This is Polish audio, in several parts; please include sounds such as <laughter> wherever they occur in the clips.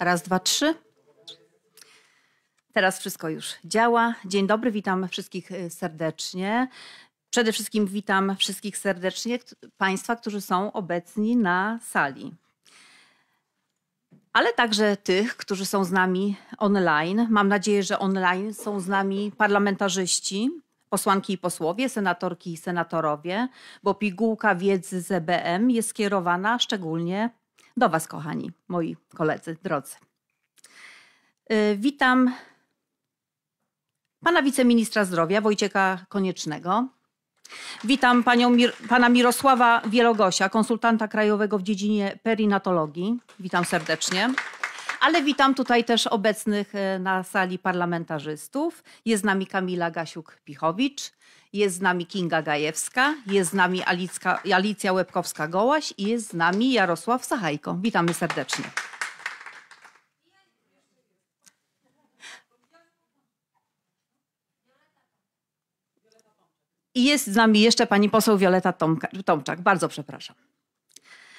Raz, dwa, trzy. Teraz wszystko już działa. Dzień dobry, witam wszystkich y, serdecznie. Przede wszystkim witam wszystkich serdecznie Państwa, którzy są obecni na sali. Ale także tych, którzy są z nami online. Mam nadzieję, że online są z nami parlamentarzyści, posłanki i posłowie, senatorki i senatorowie, bo pigułka wiedzy z EBM jest skierowana szczególnie do Was, kochani, moi koledzy, drodzy. Y, witam pana wiceministra zdrowia Wojciecha Koniecznego. Witam panią, pana Mirosława Wielogosia, konsultanta krajowego w dziedzinie perinatologii. Witam serdecznie ale witam tutaj też obecnych e, na sali parlamentarzystów. Jest z nami Kamila Gasiuk-Pichowicz, jest z nami Kinga Gajewska, jest z nami Alicka, Alicja Łebkowska-Gołaś i jest z nami Jarosław Sachajko. Witamy serdecznie. I jest z nami jeszcze pani poseł Wioleta Tomka, Tomczak. Bardzo przepraszam.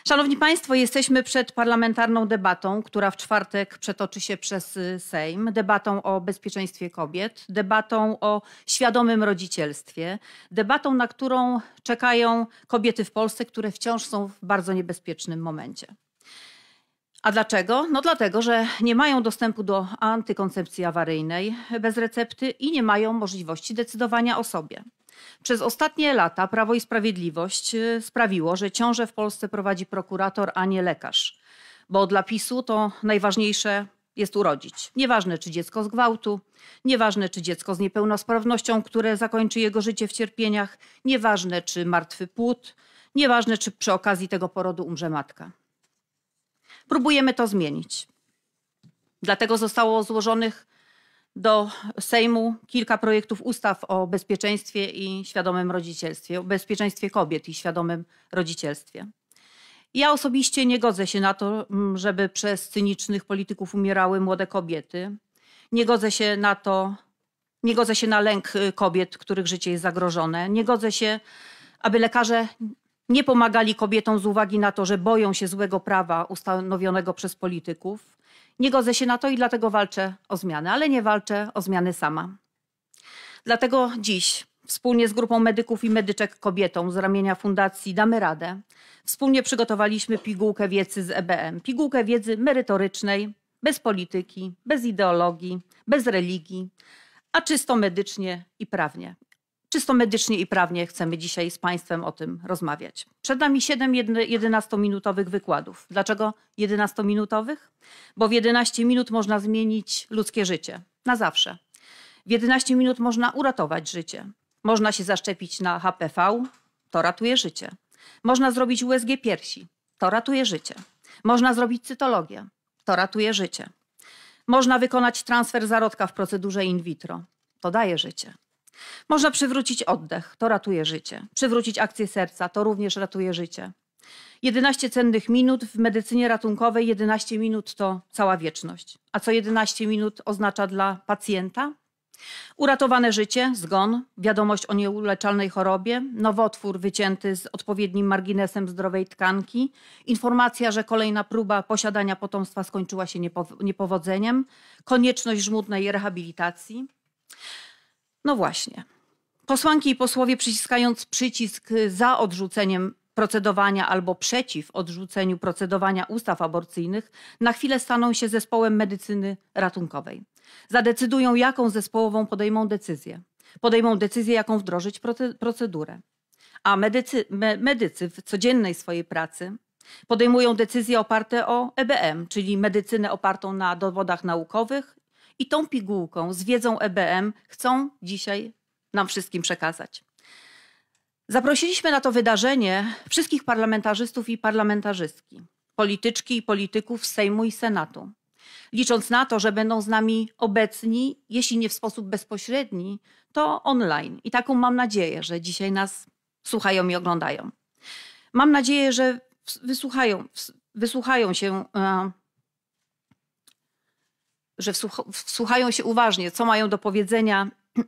Szanowni Państwo, jesteśmy przed parlamentarną debatą, która w czwartek przetoczy się przez y, Sejm. Debatą o bezpieczeństwie kobiet, debatą o świadomym rodzicielstwie, debatą, na którą czekają kobiety w Polsce, które wciąż są w bardzo niebezpiecznym momencie. A dlaczego? No dlatego, że nie mają dostępu do antykoncepcji awaryjnej bez recepty i nie mają możliwości decydowania o sobie. Przez ostatnie lata Prawo i Sprawiedliwość y, sprawiło, że ciąże w Polsce prowadzi prokurator, a nie lekarz. Bo dla PiSu to najważniejsze jest urodzić. Nieważne czy dziecko z gwałtu, nieważne czy dziecko z niepełnosprawnością, które zakończy jego życie w cierpieniach, nieważne czy martwy płód, nieważne czy przy okazji tego porodu umrze matka. Próbujemy to zmienić. Dlatego zostało złożonych do Sejmu kilka projektów ustaw o bezpieczeństwie i świadomym rodzicielstwie, o bezpieczeństwie kobiet i świadomym rodzicielstwie. Ja osobiście nie godzę się na to, żeby przez cynicznych polityków umierały młode kobiety. Nie godzę się na to, nie godzę się na lęk y, kobiet, których życie jest zagrożone. Nie godzę się, aby lekarze nie pomagali kobietom z uwagi na to, że boją się złego prawa ustanowionego przez polityków. Nie godzę się na to i dlatego walczę o zmiany, ale nie walczę o zmiany sama. Dlatego dziś wspólnie z grupą medyków i medyczek kobietą z ramienia fundacji Damy Radę wspólnie przygotowaliśmy pigułkę wiedzy z EBM. Pigułkę wiedzy merytorycznej, bez polityki, bez ideologii, bez religii, a czysto medycznie i prawnie czysto medycznie i prawnie chcemy dzisiaj z Państwem o tym rozmawiać. Przed nami 7 11-minutowych wykładów. Dlaczego 11-minutowych? Bo w 11 minut można zmienić ludzkie życie na zawsze. W 11 minut można uratować życie. Można się zaszczepić na HPV, to ratuje życie. Można zrobić USG piersi, to ratuje życie. Można zrobić cytologię, to ratuje życie. Można wykonać transfer zarodka w procedurze in vitro, to daje życie. Można przywrócić oddech, to ratuje życie. Przywrócić akcję serca, to również ratuje życie. 11 cennych minut w medycynie ratunkowej 11 minut to cała wieczność. A co 11 minut oznacza dla pacjenta? Uratowane życie, zgon, wiadomość o nieuleczalnej chorobie, nowotwór wycięty z odpowiednim marginesem zdrowej tkanki, informacja, że kolejna próba posiadania potomstwa skończyła się niepowodzeniem, konieczność żmudnej rehabilitacji. No właśnie. Posłanki i posłowie przyciskając przycisk za odrzuceniem procedowania albo przeciw odrzuceniu procedowania ustaw aborcyjnych, na chwilę staną się zespołem medycyny ratunkowej. Zadecydują, jaką zespołową podejmą decyzję. Podejmą decyzję, jaką wdrożyć procedurę. A medycy, me, medycy w codziennej swojej pracy podejmują decyzje oparte o EBM, czyli medycynę opartą na dowodach naukowych i tą pigułką z wiedzą EBM chcą dzisiaj nam wszystkim przekazać. Zaprosiliśmy na to wydarzenie wszystkich parlamentarzystów i parlamentarzystki, polityczki i polityków Sejmu i Senatu. Licząc na to, że będą z nami obecni, jeśli nie w sposób bezpośredni, to online. I taką mam nadzieję, że dzisiaj nas słuchają i oglądają. Mam nadzieję, że wysłuchają, wysłuchają się e, że wsłuchają się uważnie, co mają do powiedzenia <clears throat>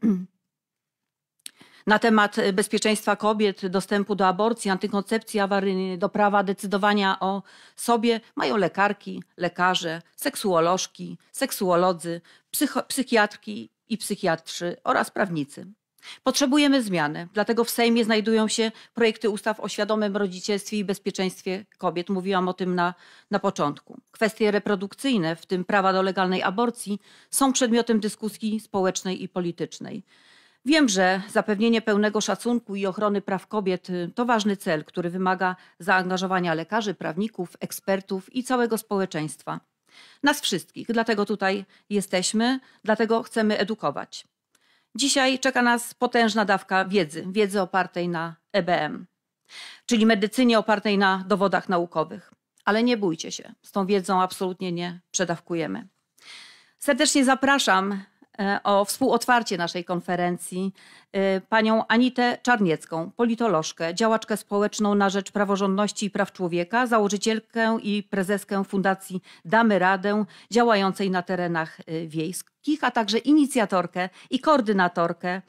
na temat bezpieczeństwa kobiet, dostępu do aborcji, antykoncepcji awaryjnej, do prawa decydowania o sobie, mają lekarki, lekarze, seksuolożki, seksuolodzy, psychiatrki i psychiatrzy oraz prawnicy. Potrzebujemy zmiany, dlatego w Sejmie znajdują się projekty ustaw o świadomym rodzicielstwie i bezpieczeństwie kobiet. Mówiłam o tym na, na początku. Kwestie reprodukcyjne, w tym prawa do legalnej aborcji, są przedmiotem dyskusji społecznej i politycznej. Wiem, że zapewnienie pełnego szacunku i ochrony praw kobiet y, to ważny cel, który wymaga zaangażowania lekarzy, prawników, ekspertów i całego społeczeństwa. Nas wszystkich, dlatego tutaj jesteśmy, dlatego chcemy edukować. Dzisiaj czeka nas potężna dawka wiedzy, wiedzy opartej na EBM, czyli medycynie opartej na dowodach naukowych. Ale nie bójcie się, z tą wiedzą absolutnie nie przedawkujemy. Serdecznie zapraszam E, o współotwarcie naszej konferencji e, panią Anitę Czarniecką, politolożkę, działaczkę społeczną na rzecz praworządności i praw człowieka, założycielkę i prezeskę Fundacji Damy Radę, działającej na terenach e, wiejskich, a także inicjatorkę i koordynatorkę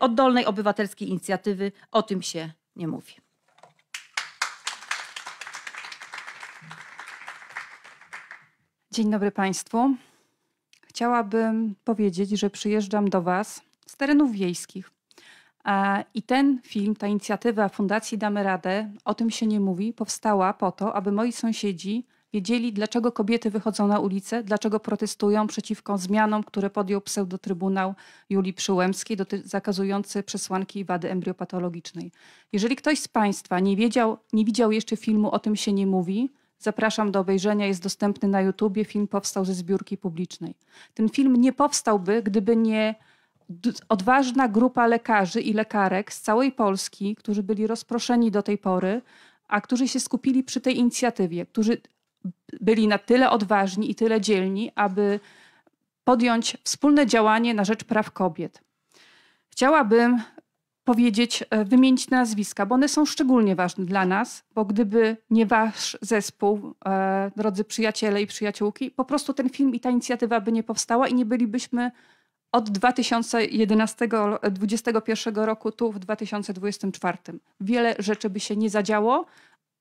oddolnej obywatelskiej inicjatywy O tym się nie mówi. Dzień dobry Państwu chciałabym powiedzieć, że przyjeżdżam do Was z terenów wiejskich. I ten film, ta inicjatywa Fundacji Damy Radę, o tym się nie mówi, powstała po to, aby moi sąsiedzi wiedzieli, dlaczego kobiety wychodzą na ulicę, dlaczego protestują przeciwko zmianom, które podjął pseudotrybunał Julii Przyłębskiej zakazujący przesłanki wady embryopatologicznej. Jeżeli ktoś z Państwa nie wiedział, nie widział jeszcze filmu O tym się nie mówi, Zapraszam do obejrzenia, jest dostępny na YouTubie. Film powstał ze zbiórki publicznej. Ten film nie powstałby, gdyby nie odważna grupa lekarzy i lekarek z całej Polski, którzy byli rozproszeni do tej pory, a którzy się skupili przy tej inicjatywie, którzy byli na tyle odważni i tyle dzielni, aby podjąć wspólne działanie na rzecz praw kobiet. Chciałabym powiedzieć, e, wymienić nazwiska, bo one są szczególnie ważne dla nas, bo gdyby nie wasz zespół, e, drodzy przyjaciele i przyjaciółki, po prostu ten film i ta inicjatywa by nie powstała i nie bylibyśmy od 2011-2021 roku tu w 2024. Wiele rzeczy by się nie zadziało,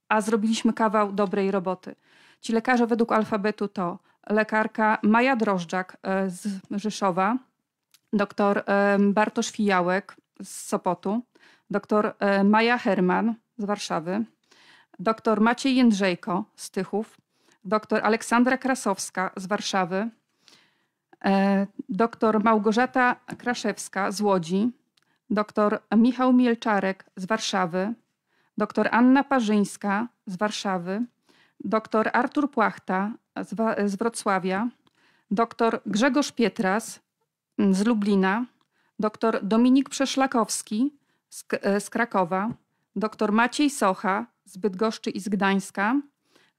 a zrobiliśmy kawał dobrej roboty. Ci lekarze według alfabetu to lekarka Maja Drożdżak e, z Rzeszowa, doktor Bartosz Fijałek, z Sopotu, dr e, Maja Herman z Warszawy, dr Maciej Jędrzejko z Tychów, dr Aleksandra Krasowska z Warszawy, e, dr Małgorzata Kraszewska z Łodzi, dr Michał Mielczarek z Warszawy, dr Anna Parzyńska z Warszawy, dr Artur Płachta z, Wrocławia, dr Grzegorz Pietras mm, z Lublina, dr Dominik Przeszlakowski z, e, z Krakowa, dr Maciej Socha z Bydgoszczy i z Gdańska,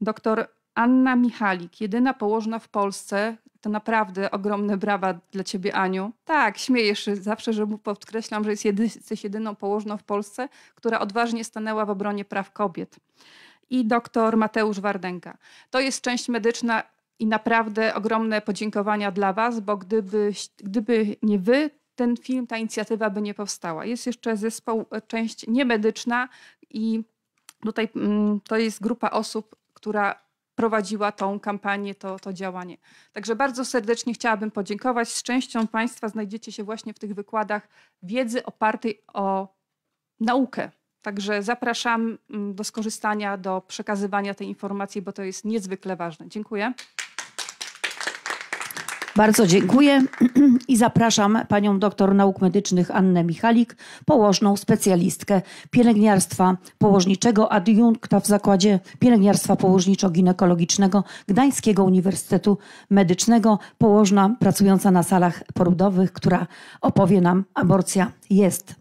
dr Anna Michalik, jedyna położna w Polsce. To naprawdę ogromne brawa dla ciebie, Aniu. Tak, śmiejesz się zawsze, że podkreślam, że jest jesteś jedyną położną w Polsce, która odważnie stanęła w obronie praw kobiet. I doktor Mateusz Wardenka. To jest część medyczna i naprawdę ogromne podziękowania dla Was, bo gdyby, gdyby nie Wy, ten film, ta inicjatywa by nie powstała. Jest jeszcze zespół, e, część niemedyczna i tutaj mm, to jest grupa osób, która prowadziła tą kampanię, to, to działanie. Także bardzo serdecznie chciałabym podziękować. Z częścią Państwa znajdziecie się właśnie w tych wykładach wiedzy opartej o naukę. Także zapraszam mm, do skorzystania, do przekazywania tej informacji, bo to jest niezwykle ważne. Dziękuję. Bardzo dziękuję <clears throat> i zapraszam panią doktor nauk medycznych Annę Michalik, położną specjalistkę pielęgniarstwa położniczego, adiunkta w Zakładzie Pielęgniarstwa Położniczo-Ginekologicznego Gdańskiego Uniwersytetu Medycznego, położna pracująca na salach porodowych, która opowie nam, aborcja jest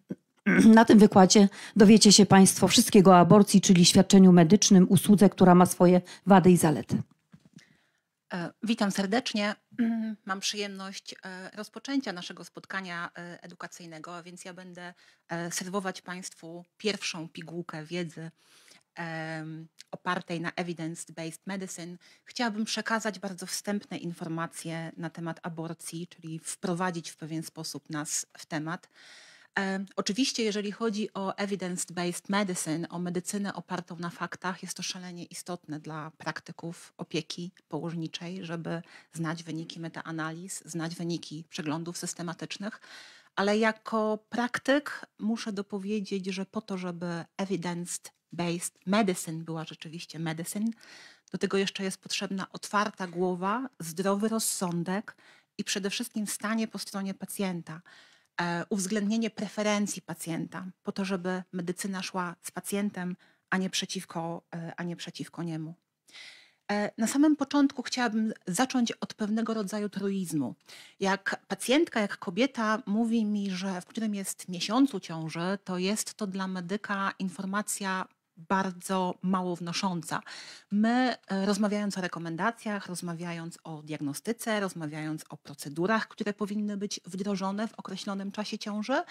<clears throat> na tym wykładzie dowiecie się Państwo wszystkiego o aborcji, czyli świadczeniu medycznym, usłudze, która ma swoje wady i zalety. E, witam serdecznie. Mhm. mam przyjemność e, rozpoczęcia naszego spotkania e, edukacyjnego, więc ja będę e, serwować Państwu pierwszą pigułkę wiedzy opartej na evidence-based medicine. Chciałabym przekazać bardzo wstępne informacje na temat aborcji, czyli wprowadzić w pewien sposób nas w temat. E, oczywiście, jeżeli chodzi o evidence-based medicine, o medycynę opartą na faktach, jest to szalenie istotne dla praktyków opieki położniczej, żeby znać wyniki metaanaliz, znać wyniki przeglądów systematycznych. Ale jako praktyk muszę dopowiedzieć, że po to, żeby evidence-based medicine była rzeczywiście medicine, do tego jeszcze jest potrzebna otwarta głowa, zdrowy rozsądek i przede wszystkim stanie po stronie pacjenta. E, uwzględnienie preferencji pacjenta, po to, żeby medycyna szła z pacjentem, a nie przeciwko, e, a nie przeciwko niemu. E, na samym początku chciałabym zacząć od pewnego rodzaju truizmu. Jak pacjentka, jak kobieta mówi mi, że w którym jest miesiącu ciąży, to jest to dla medyka informacja bardzo mało wnosząca. My, e, rozmawiając o rekomendacjach, rozmawiając o diagnostyce, rozmawiając o procedurach, które powinny być wdrożone w określonym czasie ciąży,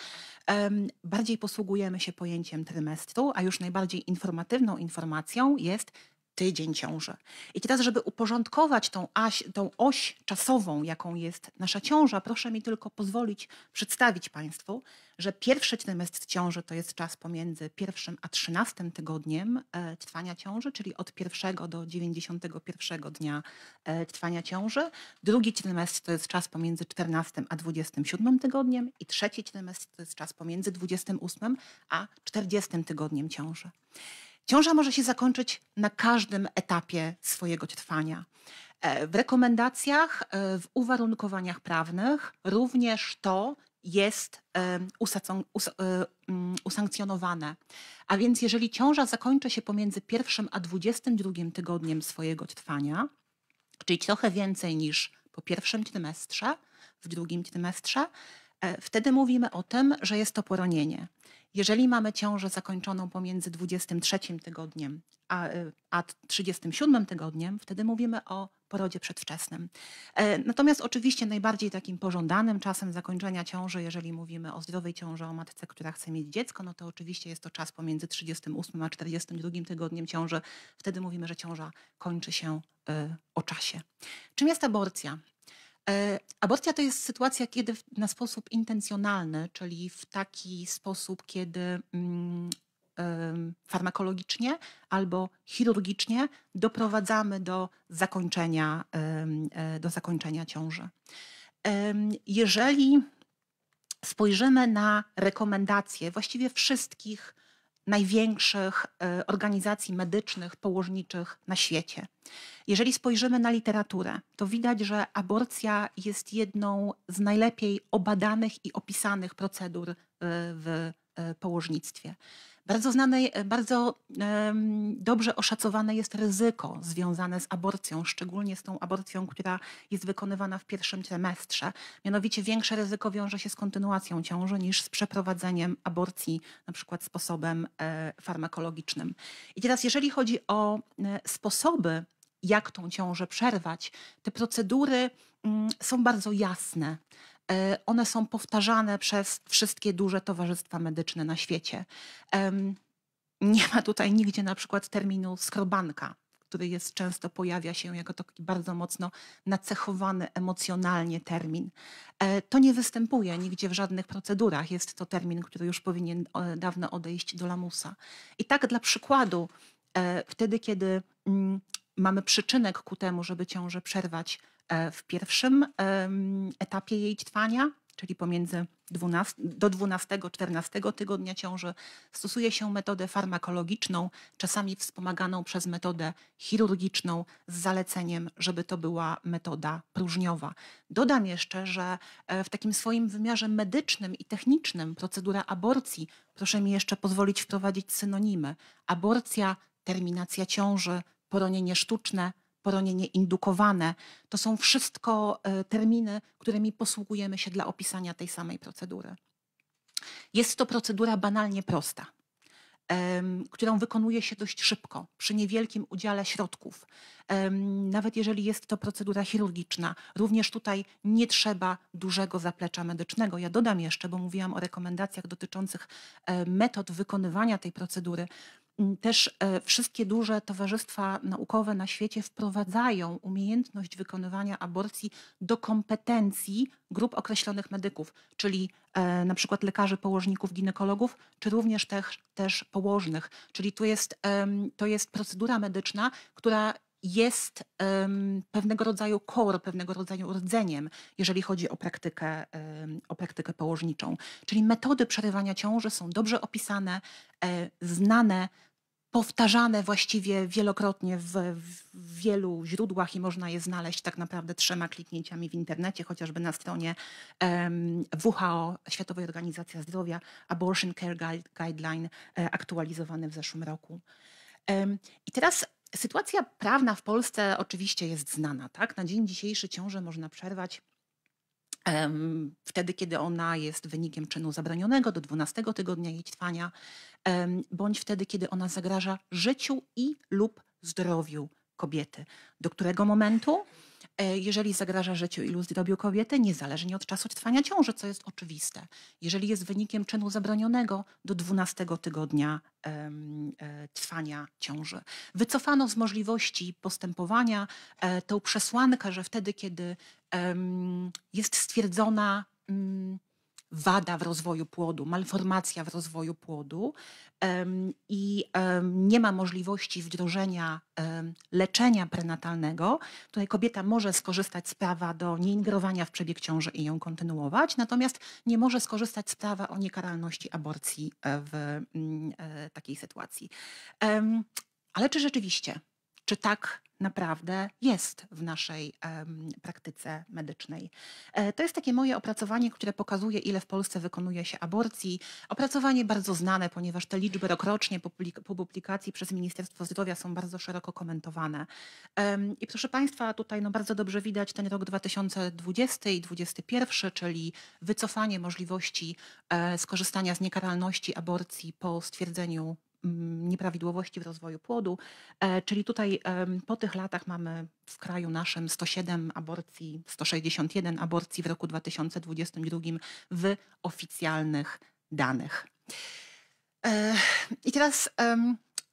bardziej posługujemy się pojęciem trymestru, a już najbardziej informatywną informacją jest tydzień ciąży. I teraz, żeby uporządkować tą, aś, tą oś czasową, jaką jest nasza ciąża, proszę mi tylko pozwolić przedstawić Państwu, że pierwszy trymestr ciąży to jest czas pomiędzy pierwszym a trzynastym tygodniem e, trwania ciąży, czyli od pierwszego do dziewięćdziesiątego pierwszego dnia e, trwania ciąży. Drugi trymestr to jest czas pomiędzy czternastym a dwudziestym siódmym tygodniem i trzeci trymestr to jest czas pomiędzy dwudziestym ósmym a czterdziestym tygodniem ciąży. Ciąża może się zakończyć na każdym etapie swojego trwania. E, w rekomendacjach, e, w uwarunkowaniach prawnych również to jest e, mm, usankcjonowane. A więc jeżeli ciąża zakończy się pomiędzy pierwszym a 22 tygodniem swojego trwania, czyli trochę więcej niż po pierwszym trymestrze, w drugim trymestrze, wtedy mówimy o tym, że jest to poronienie. Jeżeli mamy ciążę zakończoną pomiędzy 23 tygodniem a, e, a 37 tygodniem, wtedy mówimy o porodzie przedwczesnym. E, natomiast oczywiście najbardziej takim pożądanym czasem zakończenia ciąży, jeżeli mówimy o zdrowej ciąży, o matce, która chce mieć dziecko, no to oczywiście jest to czas pomiędzy 38 a 42 tygodniem ciąży. Wtedy mówimy, że ciąża kończy się e, o czasie. Czym jest aborcja? E, aborcja to jest sytuacja, kiedy na sposób intencjonalny, czyli w taki sposób, kiedy mm, farmakologicznie albo chirurgicznie doprowadzamy do zakończenia, e, do zakończenia ciąży. Jeżeli spojrzymy na rekomendacje właściwie wszystkich największych e, organizacji medycznych, położniczych na świecie. Jeżeli spojrzymy na literaturę, to widać, że aborcja jest jedną z najlepiej obadanych i opisanych procedur e, w e, położnictwie. Bardzo znane, bardzo dobrze oszacowane jest ryzyko związane z aborcją, szczególnie z tą aborcją, która jest wykonywana w pierwszym trymestrze. Mianowicie większe ryzyko wiąże się z kontynuacją ciąży niż z przeprowadzeniem aborcji, na przykład sposobem e, farmakologicznym. I teraz, jeżeli chodzi o e, sposoby, jak tą ciążę przerwać, te procedury mm, są bardzo jasne. E, one są powtarzane przez wszystkie duże towarzystwa medyczne na świecie. Nie ma tutaj nigdzie na przykład terminu skrobanka, który jest często pojawia się jako taki bardzo mocno nacechowany emocjonalnie termin. E, to nie występuje nigdzie w żadnych procedurach. Jest to termin, który już powinien e, dawno odejść do lamusa. I tak dla przykładu, wtedy kiedy mm, mamy przyczynek ku temu, żeby ciążę przerwać, E, w pierwszym etapie jej trwania, czyli pomiędzy 12, do 12-14 tygodnia ciąży, stosuje się metodę farmakologiczną, czasami wspomaganą przez metodę chirurgiczną z zaleceniem, żeby to była metoda próżniowa. Dodam jeszcze, że e, w takim swoim wymiarze medycznym i technicznym procedura aborcji, proszę mi jeszcze pozwolić wprowadzić synonimy, aborcja, terminacja ciąży, poronienie sztuczne, poronienie indukowane. To są wszystko e, terminy, którymi posługujemy się dla opisania tej samej procedury. Jest to procedura banalnie prosta, którą wykonuje się dość szybko, przy niewielkim udziale środków. Nawet jeżeli jest to procedura chirurgiczna, również tutaj nie trzeba dużego zaplecza medycznego. Ja dodam jeszcze, bo mówiłam o rekomendacjach dotyczących e, metod wykonywania tej procedury. Też e, wszystkie duże towarzystwa naukowe na świecie wprowadzają umiejętność wykonywania aborcji do kompetencji grup określonych medyków, czyli e, na przykład lekarzy, położników, ginekologów, czy również też, też położnych. Czyli tu jest, to jest procedura medyczna, która jest pewnego rodzaju kor, pewnego rodzaju rdzeniem, jeżeli chodzi o praktykę, o praktykę położniczą. Czyli metody przerywania ciąży są dobrze opisane, e, znane, powtarzane właściwie wielokrotnie w, w, wielu źródłach i można je znaleźć tak naprawdę trzema kliknięciami w internecie, chociażby na stronie um, WHO, Światowej Organizacji Zdrowia, Abortion Care Guideline, e, aktualizowany w zeszłym roku. Um, I teraz sytuacja prawna w Polsce oczywiście jest znana. Tak? Na dzień dzisiejszy ciążę można przerwać wtedy, kiedy ona jest wynikiem czynu zabronionego do 12 tygodnia jej trwania, bądź wtedy, kiedy ona zagraża życiu i lub zdrowiu kobiety. Do którego momentu? E, jeżeli zagraża życiu i lub zdrowiu kobiety, niezależnie od czasu trwania ciąży, co jest oczywiste. Jeżeli jest wynikiem czynu zabronionego do 12 tygodnia e, trwania ciąży. Wycofano z możliwości postępowania e, tą przesłankę, że wtedy, kiedy jest stwierdzona mm, wada w rozwoju płodu, malformacja w rozwoju płodu i nie ma możliwości wdrożenia leczenia prenatalnego, tutaj kobieta może skorzystać z prawa do nieingerowania w przebieg ciąży i ją kontynuować, natomiast nie może skorzystać z prawa o niekaralności aborcji e, w mm, e, takiej sytuacji. Ale czy rzeczywiście czy tak naprawdę jest w naszej praktyce medycznej. E, to jest takie moje opracowanie, które pokazuje, ile w Polsce wykonuje się aborcji. Opracowanie bardzo znane, ponieważ te liczby rokrocznie po, publik po publikacji przez Ministerstwo Zdrowia są bardzo szeroko komentowane. E, I proszę Państwa, tutaj no, bardzo dobrze widać ten rok 2020 i 2021, czyli wycofanie możliwości e, skorzystania z niekaralności aborcji po stwierdzeniu nieprawidłowości w rozwoju płodu. E, czyli tutaj po tych latach mamy w kraju naszym 107 aborcji, 161 aborcji w roku 2022 w oficjalnych danych. E, I teraz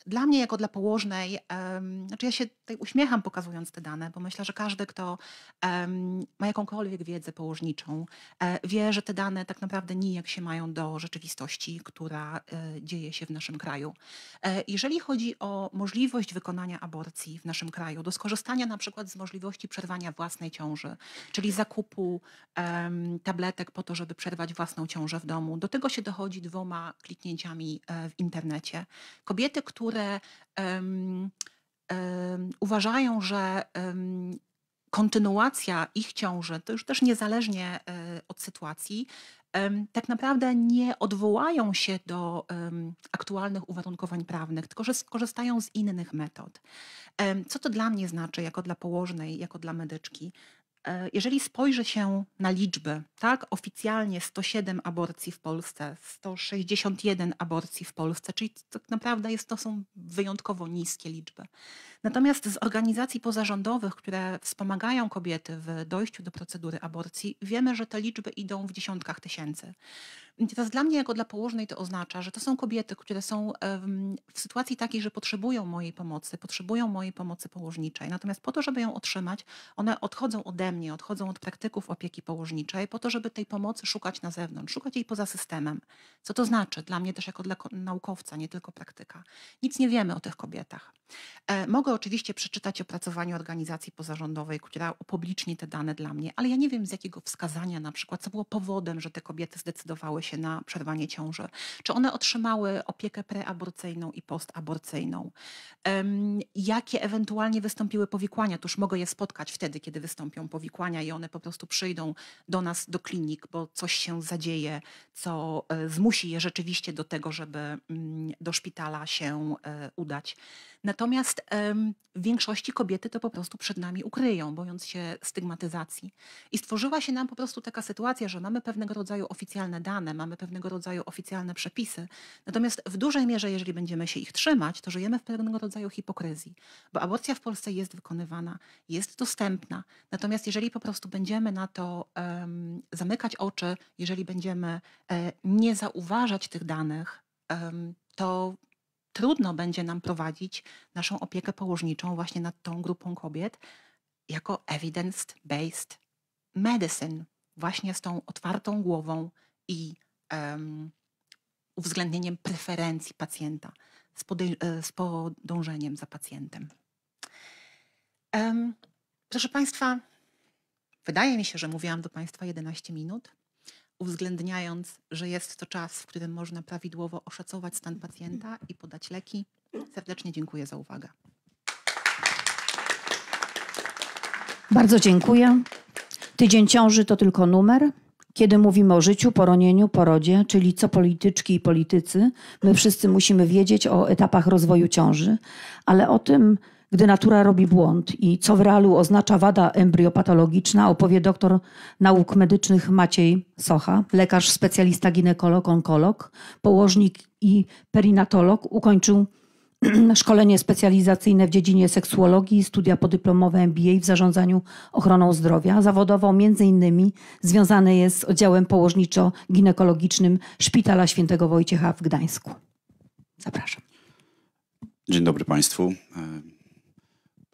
dla mnie, jako dla położnej, um, znaczy ja się tutaj uśmiecham pokazując te dane, bo myślę, że każdy, kto um, ma jakąkolwiek wiedzę położniczą, e, wie, że te dane tak naprawdę nijak się mają do rzeczywistości, która e, dzieje się w naszym kraju. E, jeżeli chodzi o możliwość wykonania aborcji w naszym kraju, do skorzystania na przykład z możliwości przerwania własnej ciąży, czyli zakupu tabletek po to, żeby przerwać własną ciążę w domu, do tego się dochodzi dwoma kliknięciami e, w internecie. Kobiety, które które um, um, uważają, że um, kontynuacja ich ciąży, to już też niezależnie e, od sytuacji, tak naprawdę nie odwołają się do aktualnych uwarunkowań prawnych, tylko że skorzystają z innych metod. Co to dla mnie znaczy, jako dla położnej, jako dla medyczki? E, jeżeli spojrzy się na liczby, tak, oficjalnie 107 aborcji w Polsce, 161 aborcji w Polsce, czyli tak naprawdę jest, to są wyjątkowo niskie liczby. Natomiast z organizacji pozarządowych, które wspomagają kobiety w dojściu do procedury aborcji, wiemy, że te liczby idą w dziesiątkach tysięcy. teraz dla mnie, jako dla położnej, to oznacza, że to są kobiety, które są w sytuacji takiej, że potrzebują mojej pomocy, potrzebują mojej pomocy położniczej. Natomiast po to, żeby ją otrzymać, one odchodzą ode mnie, odchodzą od praktyków opieki położniczej, po to, żeby tej pomocy szukać na zewnątrz, szukać jej poza systemem. Co to znaczy dla mnie też, jako dla naukowca, nie tylko praktyka. Nic nie wiemy o tych kobietach. E, mogę oczywiście przeczytać opracowanie organizacji pozarządowej, która upubliczni te dane dla mnie, ale ja nie wiem z jakiego wskazania na przykład, co było powodem, że te kobiety zdecydowały się na przerwanie ciąży. Czy one otrzymały opiekę preaborcyjną i postaborcyjną? Jakie ewentualnie wystąpiły powikłania? Tuż mogę je spotkać wtedy, kiedy wystąpią powikłania i one po prostu przyjdą do nas, do klinik, bo coś się zadzieje, co e, zmusi je rzeczywiście do tego, żeby mm, do szpitala się e, udać. Natomiast w większości kobiety to po prostu przed nami ukryją, bojąc się stygmatyzacji. I stworzyła się nam po prostu taka sytuacja, że mamy pewnego rodzaju oficjalne dane, mamy pewnego rodzaju oficjalne przepisy. Natomiast w dużej mierze, jeżeli będziemy się ich trzymać, to żyjemy w pewnego rodzaju hipokryzji, bo aborcja w Polsce jest wykonywana, jest dostępna. Natomiast jeżeli po prostu będziemy na to zamykać oczy, jeżeli będziemy e, nie zauważać tych danych, to trudno będzie nam prowadzić naszą opiekę położniczą właśnie nad tą grupą kobiet jako evidence-based medicine, właśnie z tą otwartą głową i um, uwzględnieniem preferencji pacjenta, z, podej- e, z podążeniem za pacjentem. Um, proszę Państwa, wydaje mi się, że mówiłam do Państwa 11 minut uwzględniając, że jest to czas, w którym można prawidłowo oszacować stan pacjenta i podać leki. Serdecznie dziękuję za uwagę. Bardzo dziękuję. Tydzień ciąży to tylko numer. Kiedy mówimy o życiu, poronieniu, porodzie, czyli co polityczki i politycy, my wszyscy musimy wiedzieć o etapach rozwoju ciąży, ale o tym, gdy natura robi błąd i co w realu oznacza wada embriopatologiczna, opowie doktor nauk medycznych Maciej Socha, lekarz specjalista ginekolog-onkolog, położnik i perinatolog, ukończył <clears throat> szkolenie specjalizacyjne w dziedzinie seksuologii, studia podyplomowe MBA w zarządzaniu ochroną zdrowia. Zawodowo między innymi związany jest z oddziałem położniczo-ginekologicznym Szpitala Świętego Wojciecha w Gdańsku. Zapraszam. Dzień dobry Państwu. E,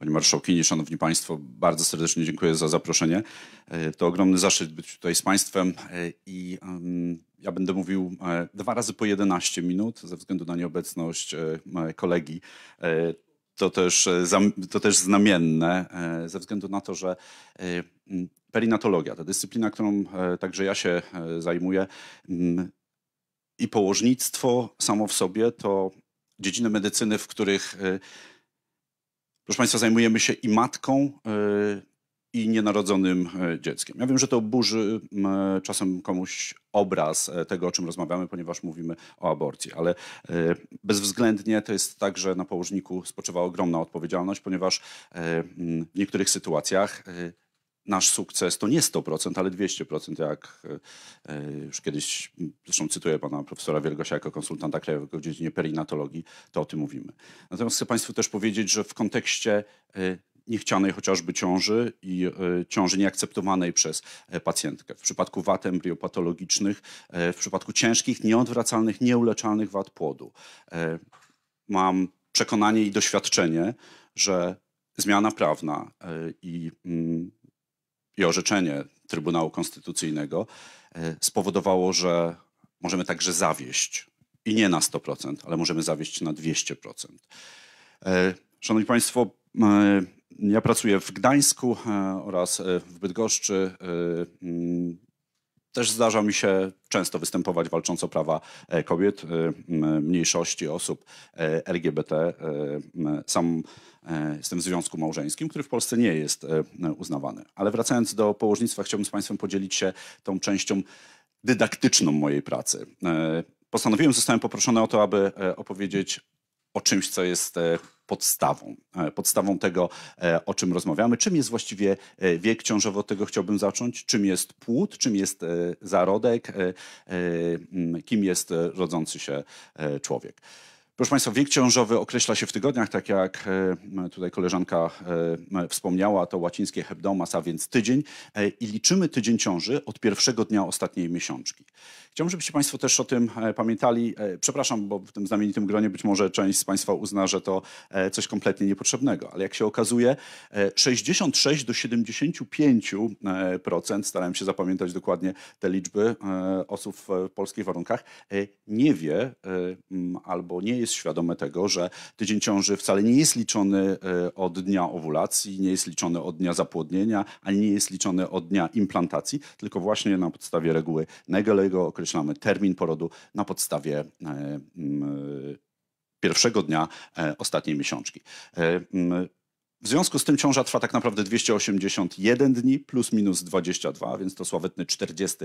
Pani Marszałkini, Szanowni Państwo, bardzo serdecznie dziękuję za zaproszenie. E, to ogromny zaszczyt być tutaj z Państwem e, i ja będę mówił e, dwa razy po 11 minut ze względu na nieobecność kolegi. To też, to też znamienne ze względu na to, że perinatologia, ta dyscyplina, którą także ja się zajmuję, i położnictwo samo w sobie to dziedziny medycyny, w których Proszę Państwa, zajmujemy się i matką, y, i nienarodzonym y, dzieckiem. Ja wiem, że to burzy czasem komuś obraz e, tego, o czym rozmawiamy, ponieważ mówimy o aborcji, ale e, bezwzględnie to jest tak, że na położniku spoczywa ogromna odpowiedzialność, ponieważ e, w niektórych sytuacjach nasz sukces to nie 100%, ale 200%, jak e, e, już kiedyś, zresztą cytuję pana profesora Wielgosia jako konsultanta krajowego w dziedzinie perinatologii, to o tym mówimy. Natomiast chcę państwu też powiedzieć, że w kontekście e, niechcianej chociażby ciąży i ciąży nieakceptowanej przez pacjentkę. W przypadku wad embriopatologicznych, w przypadku ciężkich, nieodwracalnych, nieuleczalnych wad płodu. Mam przekonanie i doświadczenie, że zmiana prawna i mm, i orzeczenie Trybunału Konstytucyjnego e, spowodowało, że możemy także zawieść i nie na 100%, ale możemy zawieść na 200%. E, szanowni Państwo, ja pracuję w Gdańsku e, oraz w Bydgoszczy też zdarza mi się często występować walcząc o prawa e, kobiet, e, mniejszości, osób e, LGBT. Sam jestem w związku małżeńskim, który w Polsce nie jest uznawany. Ale wracając do położnictwa, chciałbym z Państwem podzielić się tą częścią dydaktyczną mojej pracy. Postanowiłem, zostałem poproszony o to, aby opowiedzieć o czymś, co jest e, podstawą, e, podstawą tego, e, o czym rozmawiamy. Czym jest właściwie wiek ciążowy, od tego chciałbym zacząć. Czym jest płód, czym jest zarodek, kim jest rodzący się człowiek. Proszę Państwa, wiek ciążowy określa się w tygodniach, tak jak tutaj koleżanka wspomniała, to łacińskie hebdomas, a więc tydzień. I liczymy tydzień ciąży od pierwszego dnia ostatniej miesiączki. Chciałbym, żebyście Państwo też o tym e, pamiętali. E, przepraszam, bo w tym znamienitym gronie być może część z Państwa uzna, że to e, coś kompletnie niepotrzebnego, ale jak się okazuje, 66 do 75%, starałem się zapamiętać dokładnie te liczby osób w polskich warunkach, nie wie albo nie jest świadome tego, że tydzień ciąży wcale nie jest liczony od dnia owulacji, nie jest liczony od dnia zapłodnienia, ani nie jest liczony od dnia implantacji, tylko właśnie na podstawie reguły Negelego określamy termin porodu na podstawie e, pierwszego dnia e, ostatniej miesiączki. E, w związku z tym ciąża trwa tak naprawdę 281 dni plus minus 22, więc to sławetny 40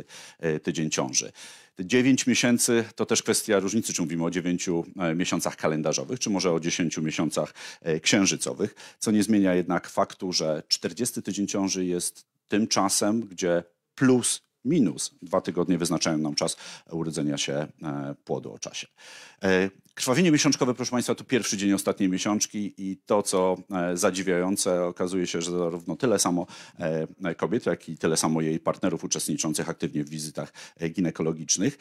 tydzień ciąży. 9 miesięcy to też kwestia różnicy, czy mówimy o 9 miesiącach kalendarzowych, czy może o 10 miesiącach księżycowych, co nie zmienia jednak faktu, że 40 tydzień ciąży jest tym czasem, gdzie plus minus dwa tygodnie wyznaczają nam czas urodzenia się e, płodu o czasie. E, Krwawienie miesiączkowe, proszę Państwa, to pierwszy dzień ostatniej miesiączki i to, co e, zadziwiające, okazuje się, że zarówno tyle samo e, kobiet, jak i tyle samo jej partnerów uczestniczących aktywnie w wizytach e, ginekologicznych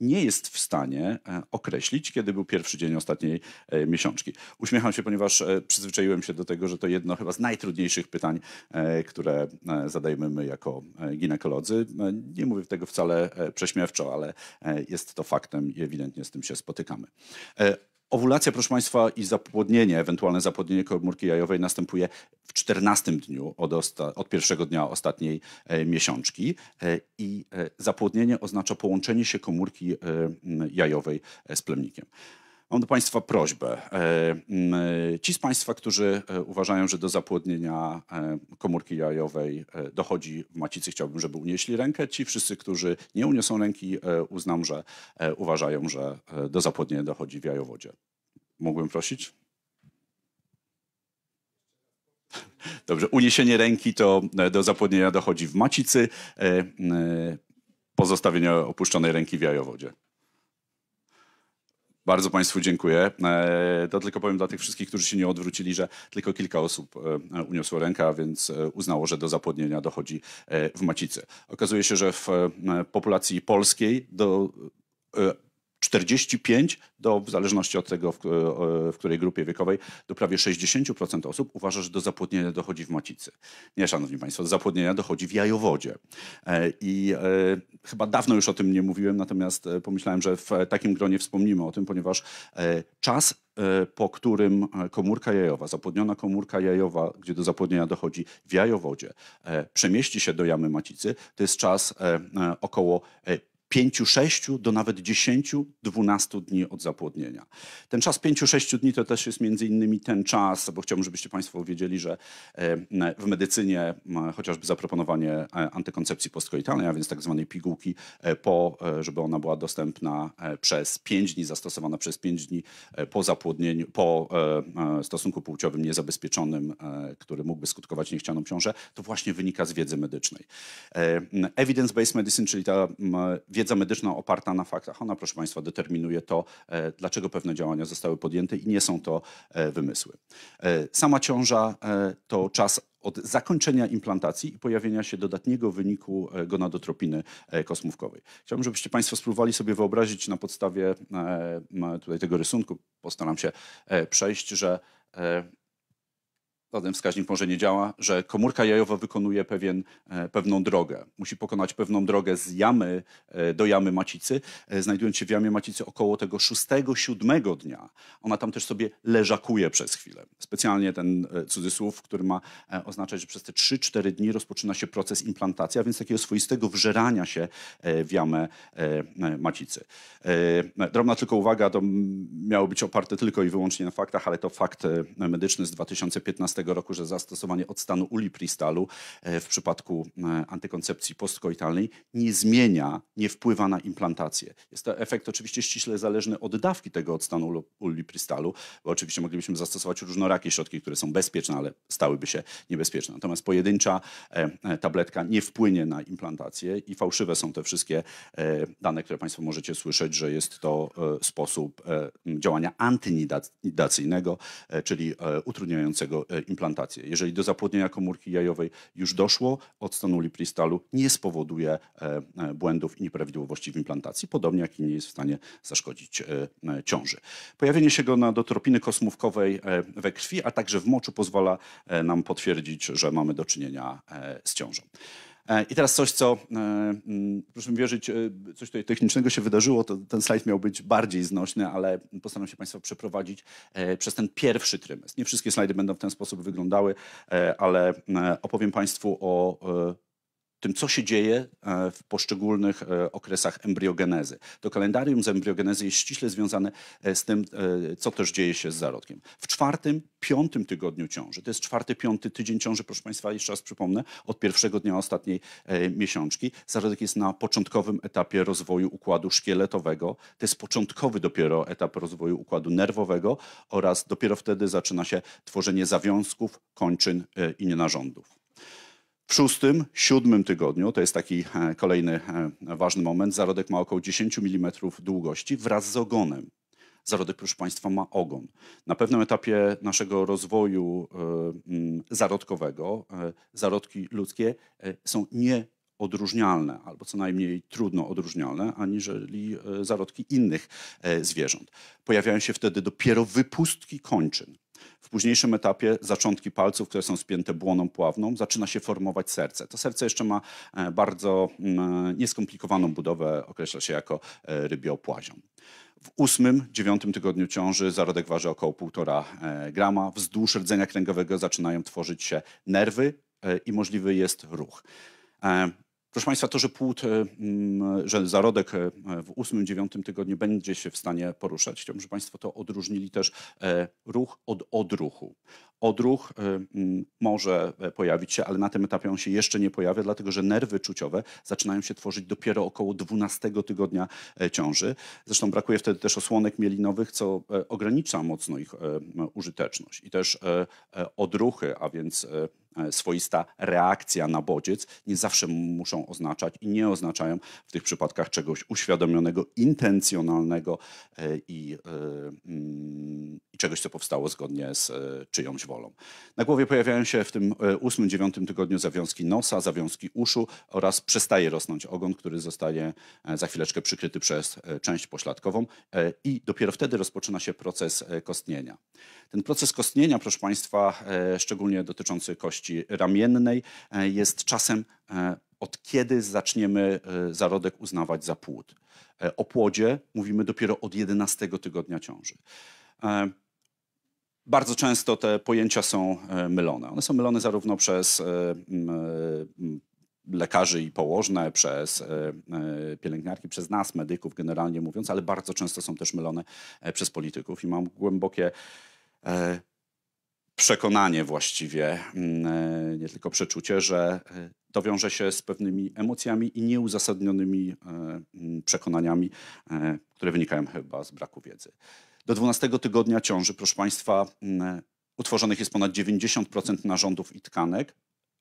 nie jest w stanie określić, kiedy był pierwszy dzień ostatniej miesiączki. Uśmiecham się, ponieważ przyzwyczaiłem się do tego, że to jedno chyba z najtrudniejszych pytań, które zadajemy my jako ginekolodzy. Nie mówię tego wcale prześmiewczo, ale jest to faktem i ewidentnie z tym się spotykam. E, owulacja, proszę Państwa, i zapłodnienie, ewentualne zapłodnienie komórki jajowej następuje w 14 dniu od, osta- od pierwszego dnia ostatniej e, miesiączki. E, I e, zapłodnienie oznacza połączenie się komórki e, jajowej e, z plemnikiem. Mam do Państwa prośbę. E, e, ci z Państwa, którzy e, uważają, że do zapłodnienia komórki jajowej dochodzi w macicy, chciałbym, żeby unieśli rękę. Ci wszyscy, którzy nie uniosą ręki, uznam, że uważają, że do zapłodnienia dochodzi w jajowodzie. Mógłbym prosić? Dobrze, uniesienie ręki to do zapłodnienia dochodzi w macicy, pozostawienie opuszczonej ręki w jajowodzie. Bardzo Państwu dziękuję. E, to tylko powiem dla tych wszystkich, którzy się nie odwrócili, że tylko kilka osób e, uniosło rękę, więc e, uznało, że do zapłodnienia dochodzi w macicy. Okazuje się, że w populacji polskiej do 45 do, w zależności od tego, w, e, w, której grupie wiekowej, do prawie 60% osób uważa, że do zapłodnienia dochodzi w macicy. Nie, szanowni państwo, do zapłodnienia dochodzi w jajowodzie. E, I e, chyba dawno już o tym nie mówiłem, natomiast e, pomyślałem, że w takim gronie wspomnimy o tym, ponieważ czas po którym komórka jajowa, zapłodniona komórka jajowa, gdzie do zapłodnienia dochodzi w jajowodzie, przemieści się do jamy macicy, to jest czas około 5, 6 do nawet 10, 12 dni od zapłodnienia. Ten czas 5-6 dni to też jest między innymi ten czas, bo chciałbym, żebyście Państwo wiedzieli, że w medycynie chociażby zaproponowanie e, antykoncepcji postkoitalnej, a więc tak zwanej pigułki e, po, e, żeby ona była dostępna przez 5 dni, zastosowana przez 5 dni po zapłodnieniu, po stosunku płciowym niezabezpieczonym, który mógłby skutkować niechcianą ciążę, to właśnie wynika z wiedzy medycznej. Evidence-based medicine, czyli ta wiedza wiedza medyczna oparta na faktach. Ona, proszę Państwa, determinuje to, e, dlaczego pewne działania zostały podjęte i nie są to e, wymysły. E, sama ciąża to czas od zakończenia implantacji i pojawienia się dodatniego wyniku gonadotropiny kosmówkowej. Chciałbym, żebyście Państwo spróbowali sobie wyobrazić na podstawie tutaj tego rysunku, postaram się przejść, że żaden wskaźnik może nie działa, że komórka jajowa wykonuje pewien, e, pewną drogę. Musi pokonać pewną drogę z jamy e, do jamy macicy, e, znajdując się w jamie macicy około tego szóstego, siódmego dnia. Ona tam też sobie leżakuje przez chwilę. Specjalnie ten cudzysłów, który ma oznaczać, że przez te 3-4 dni rozpoczyna się proces implantacji, a więc takiego swoistego wżerania się w jamę macicy. Drobna tylko uwaga, to miało być oparte tylko i wyłącznie na faktach, ale to fakt medyczny z 2015 tego roku, że zastosowanie odstanu ulipristalu e, w przypadku e, antykoncepcji postkoitalnej nie zmienia, nie wpływa na implantację. Jest to efekt oczywiście ściśle zależny od dawki tego odstanu ulipristalu, bo oczywiście moglibyśmy zastosować różnorakie środki, które są bezpieczne, ale stałyby się niebezpieczne. Natomiast pojedyncza e, tabletka nie wpłynie na implantację i fałszywe są te wszystkie dane, które Państwo możecie słyszeć, że jest to sposób działania antynidacyjnego, czyli utrudniającego implantację implantację. Jeżeli do zapłodnienia komórki jajowej już doszło, odstanu lipristalu nie spowoduje e, e, błędów i nieprawidłowości w implantacji, podobnie jak i nie jest w stanie zaszkodzić e, ciąży. Pojawienie się go na dotropiny kosmówkowej we krwi, a także w moczu pozwala nam potwierdzić, że mamy do czynienia z ciążą. E, I teraz coś, co, e, mm, proszę mi wierzyć, e, coś tutaj technicznego się wydarzyło, to ten slajd miał być bardziej znośny, ale postaram się Państwa przeprowadzić przez ten pierwszy trymestr. Nie wszystkie slajdy będą w ten sposób wyglądały, ale opowiem Państwu o tym, co się dzieje e, w poszczególnych e, okresach embriogenezy. To kalendarium z embriogenezy jest ściśle związane e, z tym, co też dzieje się z zarodkiem. W czwartym, piątym tygodniu ciąży, to jest czwarty, piąty tydzień ciąży, proszę Państwa, jeszcze raz przypomnę, od pierwszego dnia ostatniej miesiączki, zarodek jest na początkowym etapie rozwoju układu szkieletowego, to jest początkowy dopiero etap rozwoju układu nerwowego oraz dopiero wtedy zaczyna się tworzenie zawiązków, kończyn i nienarządów. W szóstym, siódmym tygodniu, to jest taki e, kolejny e, ważny moment, zarodek ma około 10 mm długości wraz z ogonem. Zarodek, proszę Państwa, ma ogon. Na pewnym etapie naszego rozwoju e, zarodkowego zarodki ludzkie są nieodróżnialne, albo co najmniej trudno odróżnialne, aniżeli zarodki innych zwierząt. Pojawiają się wtedy dopiero wypustki kończyn. W późniejszym etapie zaczątki palców, które są spięte błoną pławną, zaczyna się formować serce. To serce jeszcze ma e, bardzo mm, e, nieskomplikowaną budowę, określa się jako e, rybiopłazią. W ósmym, dziewiątym tygodniu ciąży zarodek waży około 1,5 grama. Wzdłuż rdzenia kręgowego zaczynają tworzyć się nerwy i możliwy jest ruch. Proszę Państwa, to, że płód, e, mm, że zarodek e, w 8-9 tygodniu będzie się w stanie poruszać, chciałbym, żeby Państwo to odróżnili też e, ruch od odruchu odruch y, może e, pojawić się, ale na tym etapie on się jeszcze nie pojawia, dlatego że nerwy czuciowe zaczynają się tworzyć dopiero około 12 tygodnia e, ciąży. Zresztą brakuje wtedy też osłonek mielinowych, co e, ogranicza mocno ich użyteczność. I też odruchy, a więc swoista reakcja na bodziec nie zawsze muszą oznaczać i nie oznaczają w tych przypadkach czegoś uświadomionego, intencjonalnego i, i czegoś, co powstało zgodnie z czyjąś wolą. Na głowie pojawiają się w tym e, ósmym, dziewiątym tygodniu zawiązki nosa, zawiązki uszu oraz przestaje rosnąć ogon, który zostaje e, za chwileczkę przykryty przez e, część pośladkową i dopiero wtedy rozpoczyna się proces kostnienia. Ten proces kostnienia, proszę Państwa, szczególnie dotyczący kości ramiennej, jest czasem od kiedy zaczniemy zarodek uznawać za płód. O płodzie mówimy dopiero od 11 tygodnia ciąży bardzo często te pojęcia są e, mylone. One są mylone zarówno przez e, e, lekarzy i położne, przez pielęgniarki, przez nas, medyków generalnie mówiąc, ale bardzo często są też mylone przez polityków i mam głębokie przekonanie właściwie, nie tylko przeczucie, że to wiąże się z pewnymi emocjami i nieuzasadnionymi przekonaniami, które wynikają chyba z braku wiedzy. Do 12 tygodnia ciąży, proszę Państwa, mm, utworzonych jest ponad 90% narządów i tkanek,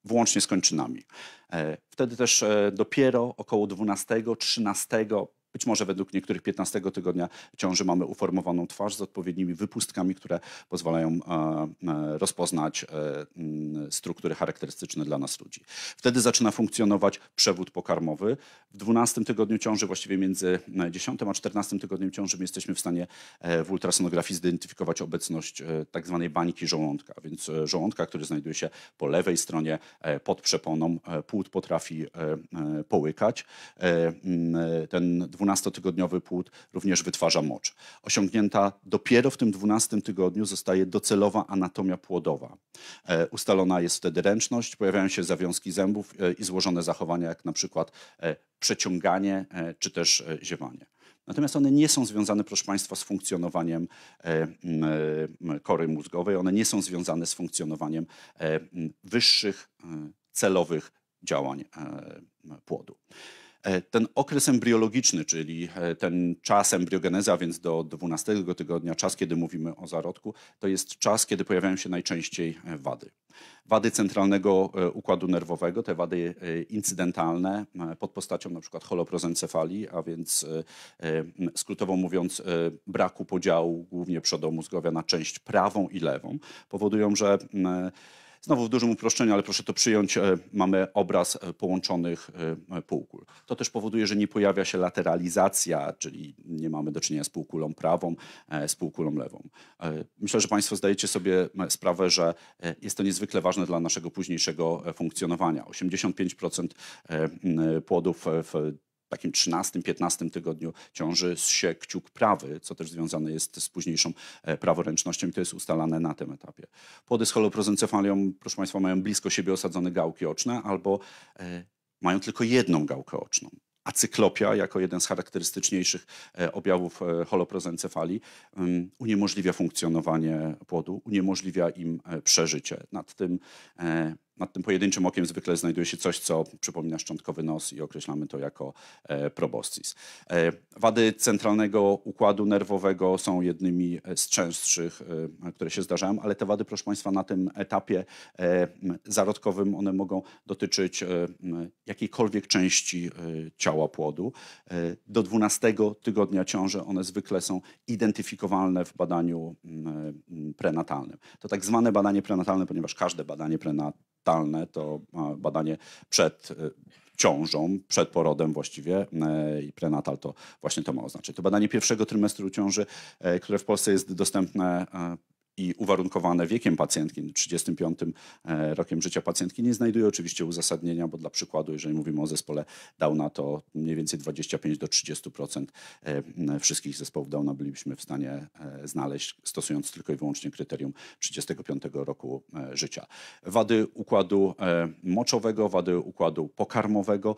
włącznie z kończynami. E, wtedy też e, dopiero około 12, 13 być może według niektórych 15 tygodnia ciąży mamy uformowaną twarz z odpowiednimi wypustkami, które pozwalają e, e, rozpoznać e, mm, struktury charakterystyczne dla nas ludzi. Wtedy zaczyna funkcjonować przewód pokarmowy. W 12 tygodniu ciąży, właściwie między 10 a 14 tygodniem ciąży, jesteśmy w stanie w ultrasonografii zidentyfikować obecność tak zwanej bańki żołądka, więc żołądka, który znajduje się po lewej stronie pod przeponą, płód potrafi połykać. Mm, ten 12-tygodniowy płód również wytwarza mocz. Osiągnięta dopiero w tym 12 tygodniu zostaje docelowa anatomia płodowa. E, ustalona jest wtedy ręczność, pojawiają się zawiązki zębów e, i złożone zachowania, jak na przykład e, przeciąganie czy też ziewanie. Natomiast one nie są związane, proszę Państwa, z funkcjonowaniem kory mózgowej, one nie są związane z funkcjonowaniem wyższych celowych działań płodu. E, ten okres embriologiczny, czyli e, ten czas embriogenezy, a więc do 12 tygodnia, czas, kiedy mówimy o zarodku, to jest czas, kiedy pojawiają się najczęściej e, wady. Wady centralnego układu nerwowego, te wady incydentalne pod postacią np. holoprozencefalii, a więc skrótowo mówiąc braku podziału głównie przodomu mózgowia na część prawą i lewą, powodują, że Znowu w dużym uproszczeniu, ale proszę to przyjąć, e, mamy obraz e, połączonych e, półkul. To też powoduje, że nie pojawia się lateralizacja, czyli nie mamy do czynienia z półkulą prawą, z półkulą lewą. Myślę, że Państwo zdajecie sobie sprawę, że jest to niezwykle ważne dla naszego późniejszego funkcjonowania. 85% płodów w takim 13-15 tygodniu ciąży się kciuk prawy, co też związane jest z późniejszą e, praworęcznością i to jest ustalane na tym etapie. Płody z holoprozencefalią, proszę Państwa, mają blisko siebie osadzone gałki oczne albo e, mają tylko jedną gałkę oczną. A cyklopia, jako jeden z charakterystyczniejszych e, objawów holoprozencefalii, uniemożliwia funkcjonowanie płodu, uniemożliwia im przeżycie. Nad tym nad tym pojedynczym okiem zwykle znajduje się coś, co przypomina szczątkowy nos i określamy to jako e, proboscis. E, wady centralnego układu nerwowego są jednymi e, z częstszych, które się zdarzają, ale te wady, proszę Państwa, na tym etapie zarodkowym one mogą dotyczyć jakiejkolwiek części ciała płodu. Do 12 tygodnia ciąży one zwykle są identyfikowalne w badaniu mm, prenatalnym. To tak zwane badanie prenatalne, ponieważ każde badanie prenatalne to e, badanie przed e, ciążą, przed porodem właściwie e, i prenatal to właśnie to ma oznaczać. To badanie pierwszego trymestru ciąży, które w Polsce jest dostępne i uwarunkowane wiekiem pacjentki, 35 e, rokiem życia pacjentki, nie znajduje oczywiście uzasadnienia, bo dla przykładu, jeżeli mówimy o zespole Downa, to mniej więcej 25 do 30% e, wszystkich zespołów Downa bylibyśmy w stanie e, znaleźć, stosując tylko i wyłącznie kryterium 35 roku życia. Wady układu moczowego, wady układu pokarmowego,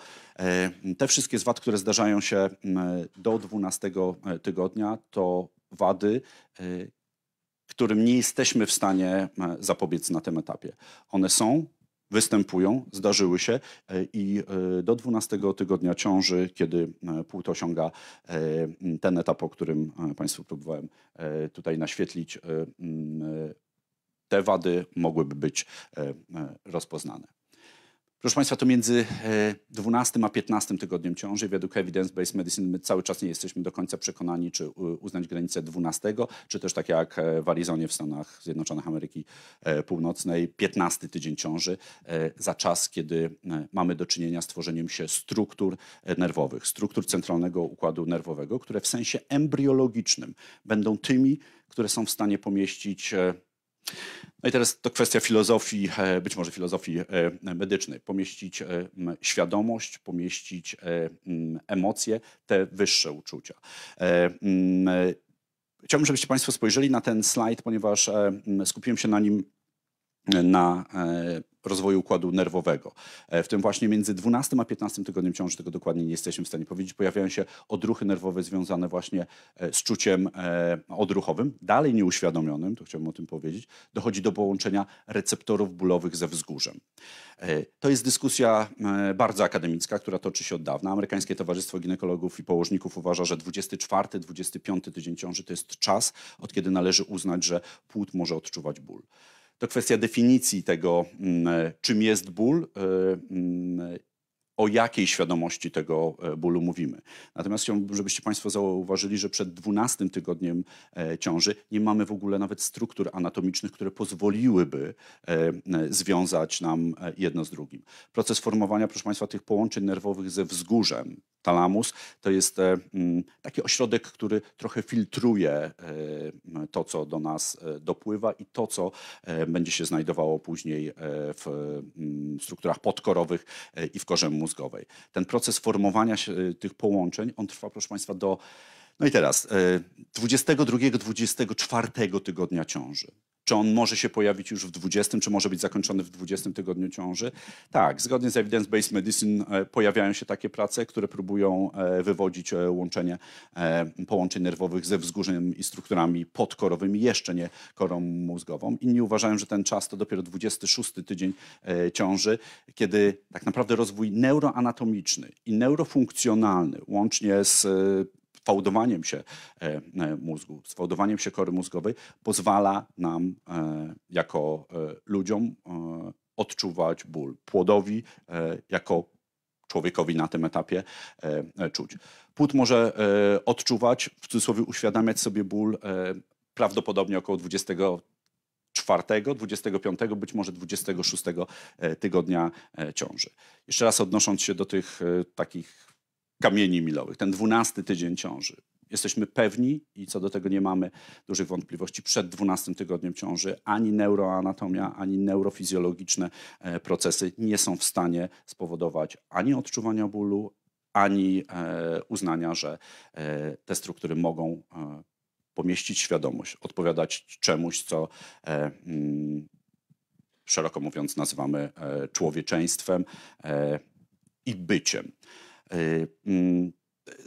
te wszystkie z wad, które zdarzają się do 12 tygodnia, to wady, którym nie jesteśmy w stanie e, zapobiec na tym etapie. One są, występują, zdarzyły się e, i e, do 12 tygodnia ciąży, kiedy płód osiąga ten etap, o którym Państwu próbowałem tutaj naświetlić, te wady mogłyby być rozpoznane. Proszę Państwa, to między 12 e, a 15 tygodniem ciąży według evidence-based medicine my cały czas nie jesteśmy do końca przekonani, czy uznać granicę 12, czy też tak jak e, w Arizonie w Stanach Zjednoczonych Ameryki e, Północnej, 15 tydzień ciąży za czas, kiedy mamy do czynienia z tworzeniem się struktur nerwowych, struktur centralnego układu nerwowego, które w sensie embriologicznym będą tymi, które są w stanie pomieścić no i teraz to kwestia filozofii, e, być może filozofii e, medycznej. Pomieścić e, świadomość, pomieścić emocje, te wyższe uczucia. Chciałbym, żebyście Państwo spojrzeli na ten slajd, ponieważ skupiłem się na nim na e, rozwoju układu nerwowego. E, w tym właśnie między 12 a 15 tygodniem ciąży, tego dokładnie nie jesteśmy w stanie powiedzieć, pojawiają się odruchy nerwowe związane właśnie e, z czuciem odruchowym, dalej nieuświadomionym, to chciałbym o tym powiedzieć, dochodzi do połączenia receptorów bólowych ze wzgórzem. To jest dyskusja bardzo akademicka, która toczy się od dawna. Amerykańskie Towarzystwo Ginekologów i Położników uważa, że 24-25 tydzień ciąży to jest czas, od kiedy należy uznać, że płód może odczuwać ból to kwestia definicji tego, mm, e, czym jest ból e, mm, e, o jakiej świadomości tego e, bólu mówimy. Natomiast chciałbym, żebyście Państwo zauważyli, że przed 12 tygodniem e, ciąży nie mamy w ogóle nawet struktur anatomicznych, które pozwoliłyby e, związać nam jedno z drugim. Proces formowania, proszę Państwa, tych połączeń nerwowych ze wzgórzem, talamus, to jest mm, taki ośrodek, który trochę filtruje to, co do nas dopływa i to, co będzie się znajdowało później w mm, strukturach podkorowych i w korze mózgowej. Ten proces formowania się y, tych połączeń, on trwa, proszę Państwa, do no i teraz 22-24 y, tygodnia ciąży czy on może się pojawić już w 20, czy może być zakończony w 20 tygodniu ciąży. Tak, zgodnie z evidence-based medicine e, pojawiają się takie prace, które próbują e, wywodzić e, łączenie połączeń nerwowych ze wzgórzem i strukturami podkorowymi, jeszcze nie korą mózgową. Inni uważają, że ten czas to dopiero 26 tydzień ciąży, kiedy tak naprawdę rozwój neuroanatomiczny i neurofunkcjonalny, łącznie z fałdowaniem się e, e, mózgu, z fałdowaniem się kory mózgowej, pozwala nam e, jako ludziom odczuwać ból płodowi jako człowiekowi na tym etapie czuć. Płód może odczuwać, w cudzysłowie uświadamiać sobie ból prawdopodobnie około 20 24, 25, być może 26 tygodnia ciąży. Jeszcze raz odnosząc się do tych takich kamieni milowych, ten dwunasty tydzień ciąży. Jesteśmy pewni i co do tego nie mamy dużych wątpliwości przed dwunastym tygodniem ciąży ani neuroanatomia, ani neurofizjologiczne e, procesy nie są w stanie spowodować ani odczuwania bólu, ani e, uznania, że e, te struktury mogą pomieścić świadomość, odpowiadać czemuś, co mm, szeroko mówiąc nazywamy człowieczeństwem i byciem. Y, mm,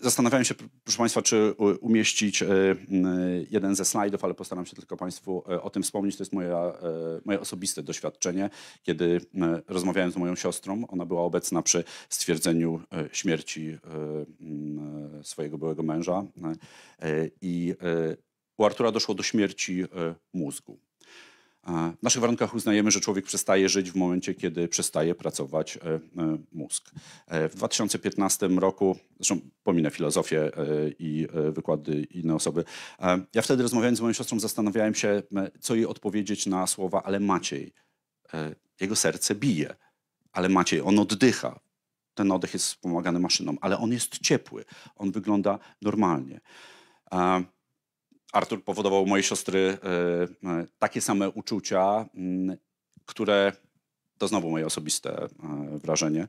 zastanawiałem się, proszę Państwa, czy umieścić y, mm, jeden ze slajdów, ale postaram się tylko Państwu y, o tym wspomnieć. To jest moje moje osobiste doświadczenie, kiedy rozmawiałem z moją siostrą. Ona była obecna przy stwierdzeniu śmierci mm, swojego byłego męża i u Artura doszło do śmierci mózgu. W naszych warunkach uznajemy, że człowiek przestaje żyć w momencie, kiedy przestaje pracować e, e, mózg. E, w 2015 roku, zresztą pominę filozofię i wykłady inne osoby, ja wtedy rozmawiając z moją siostrą zastanawiałem się, co jej odpowiedzieć na słowa, ale Maciej, jego serce bije, ale Maciej, on oddycha, ten oddech jest wspomagany maszyną, ale on jest ciepły, on wygląda normalnie. Artur powodował u mojej siostry e, e, takie same uczucia, mm, które to znowu moje osobiste e, wrażenie,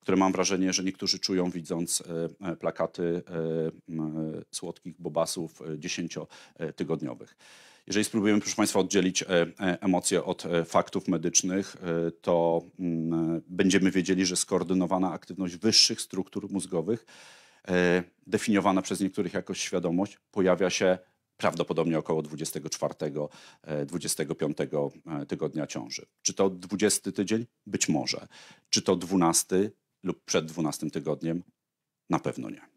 które mam wrażenie, że niektórzy czują widząc plakaty słodkich bobasów dziesięciotygodniowych. Jeżeli spróbujemy, proszę Państwa, oddzielić emocje od faktów medycznych, to mm, będziemy wiedzieli, że skoordynowana aktywność wyższych struktur mózgowych E, definiowana przez niektórych jako świadomość, pojawia się prawdopodobnie około 24-25 e, e, tygodnia ciąży. Czy to 20 tydzień? Być może. Czy to 12 lub przed 12 tygodniem? Na pewno nie.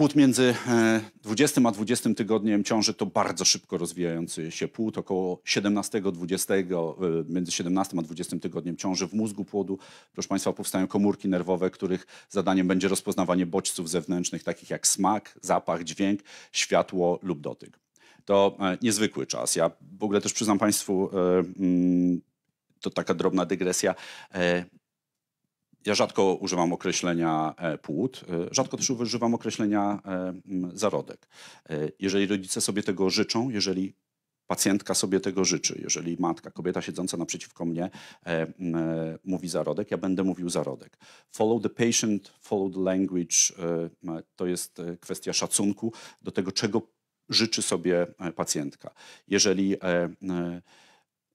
Płód między 20 e, a 20 tygodniem ciąży to bardzo szybko rozwijający się płód. Około 17-20, e, między 17 a 20 tygodniem ciąży w mózgu płodu, proszę Państwa, powstają komórki nerwowe, których zadaniem będzie rozpoznawanie bodźców zewnętrznych, takich jak smak, zapach, dźwięk, światło lub dotyk. To e, niezwykły czas. Ja w ogóle też przyznam Państwu, mm, to taka drobna dygresja ja rzadko używam określenia e, płód, e, rzadko też używam określenia e, zarodek. Jeżeli rodzice sobie tego życzą, jeżeli pacjentka sobie tego życzy, jeżeli matka, kobieta siedząca naprzeciwko mnie mówi zarodek, ja będę mówił zarodek. Follow the patient, follow the language to jest kwestia szacunku do tego, czego życzy sobie pacjentka. Jeżeli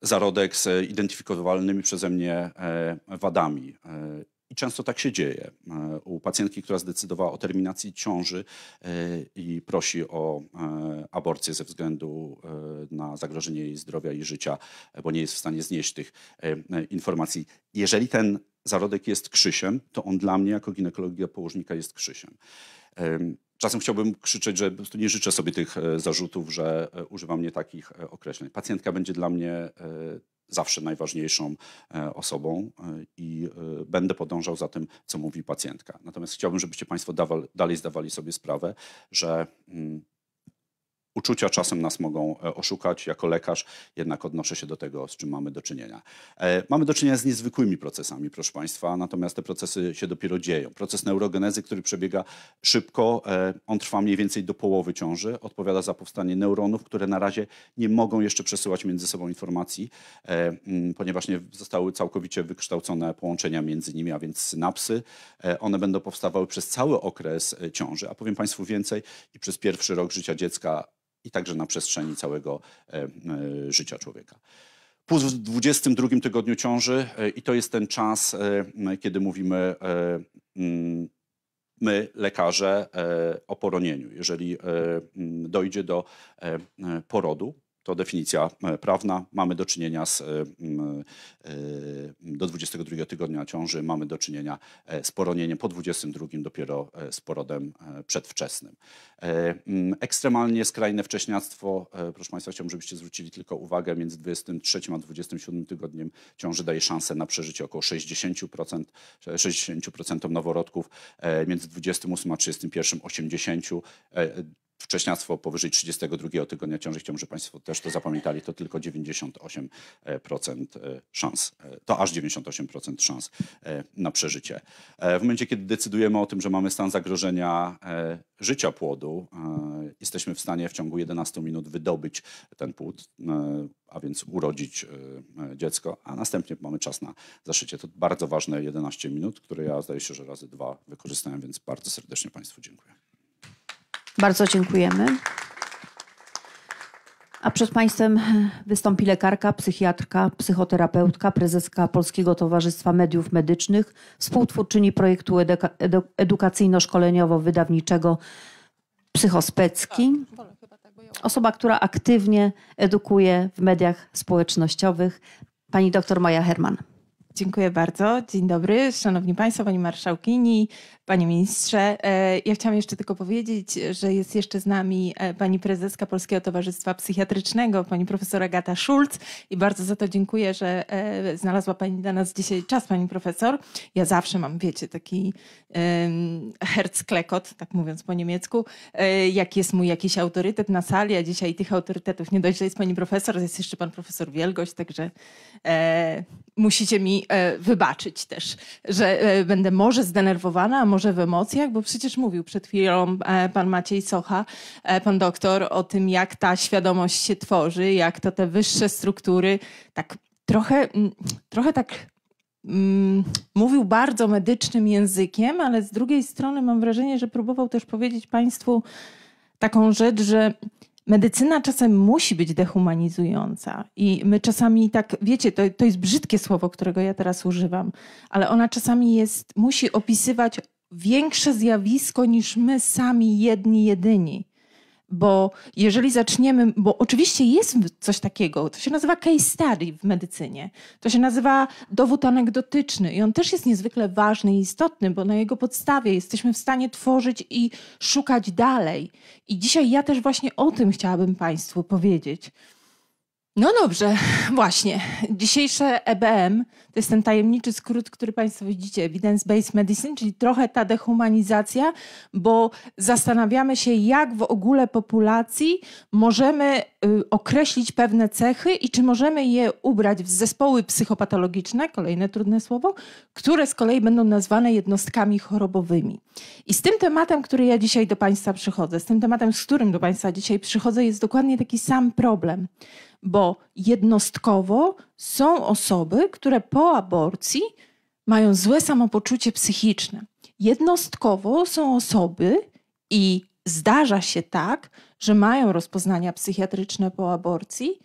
zarodek z identyfikowalnymi przeze mnie wadami i często tak się dzieje. E, u pacjentki, która zdecydowała o terminacji ciąży e, i prosi o e, aborcję ze względu na zagrożenie jej zdrowia i życia, bo nie jest w stanie znieść tych informacji. Jeżeli ten zarodek jest Krzysiem, to on dla mnie jako ginekologia położnika jest Krzysiem. Czasem chciałbym krzyczeć, że nie życzę sobie tych zarzutów, że używam nie takich określeń. Pacjentka będzie dla mnie zawsze najważniejszą e, osobą e, i e, będę podążał za tym, co mówi pacjentka. Natomiast chciałbym, żebyście Państwo dawa, dalej zdawali sobie sprawę, że mm, uczucia czasem nas mogą e, oszukać. Jako lekarz jednak odnoszę się do tego, z czym mamy do czynienia. E, mamy do czynienia z niezwykłymi procesami, proszę Państwa, natomiast te procesy się dopiero dzieją. Proces neurogenezy, który przebiega szybko, e, on trwa mniej więcej do połowy ciąży, odpowiada za powstanie neuronów, które na razie nie mogą jeszcze przesyłać między sobą informacji, mm, ponieważ nie zostały całkowicie wykształcone połączenia między nimi, a więc synapsy. One będą powstawały przez cały okres ciąży, a powiem Państwu więcej, i przez pierwszy rok życia dziecka i także na przestrzeni całego e, e, życia człowieka. Pus w 22 tygodniu ciąży e, i to jest ten czas, kiedy mówimy my, lekarze, o poronieniu. Jeżeli dojdzie do porodu, to definicja e, prawna. Mamy do czynienia z, e, e, do 22 tygodnia ciąży, mamy do czynienia z poronieniem po 22 dopiero z porodem przedwczesnym. Ekstremalnie skrajne wcześniactwo, proszę Państwa, chciałbym, żebyście zwrócili tylko uwagę, między 23 a 27 tygodniem ciąży daje szansę na przeżycie około 60%, 60% noworodków, między 28 a 31 80% wcześniactwo powyżej 32 tygodnia ciąży, chciałbym, żeby Państwo też to zapamiętali, to tylko 98% e, szans. E, to aż 98% szans e, na przeżycie. W momencie, kiedy decydujemy o tym, że mamy stan zagrożenia życia płodu, jesteśmy w stanie w ciągu 11 minut wydobyć ten płód, a więc urodzić dziecko, a następnie mamy czas na zaszycie. To bardzo ważne 11 minut, które ja zdaje się, że razy dwa wykorzystałem, więc bardzo serdecznie Państwu dziękuję. Bardzo dziękujemy. A przed Państwem wystąpi lekarka, psychiatrka, psychoterapeutka, prezeska Polskiego Towarzystwa Mediów Medycznych, współtwórczyni projektu edukacyjno-szkoleniowo-wydawniczego Psychospecki. Tak, tak, Osoba, która aktywnie edukuje w mediach społecznościowych, pani doktor Maja Herman. Dziękuję bardzo. Dzień dobry, Szanowni Państwo, Pani Marszałkini, Panie ministrze, e, ja chciałam jeszcze tylko powiedzieć, że jest jeszcze z nami e, pani prezeska Polskiego Towarzystwa Psychiatrycznego, pani profesor Agata Schulz i bardzo za to dziękuję, że e, znalazła pani dla nas dzisiaj czas, pani profesor. Ja zawsze mam, wiecie, taki herzklekot, tak mówiąc po niemiecku, jak jest mój jakiś autorytet na sali, a dzisiaj tych autorytetów nie dość, że jest pani profesor, jest jeszcze pan profesor Wielgoś, także musicie mi wybaczyć też, że będę może zdenerwowana, a może może w emocjach, bo przecież mówił przed chwilą e, pan Maciej Socha, e, pan doktor, o tym, jak ta świadomość się tworzy, jak to te wyższe struktury, tak trochę, mm, trochę tak mm, mówił bardzo medycznym językiem, ale z drugiej strony mam wrażenie, że próbował też powiedzieć Państwu taką rzecz, że medycyna czasem musi być dehumanizująca. I my czasami tak, wiecie, to, to jest brzydkie słowo, którego ja teraz używam, ale ona czasami jest, musi opisywać większe zjawisko niż my sami jedni jedyni. Bo jeżeli zaczniemy, bo oczywiście jest coś takiego, to się nazywa case study w medycynie, to się nazywa dowód anegdotyczny i on też jest niezwykle ważny i istotny, bo na jego podstawie jesteśmy w stanie tworzyć i szukać dalej. I dzisiaj ja też właśnie o tym chciałabym Państwu powiedzieć. No dobrze, <laughs> właśnie. Dzisiejsze EBM to jest ten tajemniczy skrót, który Państwo widzicie, Evidence-Based Medicine, czyli trochę ta dehumanizacja, bo zastanawiamy się, jak w ogóle populacji możemy y, określić pewne cechy i czy możemy je ubrać w zespoły psychopatologiczne, kolejne trudne słowo, które z kolei będą nazwane jednostkami chorobowymi. I z tym tematem, który ja dzisiaj do Państwa przychodzę, z tym tematem, z którym do Państwa dzisiaj przychodzę, jest dokładnie taki sam problem bo jednostkowo są osoby, które po aborcji mają złe samopoczucie psychiczne. Jednostkowo są osoby i zdarza się tak, że mają rozpoznania psychiatryczne po aborcji,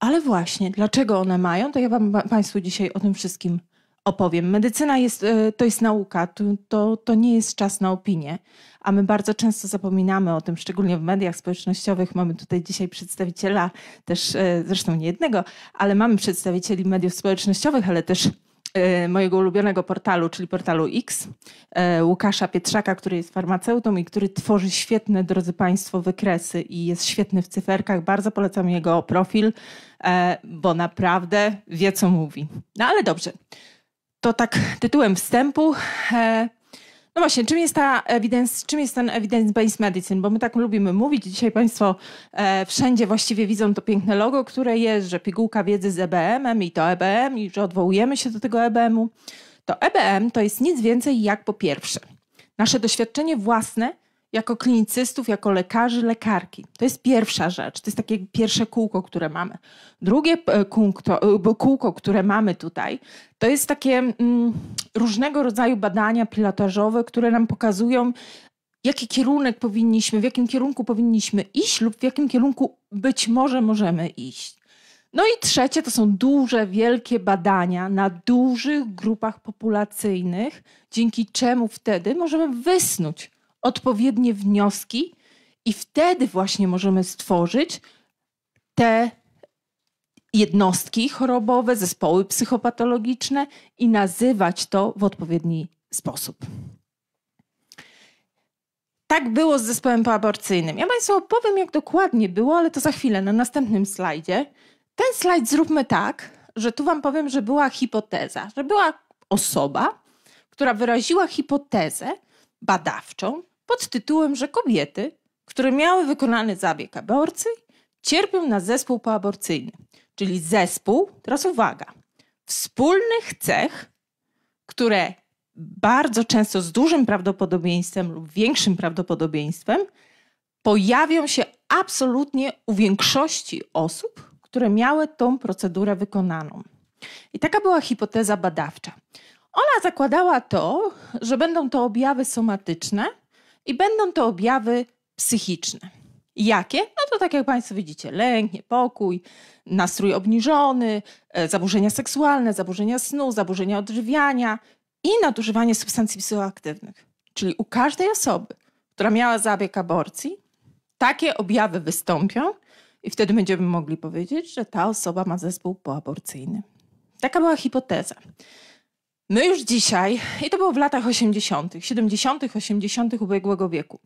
ale właśnie dlaczego one mają, to ja wam, Państwu dzisiaj o tym wszystkim opowiem. Medycyna jest, e, to jest nauka, to, to, to nie jest czas na opinię, a my bardzo często zapominamy o tym, szczególnie w mediach społecznościowych. Mamy tutaj dzisiaj przedstawiciela też, e, zresztą nie jednego, ale mamy przedstawicieli mediów społecznościowych, ale też e, mojego ulubionego portalu, czyli portalu X, Łukasza Pietrzaka, który jest farmaceutą i który tworzy świetne, drodzy Państwo, wykresy i jest świetny w cyferkach. Bardzo polecam jego profil, bo naprawdę wie, co mówi. No ale dobrze to tak tytułem wstępu. E, no właśnie, czym jest, ta evidence, czym jest ten evidence-based medicine? Bo my tak lubimy mówić. Dzisiaj Państwo e, wszędzie właściwie widzą to piękne logo, które jest, że pigułka wiedzy z EBM-em i to EBM i że odwołujemy się do tego EBM-u. To EBM to jest nic więcej jak po pierwsze nasze doświadczenie własne – jako klinicystów, jako lekarzy, lekarki. To jest pierwsza rzecz. To jest takie pierwsze kółko, które mamy. Drugie e, kółko, e, kółko które mamy tutaj, to jest takie mm, różnego rodzaju badania pilotażowe, które nam pokazują, jaki kierunek powinniśmy, w jakim kierunku powinniśmy iść lub w jakim kierunku być może możemy iść. No i trzecie to są duże, wielkie badania na dużych grupach populacyjnych, dzięki czemu wtedy możemy wysnuć odpowiednie wnioski, i wtedy właśnie możemy stworzyć te jednostki chorobowe, zespoły psychopatologiczne i nazywać to w odpowiedni sposób. Tak było z zespołem poaborcyjnym. Ja Państwu opowiem, jak dokładnie było, ale to za chwilę, na następnym slajdzie. Ten slajd zróbmy tak, że tu Wam powiem, że była hipoteza, że była osoba, która wyraziła hipotezę, badawczą pod tytułem, że kobiety, które miały wykonany zabieg aborcji, cierpią na zespół poaborcyjny, czyli zespół, teraz uwaga, wspólnych cech, które bardzo często z dużym prawdopodobieństwem lub większym prawdopodobieństwem pojawią się absolutnie u większości osób, które miały tą procedurę wykonaną. I taka była hipoteza badawcza. Ona zakładała to, że będą to objawy somatyczne i będą to objawy psychiczne. Jakie? No to tak jak Państwo widzicie, lęk, niepokój, nastrój obniżony, e, zaburzenia seksualne, zaburzenia snu, zaburzenia odżywiania i nadużywanie substancji psychoaktywnych. Czyli u każdej osoby, która miała zabieg aborcji, takie objawy wystąpią i wtedy będziemy mogli powiedzieć, że ta osoba ma zespół poaborcyjny. Taka była hipoteza. My już dzisiaj, i to było w latach 80., 70., 80. ubiegłego wieku,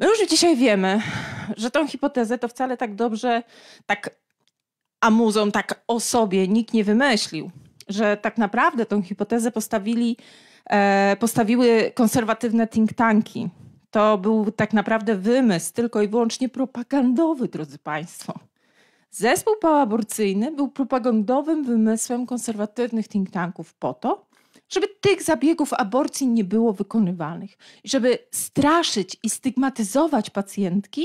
my już dzisiaj wiemy, że tą hipotezę to wcale tak dobrze, tak amuzą, tak o sobie nikt nie wymyślił. Że tak naprawdę tą hipotezę postawili, e, postawiły konserwatywne think tanki. To był tak naprawdę wymysł tylko i wyłącznie propagandowy, drodzy Państwo. Zespół poaborcyjny był propagandowym wymysłem konserwatywnych think tanków po to, żeby tych zabiegów aborcji nie było wykonywanych, żeby straszyć i stygmatyzować pacjentki,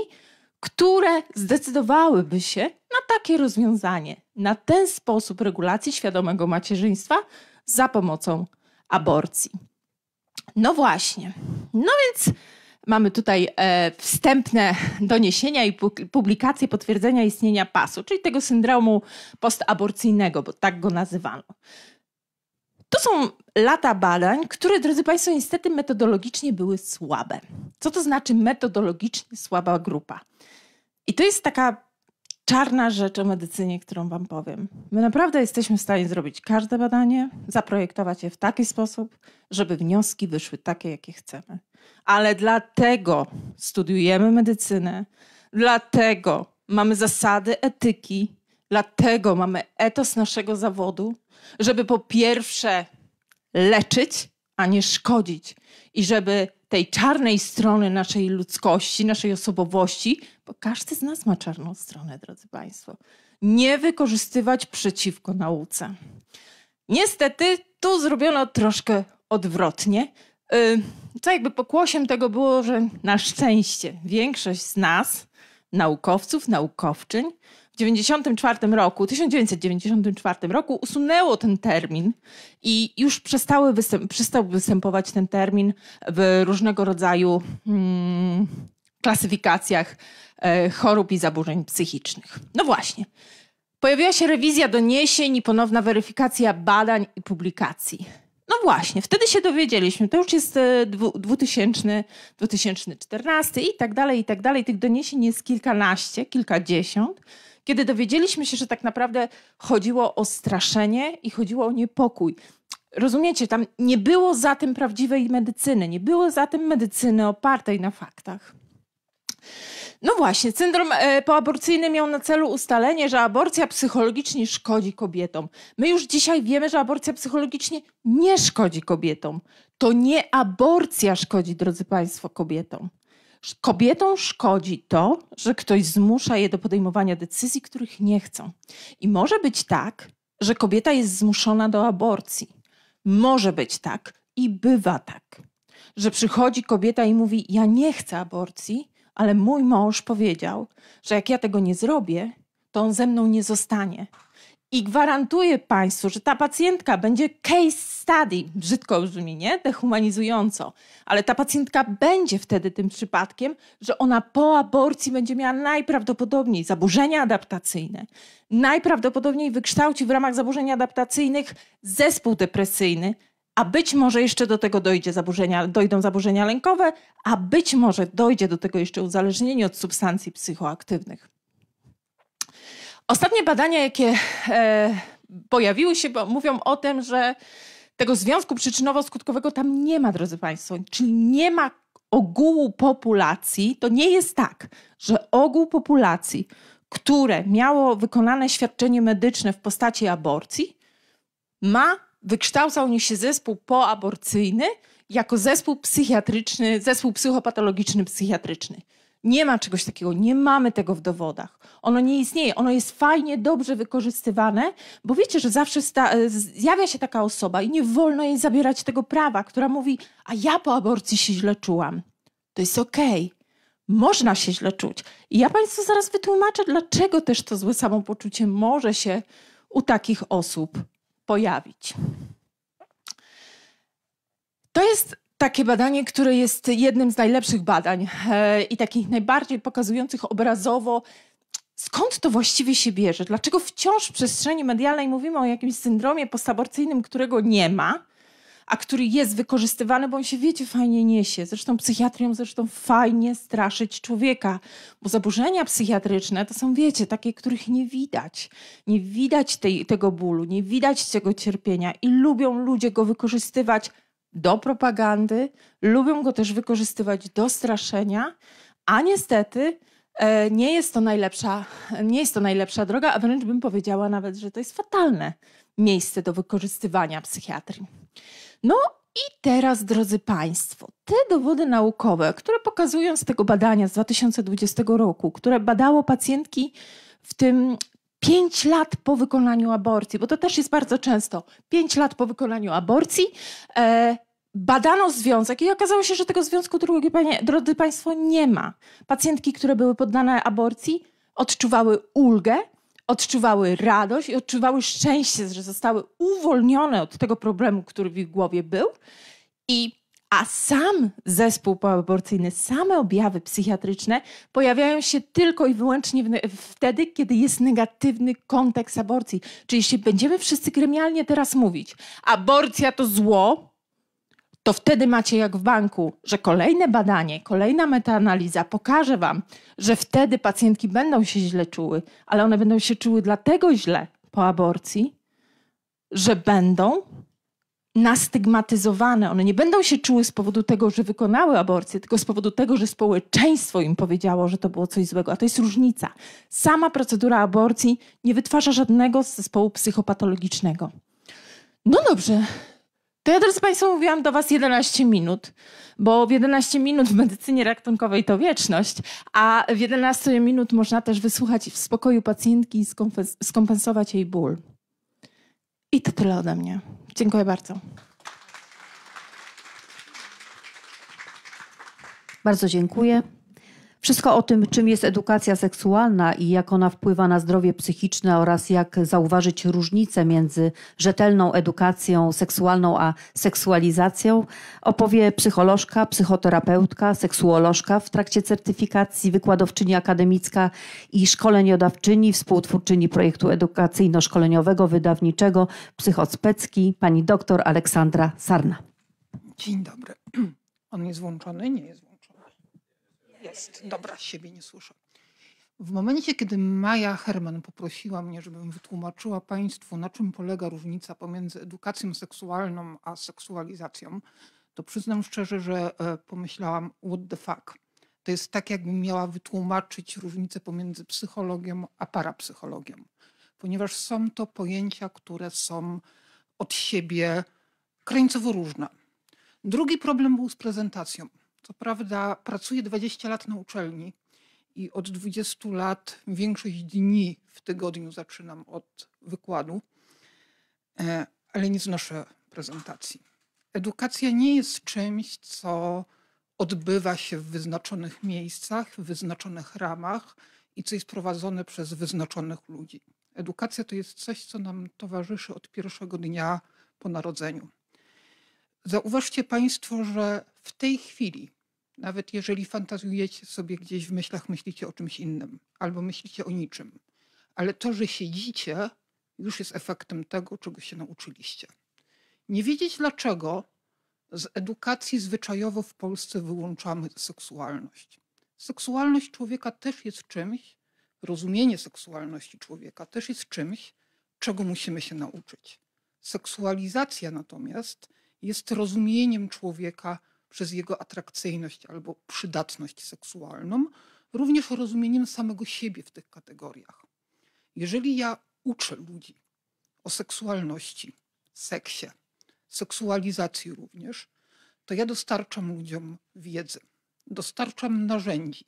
które zdecydowałyby się na takie rozwiązanie, na ten sposób regulacji świadomego macierzyństwa za pomocą aborcji. No właśnie. No więc mamy tutaj e, wstępne doniesienia i publikacje potwierdzenia istnienia PASU, czyli tego syndromu postaborcyjnego, bo tak go nazywano. To są lata badań, które, drodzy Państwo, niestety metodologicznie były słabe. Co to znaczy metodologicznie słaba grupa? I to jest taka czarna rzecz o medycynie, którą Wam powiem. My naprawdę jesteśmy w stanie zrobić każde badanie, zaprojektować je w taki sposób, żeby wnioski wyszły takie, jakie chcemy. Ale dlatego studiujemy medycynę, dlatego mamy zasady etyki, Dlatego mamy etos naszego zawodu, żeby po pierwsze leczyć, a nie szkodzić, i żeby tej czarnej strony naszej ludzkości, naszej osobowości, bo każdy z nas ma czarną stronę, drodzy Państwo, nie wykorzystywać przeciwko nauce. Niestety tu zrobiono troszkę odwrotnie. Y, co jakby pokłosiem tego było, że na szczęście większość z nas, naukowców, naukowczyń, 94 roku, 1994 roku usunęło ten termin i już przestały występ, przestał występować ten termin w różnego rodzaju hmm, klasyfikacjach e, chorób i zaburzeń psychicznych. No właśnie. Pojawiła się rewizja doniesień i ponowna weryfikacja badań i publikacji. No właśnie, wtedy się dowiedzieliśmy. To już jest 2000, e, 2014 i tak dalej, i tak dalej. Tych doniesień jest kilkanaście, kilkadziesiąt kiedy dowiedzieliśmy się, że tak naprawdę chodziło o straszenie i chodziło o niepokój. Rozumiecie, tam nie było za tym prawdziwej medycyny, nie było za tym medycyny opartej na faktach. No właśnie, syndrom e, poaborcyjny miał na celu ustalenie, że aborcja psychologicznie szkodzi kobietom. My już dzisiaj wiemy, że aborcja psychologicznie nie szkodzi kobietom. To nie aborcja szkodzi, drodzy Państwo, kobietom. Kobietom szkodzi to, że ktoś zmusza je do podejmowania decyzji, których nie chcą. I może być tak, że kobieta jest zmuszona do aborcji. Może być tak i bywa tak, że przychodzi kobieta i mówi: Ja nie chcę aborcji, ale mój mąż powiedział, że jak ja tego nie zrobię, to on ze mną nie zostanie. I gwarantuję Państwu, że ta pacjentka będzie case study, brzydko brzmi, nie? Dehumanizująco, ale ta pacjentka będzie wtedy tym przypadkiem, że ona po aborcji będzie miała najprawdopodobniej zaburzenia adaptacyjne, najprawdopodobniej wykształci w ramach zaburzeń adaptacyjnych zespół depresyjny, a być może jeszcze do tego dojdzie zaburzenia, dojdą zaburzenia lękowe, a być może dojdzie do tego jeszcze uzależnienie od substancji psychoaktywnych. Ostatnie badania, jakie e, pojawiły się, mówią o tym, że tego związku przyczynowo-skutkowego tam nie ma, drodzy Państwo. Czyli nie ma ogółu populacji. To nie jest tak, że ogół populacji, które miało wykonane świadczenie medyczne w postaci aborcji, ma, wykształcał się zespół poaborcyjny jako zespół psychiatryczny, zespół psychopatologiczny psychiatryczny. Nie ma czegoś takiego, nie mamy tego w dowodach. Ono nie istnieje, ono jest fajnie, dobrze wykorzystywane, bo wiecie, że zawsze e, zjawia się taka osoba i nie wolno jej zabierać tego prawa, która mówi, a ja po aborcji się źle czułam. To jest okej. Okay. Można się źle czuć. I ja Państwu zaraz wytłumaczę, dlaczego też to złe samopoczucie może się u takich osób pojawić. To jest takie badanie, które jest jednym z najlepszych badań e, i takich najbardziej pokazujących obrazowo, skąd to właściwie się bierze. Dlaczego wciąż w przestrzeni medialnej mówimy o jakimś syndromie postaborcyjnym, którego nie ma, a który jest wykorzystywany, bo on się wiecie, fajnie niesie. Zresztą psychiatrią zresztą fajnie straszyć człowieka, bo zaburzenia psychiatryczne to są, wiecie, takie, których nie widać. Nie widać tej, tego bólu, nie widać tego cierpienia i lubią ludzie go wykorzystywać do propagandy, lubią go też wykorzystywać do straszenia, a niestety e, nie jest to najlepsza, nie jest to najlepsza droga, a wręcz bym powiedziała nawet, że to jest fatalne miejsce do wykorzystywania psychiatrii. No i teraz, drodzy Państwo, te dowody naukowe, które pokazują z tego badania z 2020 roku, które badało pacjentki w tym 5 lat po wykonaniu aborcji, bo to też jest bardzo często 5 lat po wykonaniu aborcji, e, badano związek i okazało się, że tego związku, drogi, panie, drodzy Państwo, nie ma. Pacjentki, które były poddane aborcji, odczuwały ulgę, odczuwały radość i odczuwały szczęście, że zostały uwolnione od tego problemu, który w ich głowie był. I a sam zespół poaborcyjny, same objawy psychiatryczne pojawiają się tylko i wyłącznie wtedy, kiedy jest negatywny kontekst aborcji. Czyli jeśli będziemy wszyscy gremialnie teraz mówić, aborcja to zło, to wtedy macie jak w banku, że kolejne badanie, kolejna metaanaliza pokaże Wam, że wtedy pacjentki będą się źle czuły, ale one będą się czuły dlatego źle po aborcji, że będą nastygmatyzowane. One nie będą się czuły z powodu tego, że wykonały aborcję, tylko z powodu tego, że społeczeństwo im powiedziało, że to było coś złego. A to jest różnica. Sama procedura aborcji nie wytwarza żadnego zespołu psychopatologicznego. No dobrze, to ja teraz Państwu mówiłam do Was 11 minut, bo w 11 minut w medycynie ratunkowej to wieczność, a w 11 minut można też wysłuchać w spokoju pacjentki i skompensować jej ból. I to tyle ode mnie. Dziękuję bardzo. Bardzo dziękuję. Wszystko o tym, czym jest edukacja seksualna i jak ona wpływa na zdrowie psychiczne oraz jak zauważyć różnicę między rzetelną edukacją seksualną a seksualizacją, opowie psycholożka, psychoterapeutka, seksuolożka w trakcie certyfikacji, wykładowczyni akademicka i szkoleniodawczyni, współtwórczyni projektu edukacyjno-szkoleniowego wydawniczego Psychocpecki, pani doktor Aleksandra Sarna. Dzień dobry. <clears throat> On jest włączony? Nie jest włączony jest. Dobra, siebie nie słyszę. W momencie, kiedy Maja Herman poprosiła mnie, żebym wytłumaczyła Państwu, na czym polega różnica pomiędzy edukacją seksualną a seksualizacją, to przyznam szczerze, że e, pomyślałam, what the fuck. To jest tak, jakbym miała wytłumaczyć różnicę pomiędzy psychologią a parapsychologią, ponieważ są to pojęcia, które są od siebie krańcowo różne. Drugi problem był z prezentacją. Co prawda pracuję 20 lat na uczelni i od 20 lat większość dni w tygodniu zaczynam od wykładu, e, ale nie znoszę prezentacji. Edukacja nie jest czymś, co odbywa się w wyznaczonych miejscach, w wyznaczonych ramach i co jest prowadzone przez wyznaczonych ludzi. Edukacja to jest coś, co nam towarzyszy od pierwszego dnia po narodzeniu. Zauważcie Państwo, że w tej chwili nawet jeżeli fantazujecie sobie gdzieś w myślach, myślicie o czymś innym albo myślicie o niczym. Ale to, że siedzicie, już jest efektem tego, czego się nauczyliście. Nie wiedzieć dlaczego z edukacji zwyczajowo w Polsce wyłączamy seksualność. Seksualność człowieka też jest czymś, rozumienie seksualności człowieka też jest czymś, czego musimy się nauczyć. Seksualizacja natomiast jest rozumieniem człowieka przez jego atrakcyjność albo przydatność seksualną, również rozumieniem samego siebie w tych kategoriach. Jeżeli ja uczę ludzi o seksualności, seksie, seksualizacji również, to ja dostarczam ludziom wiedzy, dostarczam narzędzi.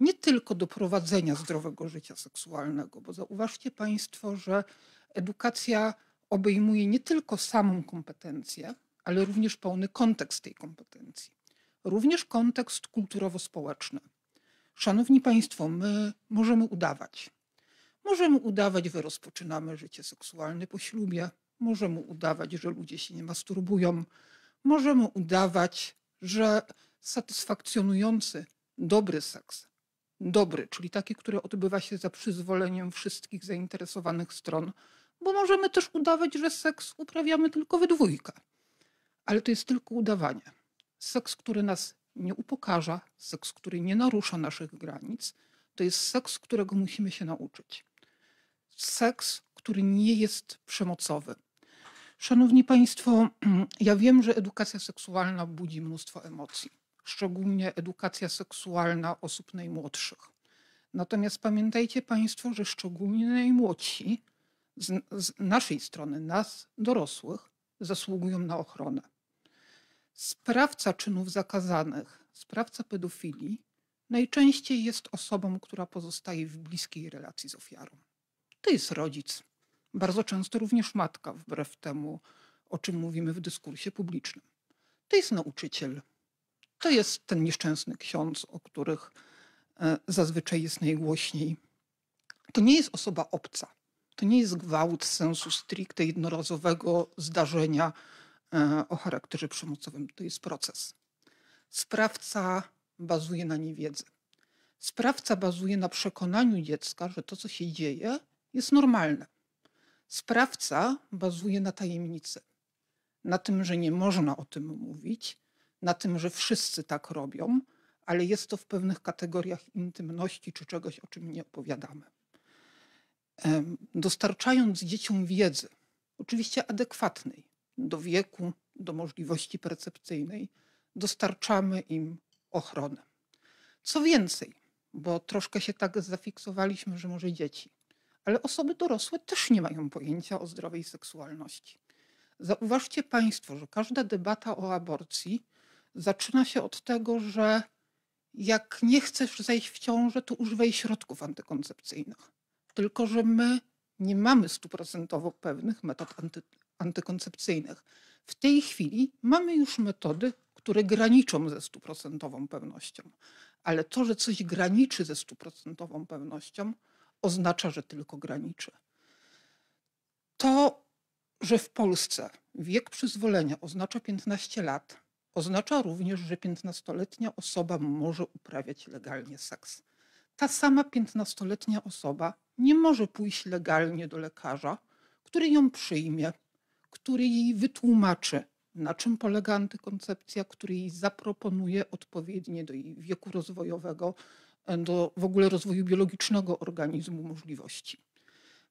Nie tylko do prowadzenia zdrowego życia seksualnego, bo zauważcie Państwo, że edukacja obejmuje nie tylko samą kompetencję, ale również pełny kontekst tej kompetencji, również kontekst kulturowo-społeczny. Szanowni Państwo, my możemy udawać. Możemy udawać, że rozpoczynamy życie seksualne po ślubie, możemy udawać, że ludzie się nie masturbują, możemy udawać, że satysfakcjonujący, dobry seks, dobry, czyli taki, który odbywa się za przyzwoleniem wszystkich zainteresowanych stron, bo możemy też udawać, że seks uprawiamy tylko we dwójkę. Ale to jest tylko udawanie. Seks, który nas nie upokarza, seks, który nie narusza naszych granic, to jest seks, którego musimy się nauczyć. Seks, który nie jest przemocowy. Szanowni Państwo, <clears throat> ja wiem, że edukacja seksualna budzi mnóstwo emocji, szczególnie edukacja seksualna osób najmłodszych. Natomiast pamiętajcie Państwo, że szczególnie najmłodsi z, z naszej strony, nas dorosłych, zasługują na ochronę. Sprawca czynów zakazanych, sprawca pedofilii najczęściej jest osobą, która pozostaje w bliskiej relacji z ofiarą. To jest rodzic, bardzo często również matka, wbrew temu, o czym mówimy w dyskursie publicznym. To jest nauczyciel, to jest ten nieszczęsny ksiądz, o których e, zazwyczaj jest najgłośniej. To nie jest osoba obca. To nie jest gwałt sensu stricte jednorazowego zdarzenia, E, o charakterze przemocowym. To jest proces. Sprawca bazuje na niewiedzy. Sprawca bazuje na przekonaniu dziecka, że to, co się dzieje, jest normalne. Sprawca bazuje na tajemnicy, na tym, że nie można o tym mówić, na tym, że wszyscy tak robią, ale jest to w pewnych kategoriach intymności czy czegoś, o czym nie opowiadamy. Dostarczając dzieciom wiedzy, oczywiście adekwatnej, do wieku, do możliwości percepcyjnej, dostarczamy im ochronę. Co więcej, bo troszkę się tak zafiksowaliśmy, że może dzieci, ale osoby dorosłe też nie mają pojęcia o zdrowej seksualności. Zauważcie Państwo, że każda debata o aborcji zaczyna się od tego, że jak nie chcesz zejść w ciążę, to używaj środków antykoncepcyjnych. Tylko, że my nie mamy stuprocentowo pewnych metod antykoncepcyjnych antykoncepcyjnych. W tej chwili mamy już metody, które graniczą ze stuprocentową pewnością. Ale to, że coś graniczy ze stuprocentową pewnością, oznacza, że tylko graniczy. To, że w Polsce wiek przyzwolenia oznacza 15 lat, oznacza również, że 15-letnia osoba może uprawiać legalnie seks. Ta sama 15-letnia osoba nie może pójść legalnie do lekarza, który ją przyjmie który jej wytłumaczy, na czym polega antykoncepcja, który jej zaproponuje odpowiednie do jej wieku rozwojowego, e, do w ogóle rozwoju biologicznego organizmu możliwości.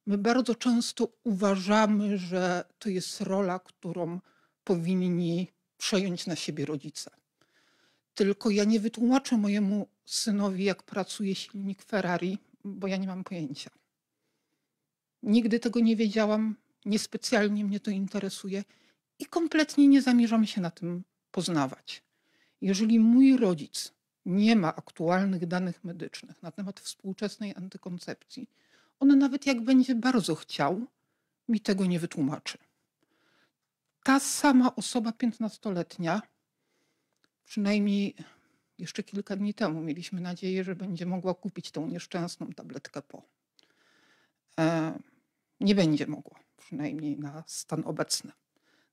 My bardzo często uważamy, że to jest rola, którą powinni przejąć na siebie rodzice. Tylko ja nie wytłumaczę mojemu synowi, jak pracuje silnik Ferrari, bo ja nie mam pojęcia. Nigdy tego nie wiedziałam, niespecjalnie mnie to interesuje i kompletnie nie zamierzam się na tym poznawać. Jeżeli mój rodzic nie ma aktualnych danych medycznych na temat współczesnej antykoncepcji, on nawet jak będzie bardzo chciał, mi tego nie wytłumaczy. Ta sama osoba 15-letnia, przynajmniej jeszcze kilka dni temu mieliśmy nadzieję, że będzie mogła kupić tą nieszczęsną tabletkę po. E, nie będzie mogła przynajmniej na stan obecny.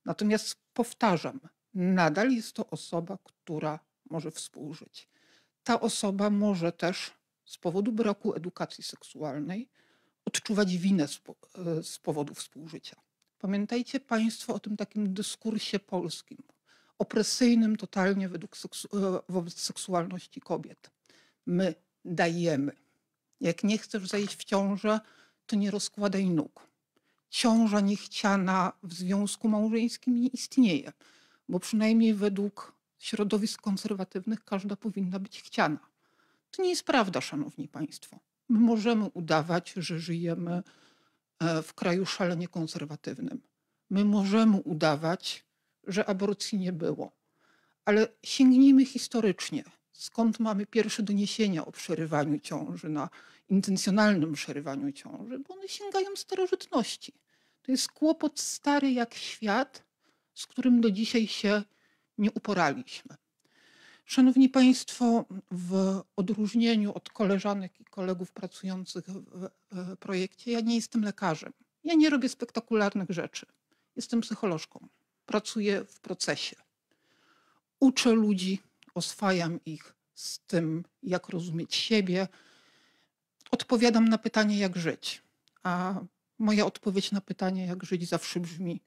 Natomiast powtarzam, nadal jest to osoba, która może współżyć. Ta osoba może też z powodu braku edukacji seksualnej odczuwać winę z e, powodu współżycia. Pamiętajcie Państwo o tym takim dyskursie polskim, opresyjnym totalnie według seksu e, wobec seksualności kobiet. My dajemy. Jak nie chcesz zajść w ciążę, to nie rozkładaj nóg ciąża niechciana w związku małżeńskim nie istnieje, bo przynajmniej według środowisk konserwatywnych każda powinna być chciana. To nie jest prawda, szanowni państwo. My możemy udawać, że żyjemy e, w kraju szalenie konserwatywnym. My możemy udawać, że aborcji nie było. Ale sięgnijmy historycznie skąd mamy pierwsze doniesienia o przerywaniu ciąży, na intencjonalnym przerywaniu ciąży, bo one sięgają starożytności. To jest kłopot stary jak świat, z którym do dzisiaj się nie uporaliśmy. Szanowni Państwo, w odróżnieniu od koleżanek i kolegów pracujących w projekcie, ja nie jestem lekarzem. Ja nie robię spektakularnych rzeczy. Jestem psycholożką. Pracuję w procesie. Uczę ludzi, oswajam ich z tym, jak rozumieć siebie, odpowiadam na pytanie, jak żyć. A moja odpowiedź na pytanie, jak żyć, zawsze brzmi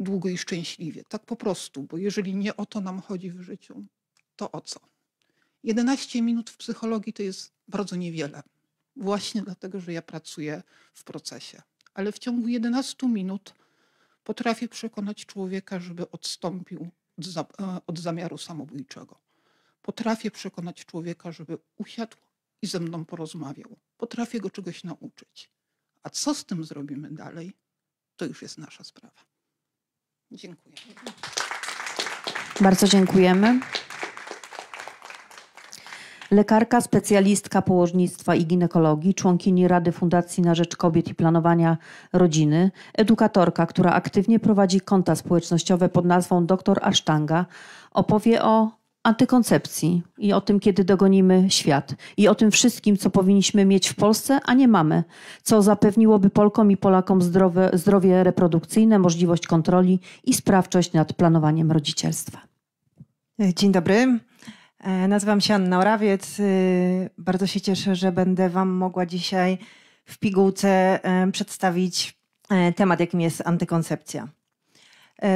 długo i szczęśliwie. Tak po prostu, bo jeżeli nie o to nam chodzi w życiu, to o co? 11 minut w psychologii to jest bardzo niewiele. Właśnie dlatego, że ja pracuję w procesie. Ale w ciągu 11 minut potrafię przekonać człowieka, żeby odstąpił E, od zamiaru samobójczego. Potrafię przekonać człowieka, żeby usiadł i ze mną porozmawiał. Potrafię go czegoś nauczyć. A co z tym zrobimy dalej, to już jest nasza sprawa. Dziękuję. Bardzo dziękujemy. Lekarka, specjalistka położnictwa i ginekologii, członkini Rady Fundacji na Rzecz Kobiet i Planowania Rodziny, edukatorka, która aktywnie prowadzi konta społecznościowe pod nazwą Dr Asztanga, opowie o antykoncepcji i o tym, kiedy dogonimy świat i o tym wszystkim, co powinniśmy mieć w Polsce, a nie mamy, co zapewniłoby Polkom i Polakom zdrowie reprodukcyjne, możliwość kontroli i sprawczość nad planowaniem rodzicielstwa. Dzień dobry. E, nazywam się Anna Orawiec. E, bardzo się cieszę, że będę Wam mogła dzisiaj w pigułce e, przedstawić temat, jakim jest antykoncepcja.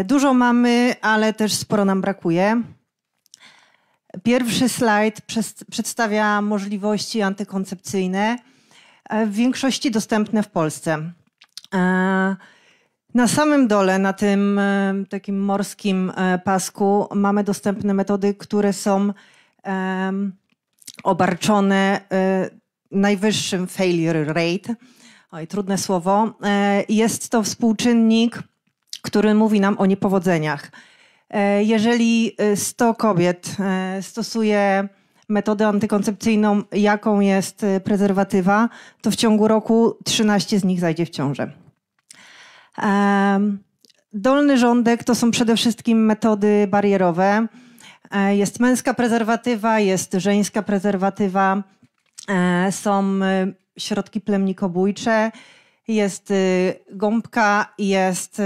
Dużo mamy, ale też sporo nam brakuje. Pierwszy slajd przedstawia możliwości antykoncepcyjne, w większości dostępne w Polsce. Na samym dole, na tym takim morskim pasku, mamy dostępne metody, które są obarczone y, najwyższym failure rate. Oj, trudne słowo. E, jest to współczynnik, który mówi nam o niepowodzeniach. E, jeżeli 100 y, kobiet e, stosuje metodę antykoncepcyjną, jaką jest y, prezerwatywa, to w ciągu roku 13 z nich zajdzie w ciążę. Dolny rządek to są przede wszystkim metody barierowe. E, jest męska prezerwatywa, jest żeńska prezerwatywa, e, są e, środki plemnikobójcze, jest gąbka, jest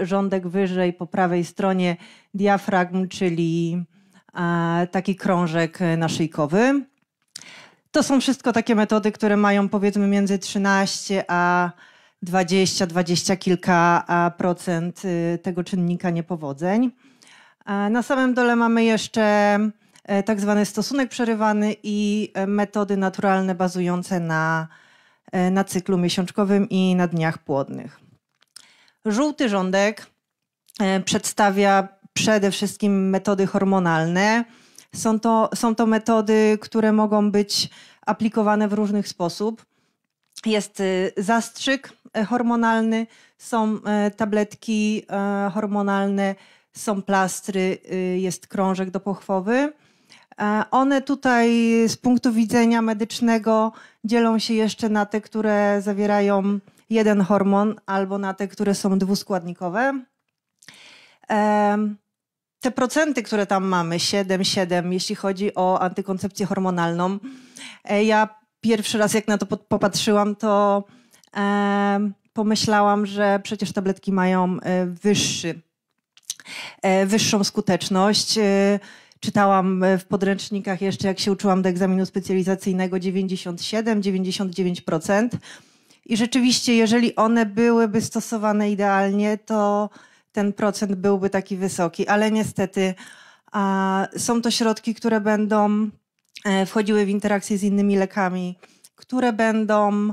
rządek wyżej po prawej stronie diafragm, czyli taki krążek naszyjkowy. To są wszystko takie metody, które mają powiedzmy między 13 a 20, 20 kilka procent tego czynnika niepowodzeń. Na samym dole mamy jeszcze e, tak zwany stosunek przerywany i e, metody naturalne bazujące na, e, na cyklu miesiączkowym i na dniach płodnych. Żółty rządek przedstawia przede wszystkim metody hormonalne. Są to, są to metody, które mogą być aplikowane w różnych sposób. Jest zastrzyk hormonalny, są tabletki hormonalne, są plastry, y, jest krążek do pochwowy. E, one tutaj z punktu widzenia medycznego dzielą się jeszcze na te, które zawierają jeden hormon, albo na te, które są dwuskładnikowe. E, te procenty, które tam mamy, 7-7, jeśli chodzi o antykoncepcję hormonalną, e, ja pierwszy raz jak na to popatrzyłam, to pomyślałam, że przecież tabletki mają wyższy E, wyższą skuteczność. E, czytałam e, w podręcznikach jeszcze, jak się uczyłam do egzaminu specjalizacyjnego, 97-99%. I rzeczywiście, jeżeli one byłyby stosowane idealnie, to ten procent byłby taki wysoki, ale niestety a, są to środki, które będą wchodziły w interakcję z innymi lekami, które będą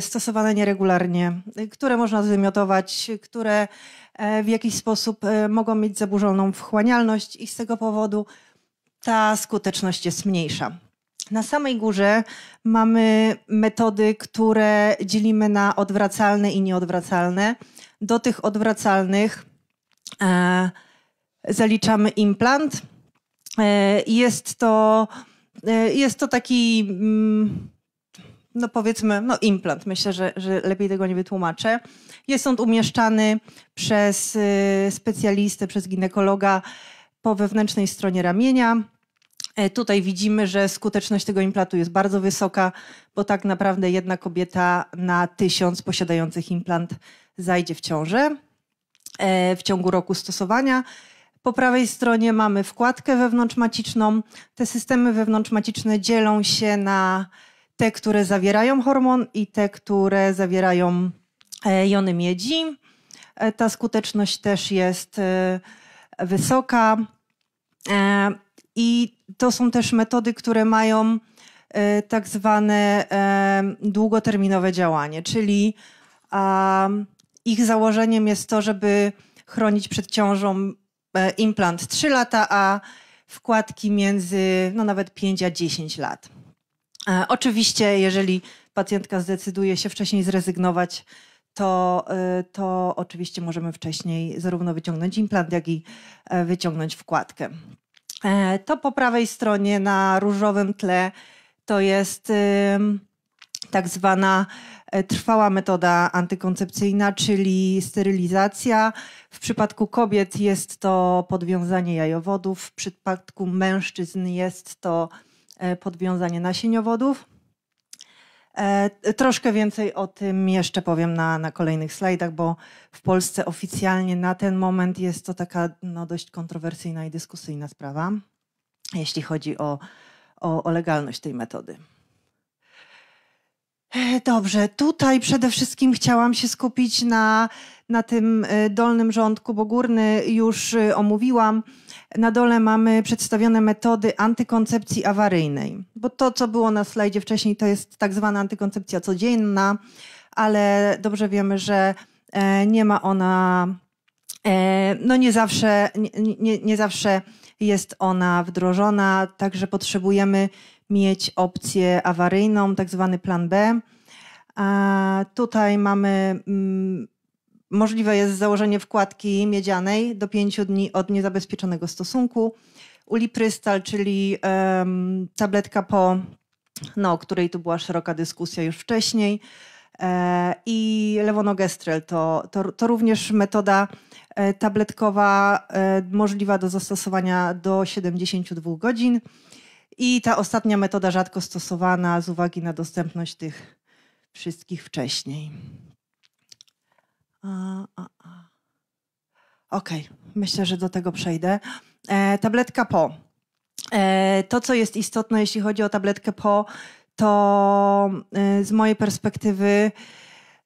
stosowane nieregularnie, które można wymiotować, które E, w jakiś sposób e, mogą mieć zaburzoną wchłanialność i z tego powodu ta skuteczność jest mniejsza. Na samej górze mamy metody, które dzielimy na odwracalne i nieodwracalne. Do tych odwracalnych e, zaliczamy implant. E, jest, to, e, jest to taki. Mm, no powiedzmy, no implant, myślę, że, że lepiej tego nie wytłumaczę. Jest on umieszczany przez y, specjalistę, przez ginekologa po wewnętrznej stronie ramienia. E, tutaj widzimy, że skuteczność tego implantu jest bardzo wysoka, bo tak naprawdę jedna kobieta na tysiąc posiadających implant zajdzie w ciążę e, w ciągu roku stosowania. Po prawej stronie mamy wkładkę wewnątrzmaciczną. Te systemy wewnątrzmaciczne dzielą się na te, które zawierają hormon i te, które zawierają e, jony miedzi. E, ta skuteczność też jest e, wysoka. I to są też metody, które mają tak zwane długoterminowe działanie, czyli ich założeniem jest to, żeby chronić przed ciążą implant 3 lata, a wkładki między no nawet 5 a 10 lat. E, oczywiście, jeżeli pacjentka zdecyduje się wcześniej zrezygnować, to, e, to oczywiście możemy wcześniej zarówno wyciągnąć implant, jak i e, wyciągnąć wkładkę. To po prawej stronie na różowym tle to jest tak zwana trwała metoda antykoncepcyjna, czyli sterylizacja. W przypadku kobiet jest to podwiązanie jajowodów, w przypadku mężczyzn jest to E, podwiązanie nasieniowodów. E, e, troszkę więcej o tym jeszcze powiem na, na kolejnych slajdach, bo w Polsce oficjalnie na ten moment jest to taka no, dość kontrowersyjna i dyskusyjna sprawa, jeśli chodzi o, o, o legalność tej metody. E, dobrze, tutaj przede wszystkim chciałam się skupić na, na tym e, dolnym rządku, bo górny już e, omówiłam. Na dole mamy przedstawione metody antykoncepcji awaryjnej, bo to, co było na slajdzie wcześniej, to jest tak zwana antykoncepcja codzienna, ale dobrze wiemy, że nie ma ona, no nie zawsze, nie, nie, nie zawsze jest ona wdrożona, także potrzebujemy mieć opcję awaryjną, tak zwany plan B. A tutaj mamy. Mm, możliwe jest założenie wkładki miedzianej do 5 dni od niezabezpieczonego stosunku. Uliprystal, czyli um, tabletka po, no, o której tu była szeroka dyskusja już wcześniej. E, I lewonogestrel to, to, to również metoda e, tabletkowa e, możliwa do zastosowania do 72 godzin. I ta ostatnia metoda rzadko stosowana z uwagi na dostępność tych wszystkich wcześniej. Ok, myślę, że do tego przejdę. E, tabletka po. E, to, co jest istotne, jeśli chodzi o tabletkę po, to e, z mojej perspektywy,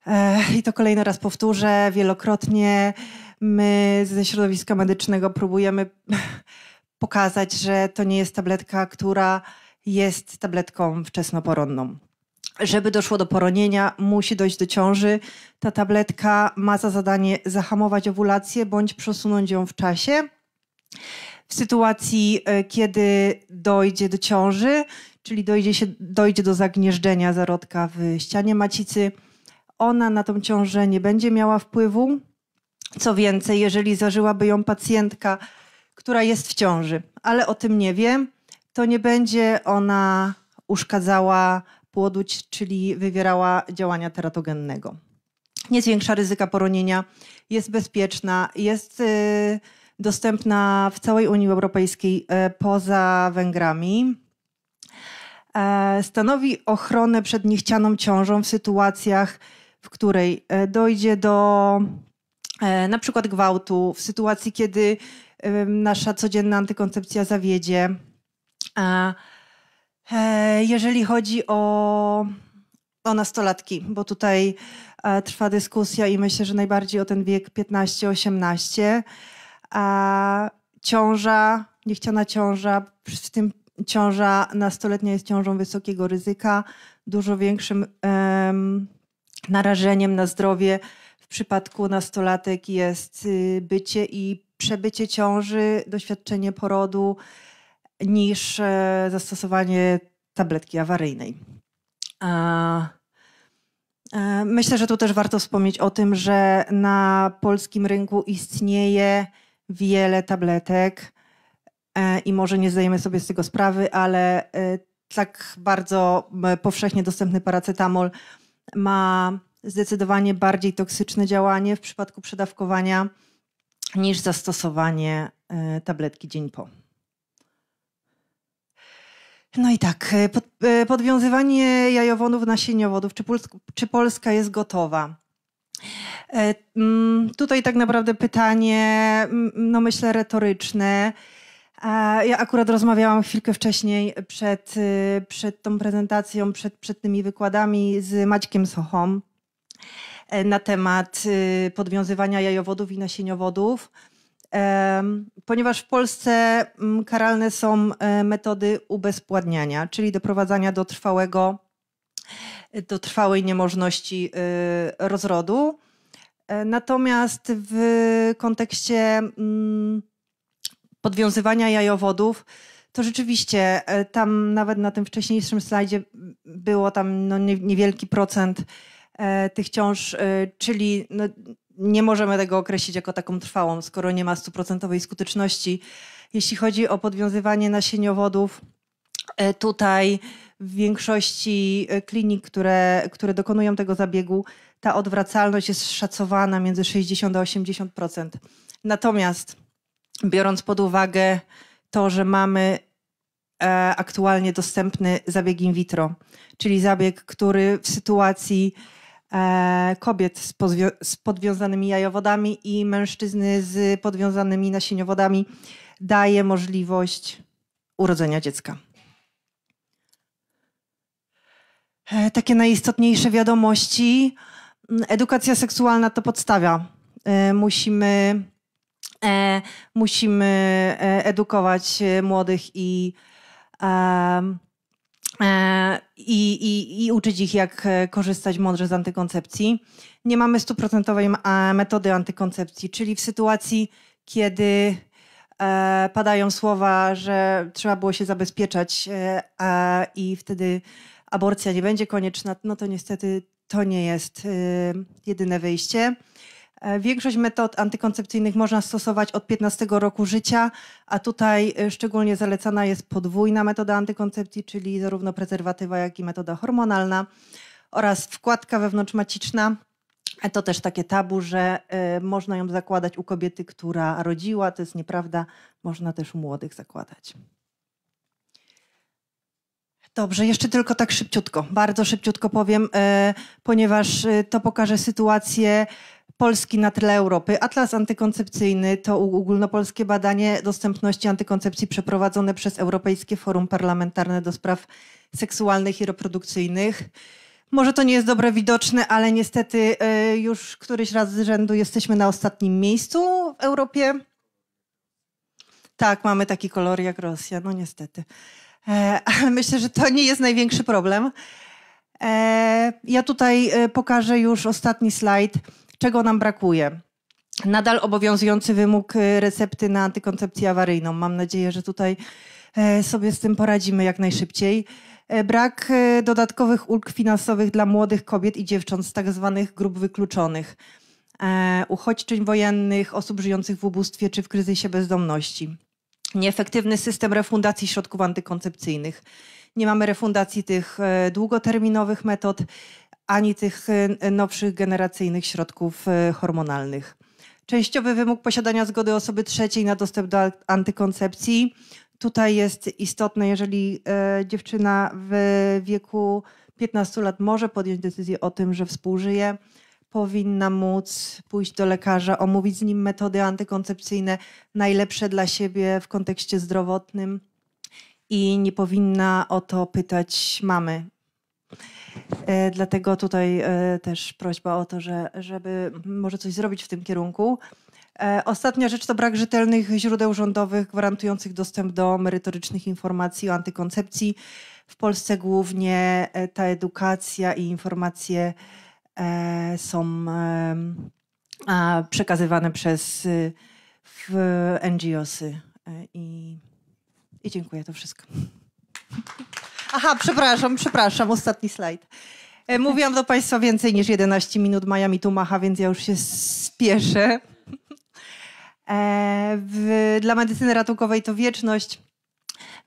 e, i to kolejny raz powtórzę, wielokrotnie my ze środowiska medycznego próbujemy pokazać, że to nie jest tabletka, która jest tabletką wczesnoporonną. Żeby doszło do poronienia, musi dojść do ciąży. Ta tabletka ma za zadanie zahamować owulację bądź przesunąć ją w czasie. W sytuacji, e, kiedy dojdzie do ciąży, czyli dojdzie, się, dojdzie do zagnieżdżenia zarodka w ścianie macicy, ona na tą ciążę nie będzie miała wpływu. Co więcej, jeżeli zażyłaby ją pacjentka, która jest w ciąży, ale o tym nie wie, to nie będzie ona uszkadzała płodu, czyli wywierała działania teratogennego. Nie zwiększa ryzyka poronienia, jest bezpieczna, jest y, dostępna w całej Unii Europejskiej y, poza Węgrami. E, stanowi ochronę przed niechcianą ciążą w sytuacjach, w której e, dojdzie do e, na przykład gwałtu, w sytuacji, kiedy nasza codzienna antykoncepcja zawiedzie. A e, jeżeli chodzi o, o nastolatki, bo tutaj e, trwa dyskusja i myślę, że najbardziej o ten wiek 15-18, a ciąża, niechciana ciąża, w tym ciąża nastoletnia jest ciążą wysokiego ryzyka, dużo większym narażeniem na zdrowie w przypadku nastolatek jest y, bycie i przebycie ciąży, doświadczenie porodu niż e, zastosowanie tabletki awaryjnej. E, myślę, że tu też warto wspomnieć o tym, że na polskim rynku istnieje wiele tabletek e, i może nie zdajemy sobie z tego sprawy, ale tak bardzo powszechnie dostępny paracetamol ma zdecydowanie bardziej toksyczne działanie w przypadku przedawkowania niż zastosowanie e, tabletki dzień po. No i tak, e, pod, e, podwiązywanie jajowonów nasieniowodów. Czy, Polska, czy Polska jest gotowa? Mm, tutaj tak naprawdę pytanie, mm, no myślę, retoryczne. Ja akurat rozmawiałam chwilkę wcześniej przed, przed tą prezentacją, przed, przed tymi wykładami z Maćkiem Sochom. E, na temat y, podwiązywania jajowodów i nasieniowodów, ponieważ w Polsce mm, karalne są e, metody ubezpładniania, czyli doprowadzania do trwałego, do trwałej niemożności y, rozrodu. E, natomiast w kontekście mm, podwiązywania jajowodów, to rzeczywiście tam nawet na tym wcześniejszym slajdzie było tam no niewielki procent E, tych ciąż, e, czyli no, nie możemy tego określić jako taką trwałą, skoro nie ma stuprocentowej skuteczności. Jeśli chodzi o podwiązywanie nasieniowodów, e, tutaj w większości klinik, które, które dokonują tego zabiegu, ta odwracalność jest szacowana między 60 a 80%. Natomiast biorąc pod uwagę to, że mamy aktualnie dostępny zabieg in vitro, czyli zabieg, który w sytuacji E, kobiet z, z podwiązanymi jajowodami i mężczyzny z podwiązanymi nasieniowodami daje możliwość urodzenia dziecka. E, takie najistotniejsze wiadomości. Mm, edukacja seksualna to podstawia. E, musimy, musimy edukować młodych i E, i, i, i uczyć ich, jak e, korzystać mądrze z antykoncepcji. Nie mamy stuprocentowej metody antykoncepcji, czyli w sytuacji, kiedy e, padają słowa, że trzeba było się zabezpieczać i wtedy aborcja nie będzie konieczna, no to niestety to nie jest jedyne wyjście. E, większość metod antykoncepcyjnych można stosować od 15 roku życia, a tutaj e, szczególnie zalecana jest podwójna metoda antykoncepcji, czyli zarówno prezerwatywa, jak i metoda hormonalna oraz wkładka wewnątrzmaciczna. E, to też takie tabu, że można ją zakładać u kobiety, która rodziła. To jest nieprawda. Można też u młodych zakładać. Dobrze, jeszcze tylko tak szybciutko, bardzo szybciutko powiem, ponieważ to pokaże sytuację Polski na tle Europy. Atlas antykoncepcyjny to ogólnopolskie badanie dostępności antykoncepcji przeprowadzone przez Europejskie Forum Parlamentarne do Spraw Seksualnych i Reprodukcyjnych. Może to nie jest dobre widoczne, ale niestety e, już któryś raz z rzędu jesteśmy na ostatnim miejscu w Europie. Tak, mamy taki kolor jak Rosja, no niestety. E, ale myślę, że to nie jest największy problem. E, ja tutaj pokażę już ostatni slajd czego nam brakuje? Nadal obowiązujący wymóg e, recepty na antykoncepcję awaryjną. Mam nadzieję, że tutaj e, sobie z tym poradzimy jak najszybciej. E, brak dodatkowych ulg finansowych dla młodych kobiet i dziewcząt z tak zwanych grup wykluczonych, uchodźczyń wojennych, osób żyjących w ubóstwie czy w kryzysie bezdomności. Nieefektywny system refundacji środków antykoncepcyjnych. Nie mamy refundacji tych długoterminowych metod, ani tych y, y, nowszych generacyjnych środków y, hormonalnych. Częściowy wymóg posiadania zgody osoby trzeciej na dostęp do antykoncepcji. Tutaj jest istotne, jeżeli dziewczyna w wieku 15 lat może podjąć decyzję o tym, że współżyje, powinna móc pójść do lekarza, omówić z nim metody antykoncepcyjne najlepsze dla siebie w kontekście zdrowotnym i nie powinna o to pytać mamy E, dlatego tutaj e, też prośba o to, że, żeby może coś zrobić w tym kierunku. E, ostatnia rzecz to brak rzetelnych źródeł rządowych gwarantujących dostęp do merytorycznych informacji o antykoncepcji. W Polsce głównie ta edukacja i informacje są przekazywane przez y, NGOsy. I, I dziękuję, to wszystko. Aha, przepraszam, przepraszam, ostatni slajd. E, mówiłam do Państwa więcej niż 11 minut Miami tu macha, więc ja już się spieszę. E, w, dla medycyny ratunkowej to wieczność.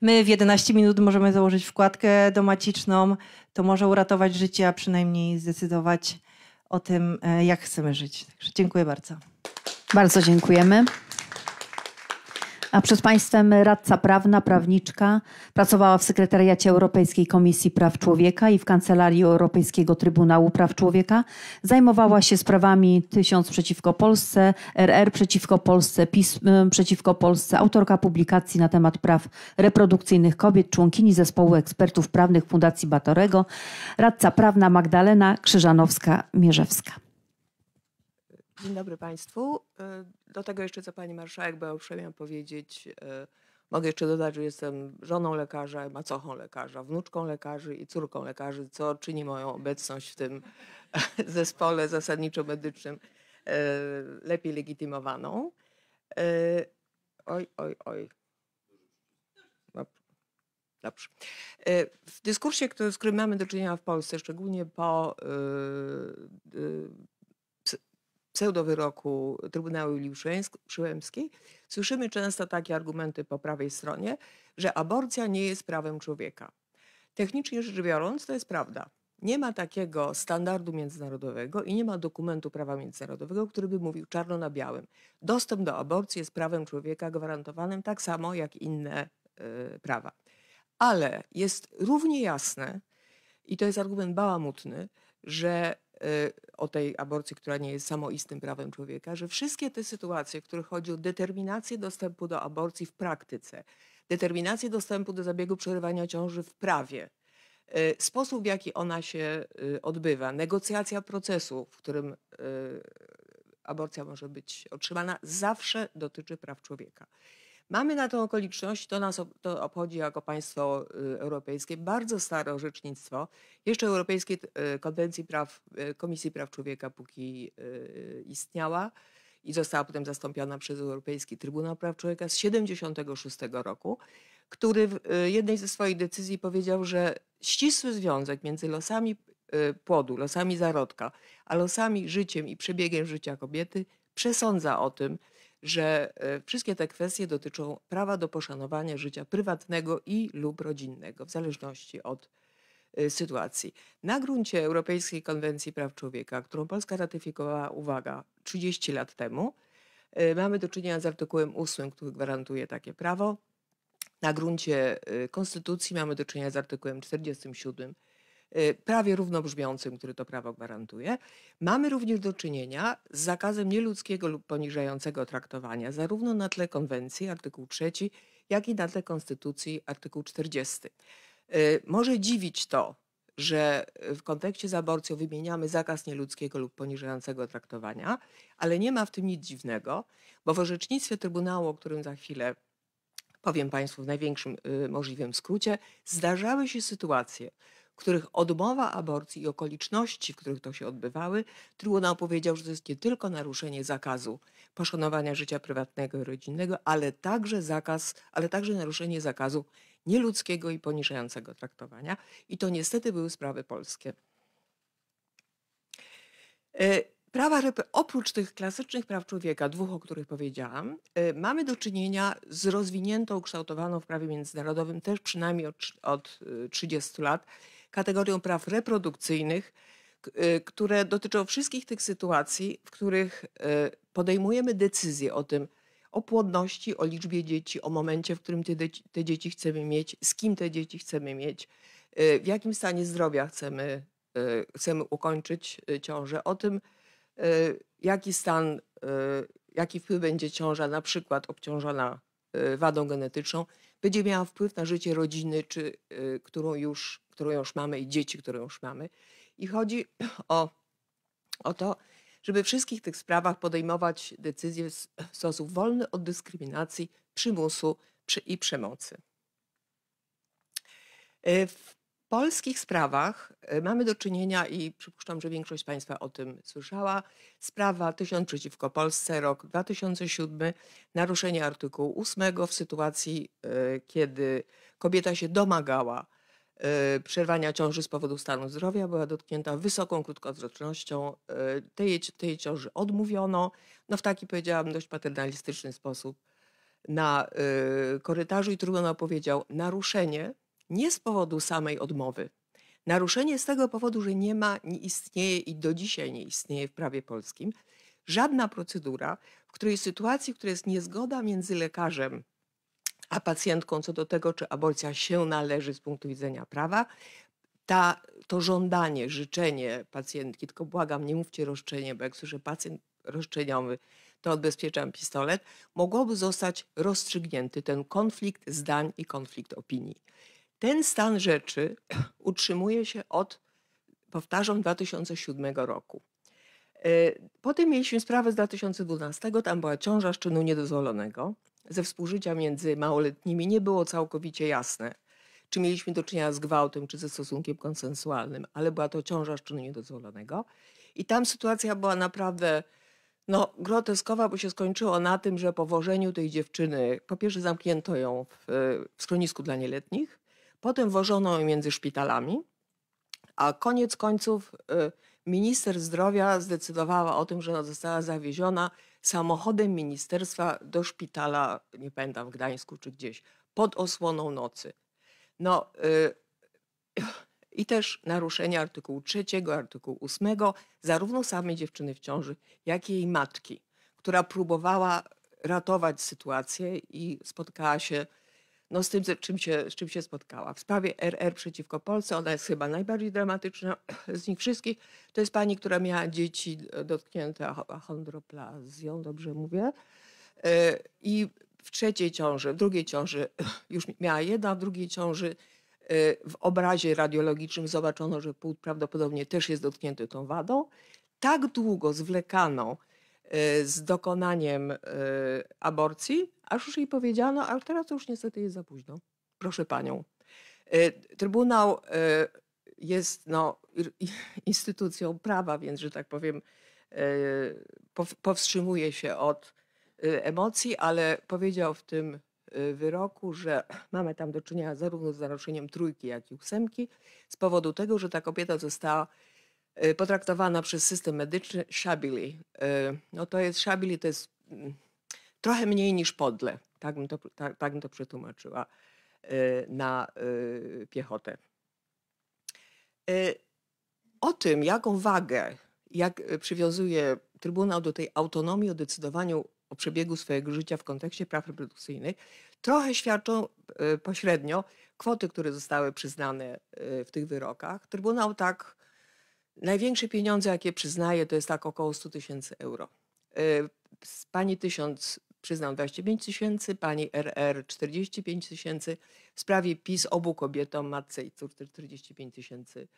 My w 11 minut możemy założyć wkładkę domaciczną. To może uratować życie, a przynajmniej zdecydować o tym, e, jak chcemy żyć. Także dziękuję bardzo. Bardzo dziękujemy. A przed Państwem radca prawna, prawniczka, pracowała w Sekretariacie Europejskiej Komisji Praw Człowieka i w Kancelarii Europejskiego Trybunału Praw Człowieka. Zajmowała się sprawami 1000 przeciwko Polsce, RR przeciwko Polsce, PISM y, przeciwko Polsce, autorka publikacji na temat praw reprodukcyjnych kobiet, członkini Zespołu Ekspertów Prawnych Fundacji Batorego, radca prawna Magdalena Krzyżanowska-Mierzewska. Dzień dobry Państwu. Do tego jeszcze, co pani marszałek, była uprzejmie powiedzieć, e, mogę jeszcze dodać, że jestem żoną lekarza, macochą lekarza, wnuczką lekarzy i córką lekarzy, co czyni moją obecność w tym <laughs> zespole zasadniczo medycznym e, lepiej legitymowaną. E, oj, oj, oj. Dobrze. W dyskursie, który, z którym mamy do czynienia w Polsce, szczególnie po pseudowyroku Trybunału Julii Przyłębskiej słyszymy często takie argumenty po prawej stronie, że aborcja nie jest prawem człowieka. Technicznie rzecz biorąc, to jest prawda. Nie ma takiego standardu międzynarodowego i nie ma dokumentu prawa międzynarodowego, który by mówił czarno na białym. Dostęp do aborcji jest prawem człowieka gwarantowanym tak samo jak inne y, prawa. Ale jest równie jasne, i to jest argument bałamutny, że Y, o tej aborcji, która nie jest samoistym prawem człowieka, że wszystkie te sytuacje, w których chodzi o determinację dostępu do aborcji w praktyce, determinację dostępu do zabiegu przerywania ciąży w prawie, y, sposób w jaki ona się y, odbywa, negocjacja procesu, w którym aborcja może być otrzymana, zawsze dotyczy praw człowieka. Mamy na tę okoliczność, to nas to obchodzi jako państwo y, europejskie, bardzo stare orzecznictwo, jeszcze Europejskiej y, Konwencji Praw, y, Komisji Praw Człowieka, póki istniała i została potem zastąpiona przez Europejski Trybunał Praw Człowieka z 1976 roku, który w jednej ze swoich decyzji powiedział, że ścisły związek między losami płodu, losami zarodka, a losami życiem i przebiegiem życia kobiety przesądza o tym, że e, wszystkie te kwestie dotyczą prawa do poszanowania życia prywatnego i lub rodzinnego, w zależności od e, sytuacji. Na gruncie Europejskiej Konwencji Praw Człowieka, którą Polska ratyfikowała, uwaga, 30 lat temu, e, mamy do czynienia z artykułem 8, który gwarantuje takie prawo. Na gruncie Konstytucji mamy do czynienia z artykułem 47 Y, prawie równobrzmiącym, który to prawo gwarantuje. Mamy również do czynienia z zakazem nieludzkiego lub poniżającego traktowania, zarówno na tle konwencji, artykuł 3, jak i na tle konstytucji, artykuł 40. Y, może dziwić to, że w kontekście z aborcją wymieniamy zakaz nieludzkiego lub poniżającego traktowania, ale nie ma w tym nic dziwnego, bo w orzecznictwie Trybunału, o którym za chwilę powiem Państwu w największym y, możliwym skrócie, zdarzały się sytuacje, których odmowa aborcji i okoliczności, w których to się odbywały, Trybunał powiedział, że to jest nie tylko naruszenie zakazu poszanowania życia prywatnego i rodzinnego, ale także zakaz, ale także naruszenie zakazu nieludzkiego i poniżającego traktowania. I to niestety były sprawy polskie. E, prawa oprócz tych klasycznych praw człowieka, dwóch, o których powiedziałam, e, mamy do czynienia z rozwiniętą, ukształtowaną w prawie międzynarodowym też przynajmniej od, od 30 e, lat kategorią praw reprodukcyjnych, y, które dotyczą wszystkich tych sytuacji, w których y, podejmujemy decyzję o tym, o płodności, o liczbie dzieci, o momencie, w którym te, dzieci chcemy mieć, z kim te dzieci chcemy mieć, y, w jakim stanie zdrowia chcemy, chcemy ukończyć ciążę, o tym, jaki stan, jaki wpływ będzie ciąża na przykład obciążona wadą genetyczną będzie miała wpływ na życie rodziny, czy, e, którą, już, którą już mamy i dzieci, które już mamy. I chodzi <clears throat> o, o to, żeby w wszystkich tych sprawach podejmować decyzje w sposób wolny od dyskryminacji, przymusu i przemocy. E, w polskich sprawach y, mamy do czynienia, i przypuszczam, że większość Państwa o tym słyszała, sprawa 1000 przeciwko Polsce, rok 2007, naruszenie artykułu 8 w sytuacji, y, kiedy kobieta się domagała y, przerwania ciąży z powodu stanu zdrowia, była dotknięta wysoką krótkowzrocznością, tej, tej ciąży odmówiono, no w taki powiedziałam dość paternalistyczny sposób na korytarzu i Trybunał powiedział naruszenie nie z powodu samej odmowy. Naruszenie z tego powodu, że nie ma, nie istnieje i do dzisiaj nie istnieje w prawie polskim żadna procedura, w której sytuacji, w której jest niezgoda między lekarzem a pacjentką co do tego, czy aborcja się należy z punktu widzenia prawa, ta, to żądanie, życzenie pacjentki, tylko błagam, nie mówcie roszczenie, bo jak słyszę pacjent roszczeniowy, to odbezpieczam pistolet, mogłoby zostać rozstrzygnięty ten konflikt zdań i konflikt opinii. Ten stan rzeczy <clears throat> utrzymuje się od, powtarzam, 2007 roku. E, potem mieliśmy sprawę z 2012, tam była ciąża z czynu niedozwolonego. Ze współżycia między małoletnimi nie było całkowicie jasne, czy mieliśmy do czynienia z gwałtem, czy ze stosunkiem konsensualnym, ale była to ciąża z czynu niedozwolonego. I tam sytuacja była naprawdę no, groteskowa, bo się skończyło na tym, że po wożeniu tej dziewczyny, po pierwsze zamknięto ją w, e, w schronisku dla nieletnich, Potem wożono je między szpitalami, a koniec końców y, minister zdrowia zdecydowała o tym, że została zawieziona samochodem ministerstwa do szpitala, nie pamiętam, w Gdańsku czy gdzieś, pod osłoną nocy. No y, i też naruszenie artykułu 3, artykułu 8, zarówno samej dziewczyny w ciąży, jak i jej matki, która próbowała ratować sytuację i spotkała się no, z tym, z czym, się, z czym się spotkała. W sprawie RR przeciwko Polsce, ona jest chyba najbardziej dramatyczna <clears throat> z nich wszystkich. To jest pani, która miała dzieci dotknięte chondroplazją, dobrze mówię. E, I w trzeciej ciąży, w drugiej ciąży <clears throat> już miała jedna, w drugiej ciąży e, w obrazie radiologicznym zobaczono, że płód prawdopodobnie też jest dotknięty tą wadą. Tak długo zwlekano e, z dokonaniem aborcji, aż już jej powiedziano, a teraz już niestety jest za późno. Proszę panią. E, Trybunał e, jest no, <laughs> instytucją prawa, więc, że tak powiem, e, powstrzymuje się od emocji, ale powiedział w tym wyroku, że <clears throat> mamy tam do czynienia zarówno z naruszeniem trójki, jak i ósemki, z powodu tego, że ta kobieta została potraktowana przez system medyczny shabili. No to jest shabili, to jest mm, trochę mniej niż podle, tak bym to, tak, tak bym to przetłumaczyła, y, na y, piechotę. Y, o tym, jaką wagę jak przywiązuje Trybunał do tej autonomii o decydowaniu o przebiegu swojego życia w kontekście praw reprodukcyjnych, trochę świadczą pośrednio kwoty, które zostały przyznane w tych wyrokach. Trybunał tak, największe pieniądze, jakie przyznaje, to jest tak około 100 tysięcy euro. Pani tysiąc przyznał 25 tysięcy, pani RR 45 tysięcy. W sprawie PiS obu kobietom, matce i córce 45 tysięcy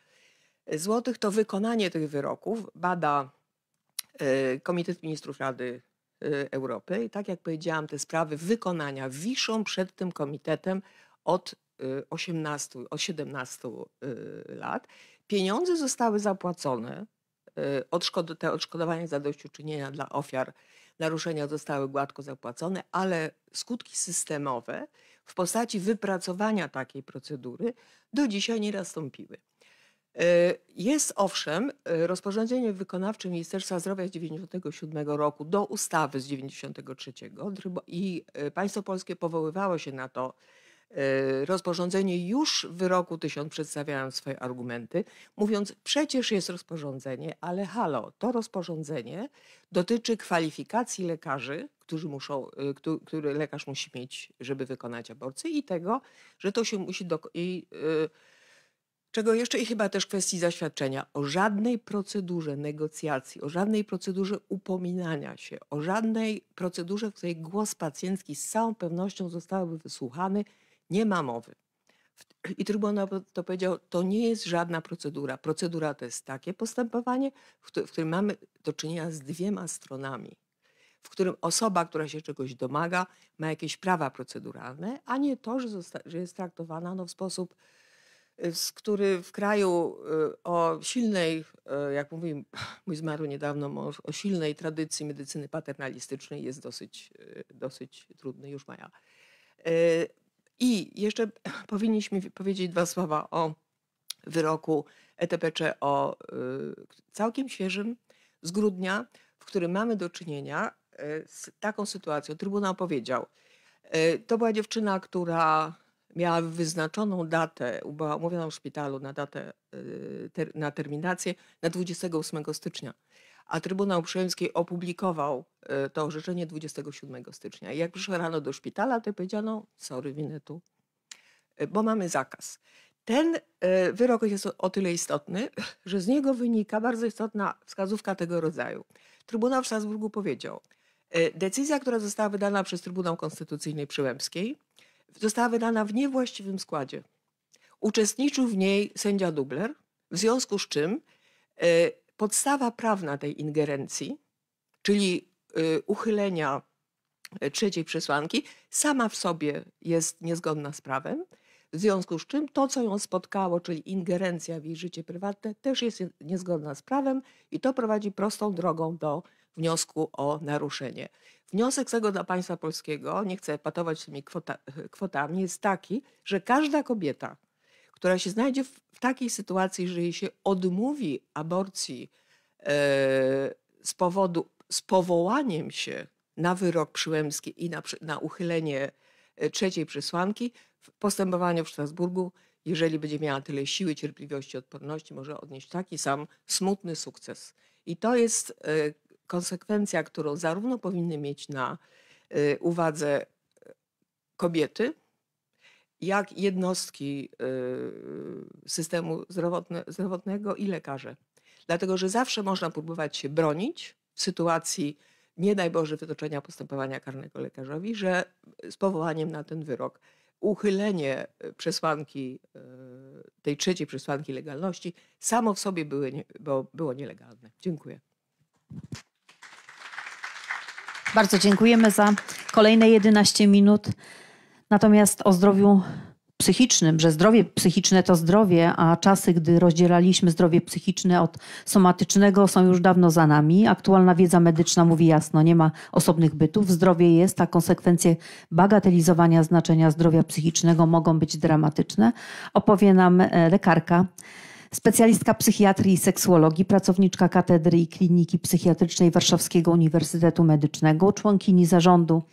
złotych. To wykonanie tych wyroków bada e, Komitet Ministrów Rady e, Europy. I tak jak powiedziałam, te sprawy wykonania wiszą przed tym komitetem od 18, e, od 17 lat. Pieniądze zostały zapłacone, te odszkodowania zadośćuczynienia dla ofiar naruszenia zostały gładko zapłacone, ale skutki systemowe w postaci wypracowania takiej procedury do dzisiaj nie nastąpiły. E, jest owszem e, rozporządzenie wykonawcze Ministerstwa Zdrowia z 1997 roku do ustawy z 1993 i e, państwo polskie powoływało się na to E, rozporządzenie już w roku 1000 przedstawiałem swoje argumenty, mówiąc przecież jest rozporządzenie, ale halo, to rozporządzenie dotyczy kwalifikacji lekarzy, którzy muszą, e, który, który lekarz musi mieć, żeby wykonać aborcję i tego, że to się musi do, i, e, czego jeszcze i chyba też kwestii zaświadczenia, o żadnej procedurze negocjacji, o żadnej procedurze upominania się, o żadnej procedurze, w której głos pacjentki z całą pewnością zostałby wysłuchany, nie ma mowy. I Trybunał to powiedział, to nie jest żadna procedura. Procedura to jest takie postępowanie, w którym mamy do czynienia z dwiema stronami, w którym osoba, która się czegoś domaga, ma jakieś prawa proceduralne, a nie to, że, jest traktowana no, w sposób, y, z który w kraju y, o silnej, y, jak mówi <laughs> mój zmarły niedawno o silnej tradycji medycyny paternalistycznej jest dosyć, dosyć trudny już maja i jeszcze <clears throat> powinniśmy powiedzieć dwa słowa o wyroku ETPC o y, całkiem świeżym z grudnia, w którym mamy do czynienia y, z taką sytuacją. Trybunał powiedział, y, to była dziewczyna, która miała wyznaczoną datę, była umówiona w szpitalu na datę, na terminację na 28 stycznia a Trybunał Przyjaźński opublikował e, to orzeczenie 27 stycznia. I jak przyszło rano do szpitala, to powiedziano, sorry, winę tu, e, bo mamy zakaz. Ten e, wyrok jest o tyle istotny, <laughs> że z niego wynika bardzo istotna wskazówka tego rodzaju. Trybunał w Strasburgu powiedział, decyzja, która została wydana przez Trybunał Konstytucyjny Przyłębskiej, została wydana w niewłaściwym składzie. Uczestniczył w niej sędzia Dubler, w związku z czym podstawa prawna tej ingerencji, czyli y, uchylenia y, trzeciej przesłanki, sama w sobie jest niezgodna z prawem. W związku z czym to, co ją spotkało, czyli ingerencja w jej życie prywatne, też jest niezgodna z prawem i to prowadzi prostą drogą do wniosku o naruszenie. Wniosek z tego dla państwa polskiego, nie chcę patować tymi kwota, kwotami, jest taki, że każda kobieta, która się znajdzie w, w takiej sytuacji, że jej się odmówi aborcji e, z powodu, z powołaniem się na wyrok przyłębski i na, na uchylenie e, trzeciej przesłanki, w postępowaniu w Strasburgu, jeżeli będzie miała tyle siły, cierpliwości, odporności, może odnieść taki sam smutny sukces. I to jest e, konsekwencja, którą zarówno powinny mieć na e, uwadze e, kobiety, jak jednostki y, systemu zdrowotne, zdrowotnego i lekarze. Dlatego, że zawsze można próbować się bronić w sytuacji nie daj Boże wytoczenia postępowania karnego lekarzowi, że z powołaniem na ten wyrok uchylenie y, przesłanki, y, tej trzeciej przesłanki legalności samo w sobie były, bo było nielegalne. Dziękuję. Bardzo dziękujemy za kolejne 11 minut. Natomiast o zdrowiu psychicznym, że zdrowie psychiczne to zdrowie, a czasy, gdy rozdzielaliśmy zdrowie psychiczne od somatycznego, są już dawno za nami. Aktualna wiedza medyczna mówi jasno, nie ma osobnych bytów. Zdrowie jest, a konsekwencje bagatelizowania znaczenia zdrowia psychicznego mogą być dramatyczne. Opowie nam e, lekarka. Specjalistka psychiatrii i seksuologii, pracowniczka Katedry i Kliniki Psychiatrycznej Warszawskiego Uniwersytetu Medycznego, członkini zarządu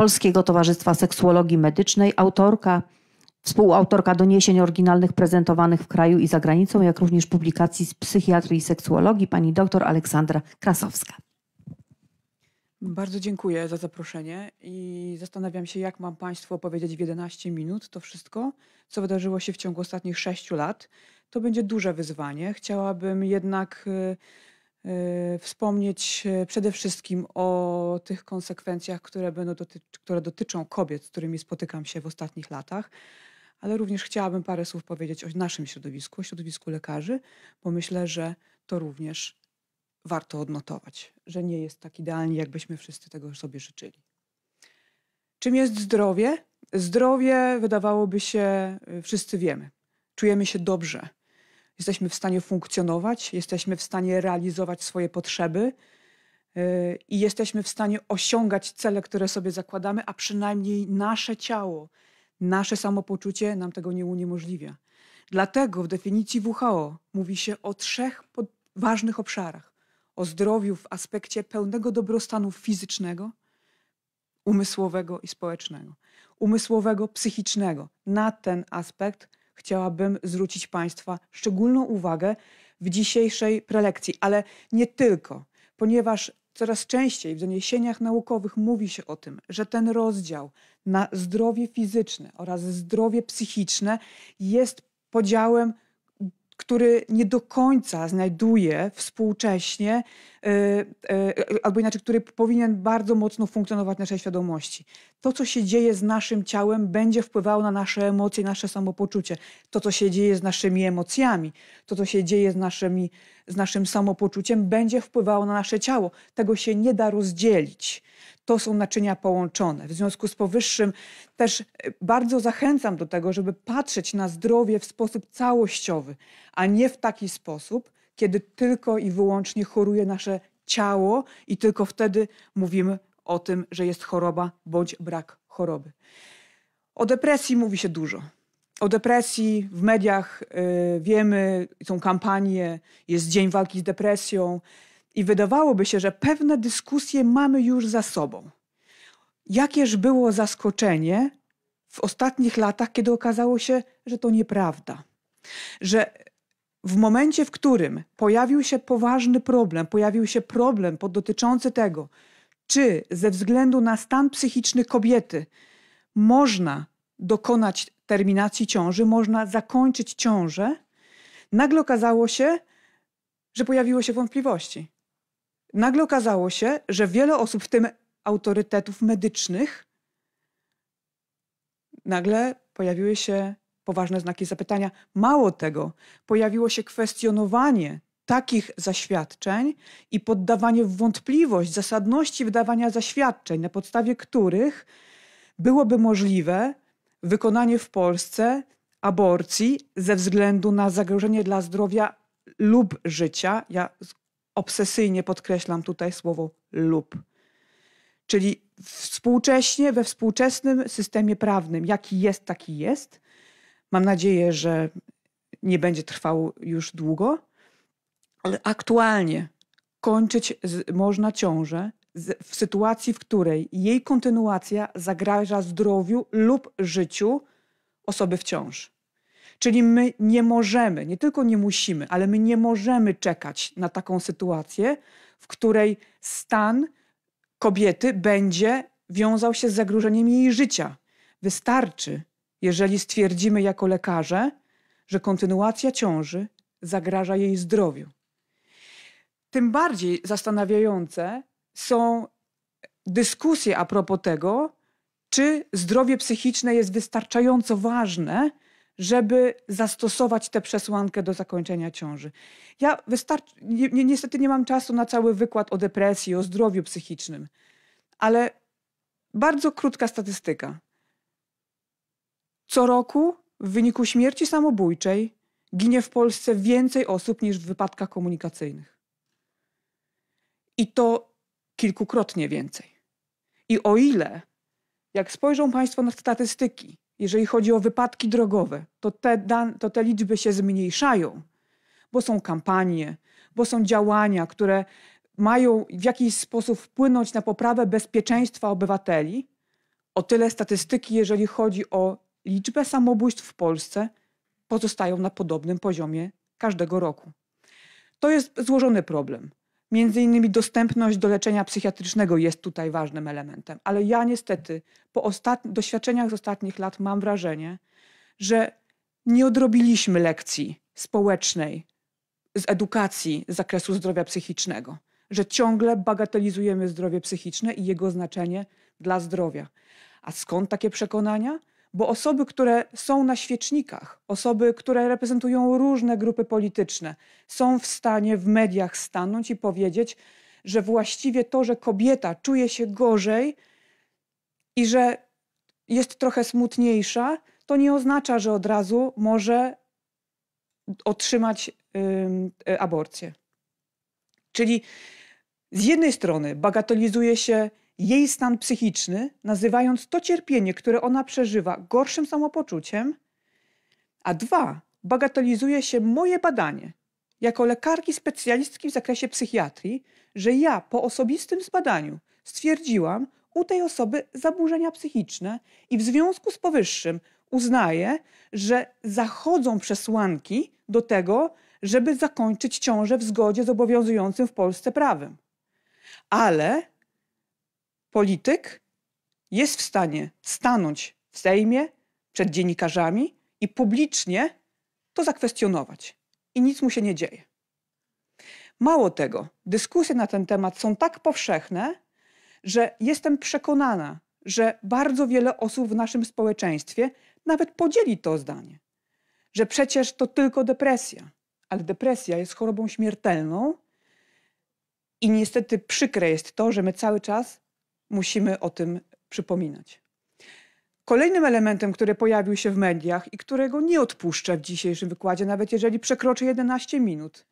Polskiego Towarzystwa Seksuologii Medycznej, autorka, współautorka doniesień oryginalnych prezentowanych w kraju i za granicą, jak również publikacji z psychiatrii i seksuologii, pani dr Aleksandra Krasowska. Bardzo dziękuję za zaproszenie i zastanawiam się, jak mam Państwu opowiedzieć w 11 minut to wszystko, co wydarzyło się w ciągu ostatnich 6 lat. To będzie duże wyzwanie. Chciałabym jednak y, Y, wspomnieć y, przede wszystkim o tych konsekwencjach, które, będą które dotyczą kobiet, z którymi spotykam się w ostatnich latach, ale również chciałabym parę słów powiedzieć o naszym środowisku, o środowisku lekarzy, bo myślę, że to również warto odnotować, że nie jest tak idealnie, jakbyśmy wszyscy tego sobie życzyli. Czym jest zdrowie? Zdrowie, wydawałoby się, y, wszyscy wiemy. Czujemy się dobrze jesteśmy w stanie funkcjonować, jesteśmy w stanie realizować swoje potrzeby y, i jesteśmy w stanie osiągać cele, które sobie zakładamy, a przynajmniej nasze ciało, nasze samopoczucie nam tego nie uniemożliwia. Dlatego w definicji WHO mówi się o trzech ważnych obszarach: o zdrowiu w aspekcie pełnego dobrostanu fizycznego, umysłowego i społecznego, umysłowego, psychicznego. Na ten aspekt chciałabym zwrócić Państwa szczególną uwagę w dzisiejszej prelekcji, ale nie tylko, ponieważ coraz częściej w doniesieniach naukowych mówi się o tym, że ten rozdział na zdrowie fizyczne oraz zdrowie psychiczne jest podziałem który nie do końca znajduje współcześnie, y, y, y, albo inaczej, który powinien bardzo mocno funkcjonować w naszej świadomości. To, co się dzieje z naszym ciałem, będzie wpływało na nasze emocje, nasze samopoczucie. To, co się dzieje z naszymi emocjami, to, co się dzieje z, naszymi, z naszym samopoczuciem, będzie wpływało na nasze ciało. Tego się nie da rozdzielić to są naczynia połączone. W związku z powyższym też e, bardzo zachęcam do tego, żeby patrzeć na zdrowie w sposób całościowy, a nie w taki sposób, kiedy tylko i wyłącznie choruje nasze ciało i tylko wtedy mówimy o tym, że jest choroba bądź brak choroby. O depresji mówi się dużo. O depresji w mediach e, wiemy, są kampanie, jest Dzień Walki z Depresją. I wydawałoby się, że pewne dyskusje mamy już za sobą. Jakież było zaskoczenie w ostatnich latach, kiedy okazało się, że to nieprawda. Że w momencie, w którym pojawił się poważny problem, pojawił się problem dotyczący tego, czy ze względu na stan psychiczny kobiety można dokonać terminacji ciąży, można zakończyć ciążę, nagle okazało się, że pojawiły się wątpliwości nagle okazało się, że wiele osób, w tym autorytetów medycznych, nagle pojawiły się poważne znaki zapytania. Mało tego, pojawiło się kwestionowanie takich zaświadczeń i poddawanie w wątpliwość zasadności wydawania zaświadczeń, na podstawie których byłoby możliwe wykonanie w Polsce aborcji ze względu na zagrożenie dla zdrowia lub życia. Ja obsesyjnie podkreślam tutaj słowo lub. Czyli współcześnie, we współczesnym systemie prawnym, jaki jest, taki jest. Mam nadzieję, że nie będzie trwał już długo, ale aktualnie kończyć można ciążę w sytuacji, w której jej kontynuacja zagraża zdrowiu lub życiu osoby w ciąży. Czyli my nie możemy, nie tylko nie musimy, ale my nie możemy czekać na taką sytuację, w której stan kobiety będzie wiązał się z zagrożeniem jej życia. Wystarczy, jeżeli stwierdzimy jako lekarze, że kontynuacja ciąży zagraża jej zdrowiu. Tym bardziej zastanawiające są dyskusje a propos tego, czy zdrowie psychiczne jest wystarczająco ważne, żeby zastosować tę przesłankę do zakończenia ciąży. Ja wystarczy, ni, ni, niestety nie mam czasu na cały wykład o depresji, o zdrowiu psychicznym, ale bardzo krótka statystyka. Co roku w wyniku śmierci samobójczej ginie w Polsce więcej osób niż w wypadkach komunikacyjnych. I to kilkukrotnie więcej. I o ile, jak spojrzą Państwo na statystyki, jeżeli chodzi o wypadki drogowe, to te, dan- to te liczby się zmniejszają, bo są kampanie, bo są działania, które mają w jakiś sposób wpłynąć na poprawę bezpieczeństwa obywateli. O tyle statystyki, jeżeli chodzi o liczbę samobójstw w Polsce, pozostają na podobnym poziomie każdego roku. To jest złożony problem. Między innymi dostępność do leczenia psychiatrycznego jest tutaj ważnym elementem, ale ja niestety po doświadczeniach z ostatnich lat mam wrażenie, że nie odrobiliśmy lekcji społecznej z edukacji z zakresu zdrowia psychicznego, że ciągle bagatelizujemy zdrowie psychiczne i jego znaczenie dla zdrowia. A skąd takie przekonania? bo osoby, które są na świecznikach, osoby, które reprezentują różne grupy polityczne, są w stanie w mediach stanąć i powiedzieć, że właściwie to, że kobieta czuje się gorzej i że jest trochę smutniejsza, to nie oznacza, że od razu może otrzymać yy, aborcję. Czyli z jednej strony bagatelizuje się jej stan psychiczny, nazywając to cierpienie, które ona przeżywa, gorszym samopoczuciem, a dwa, bagatelizuje się moje badanie jako lekarki specjalistki w zakresie psychiatrii, że ja po osobistym zbadaniu stwierdziłam u tej osoby zaburzenia psychiczne i w związku z powyższym uznaję, że zachodzą przesłanki do tego, żeby zakończyć ciążę w zgodzie z obowiązującym w Polsce prawem. Ale polityk jest w stanie stanąć w Sejmie przed dziennikarzami i publicznie to zakwestionować. I nic mu się nie dzieje. Mało tego, dyskusje na ten temat są tak powszechne, że jestem przekonana, że bardzo wiele osób w naszym społeczeństwie nawet podzieli to zdanie, że przecież to tylko depresja, ale depresja jest chorobą śmiertelną i niestety przykre jest to, że my cały czas musimy o tym przypominać. Kolejnym elementem, który pojawił się w mediach i którego nie odpuszczę w dzisiejszym wykładzie, nawet jeżeli przekroczy 11 minut,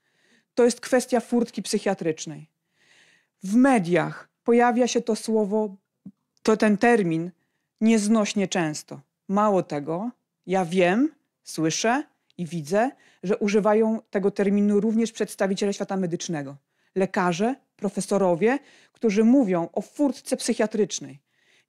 to jest kwestia furtki psychiatrycznej. W mediach pojawia się to słowo, to ten termin nieznośnie często. Mało tego, ja wiem, słyszę i widzę, że używają tego terminu również przedstawiciele świata medycznego lekarze, profesorowie, którzy mówią o furtce psychiatrycznej.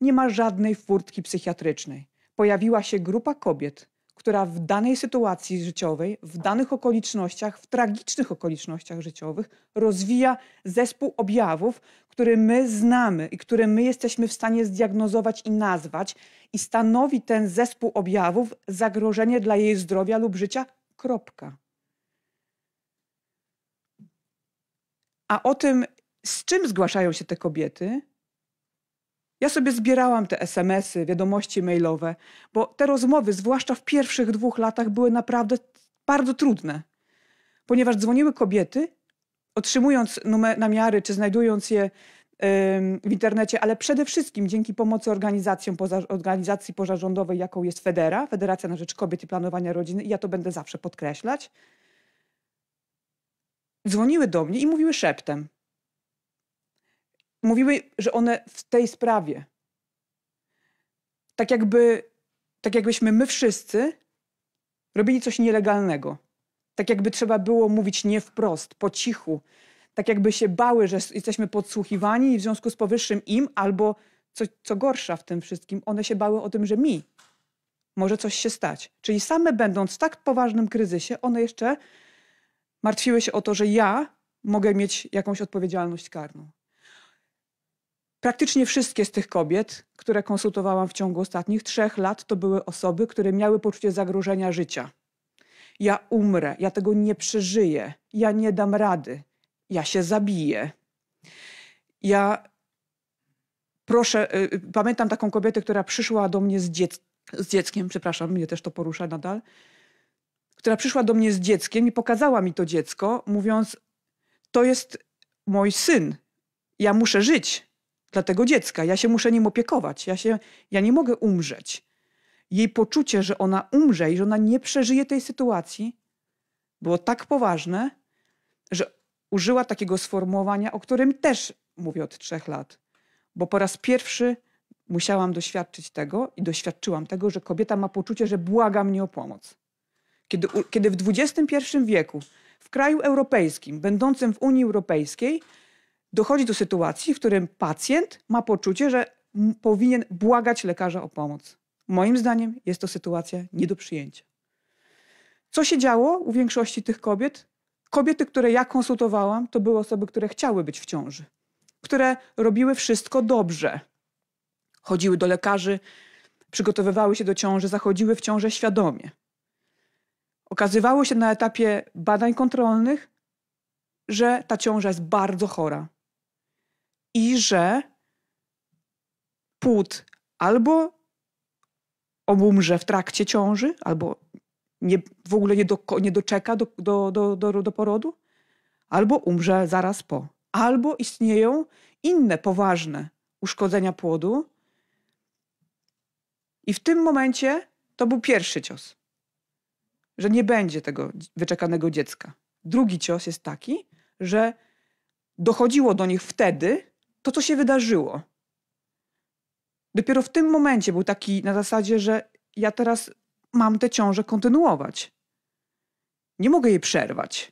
Nie ma żadnej furtki psychiatrycznej. Pojawiła się grupa kobiet, która w danej sytuacji życiowej, w danych okolicznościach, w tragicznych okolicznościach życiowych rozwija zespół objawów, który my znamy i który my jesteśmy w stanie zdiagnozować i nazwać, i stanowi ten zespół objawów zagrożenie dla jej zdrowia lub życia. Kropka. A o tym, z czym zgłaszają się te kobiety, ja sobie zbierałam te SMS-y, wiadomości mailowe, bo te rozmowy, zwłaszcza w pierwszych dwóch latach, były naprawdę bardzo trudne, ponieważ dzwoniły kobiety, otrzymując numer, namiary czy znajdując je w internecie, ale przede wszystkim dzięki pomocy organizacjom poza, organizacji pozarządowej, jaką jest Federa, Federacja na Rzecz Kobiet i Planowania Rodziny. I ja to będę zawsze podkreślać dzwoniły do mnie i mówiły szeptem. Mówiły, że one w tej sprawie. Tak jakby, tak jakbyśmy my wszyscy robili coś nielegalnego. Tak jakby trzeba było mówić nie wprost, po cichu. Tak jakby się bały, że jesteśmy podsłuchiwani i w związku z powyższym im, albo co, co gorsza w tym wszystkim, one się bały o tym, że mi może coś się stać. Czyli same będąc w tak poważnym kryzysie, one jeszcze Martwiły się o to, że ja mogę mieć jakąś odpowiedzialność karną. Praktycznie wszystkie z tych kobiet, które konsultowałam w ciągu ostatnich trzech lat, to były osoby, które miały poczucie zagrożenia życia. Ja umrę, ja tego nie przeżyję, ja nie dam rady, ja się zabiję. Ja proszę, y, y pamiętam taką kobietę, która przyszła do mnie z, dziec z dzieckiem, przepraszam, mnie też to porusza nadal która przyszła do mnie z dzieckiem i pokazała mi to dziecko, mówiąc: To jest mój syn. Ja muszę żyć dla tego dziecka. Ja się muszę nim opiekować. Ja, się, ja nie mogę umrzeć. Jej poczucie, że ona umrze i że ona nie przeżyje tej sytuacji, było tak poważne, że użyła takiego sformułowania, o którym też mówię od trzech lat. Bo po raz pierwszy musiałam doświadczyć tego i doświadczyłam tego, że kobieta ma poczucie, że błaga mnie o pomoc. Kiedy, kiedy w XXI wieku w kraju europejskim, będącym w Unii Europejskiej, dochodzi do sytuacji, w którym pacjent ma poczucie, że powinien błagać lekarza o pomoc. Moim zdaniem jest to sytuacja nie do przyjęcia. Co się działo u większości tych kobiet? Kobiety, które ja konsultowałam, to były osoby, które chciały być w ciąży, które robiły wszystko dobrze. Chodziły do lekarzy, przygotowywały się do ciąży, zachodziły w ciąże świadomie. Okazywało się na etapie badań kontrolnych, że ta ciąża jest bardzo chora i że płód albo obumrze w trakcie ciąży, albo nie, w ogóle nie, do, nie doczeka do, do, do, do, do porodu, albo umrze zaraz po. Albo istnieją inne poważne uszkodzenia płodu. I w tym momencie to był pierwszy cios że nie będzie tego wyczekanego dziecka. Drugi cios jest taki, że dochodziło do nich wtedy to, co się wydarzyło. Dopiero w tym momencie był taki na zasadzie, że ja teraz mam tę ciążę kontynuować. Nie mogę jej przerwać.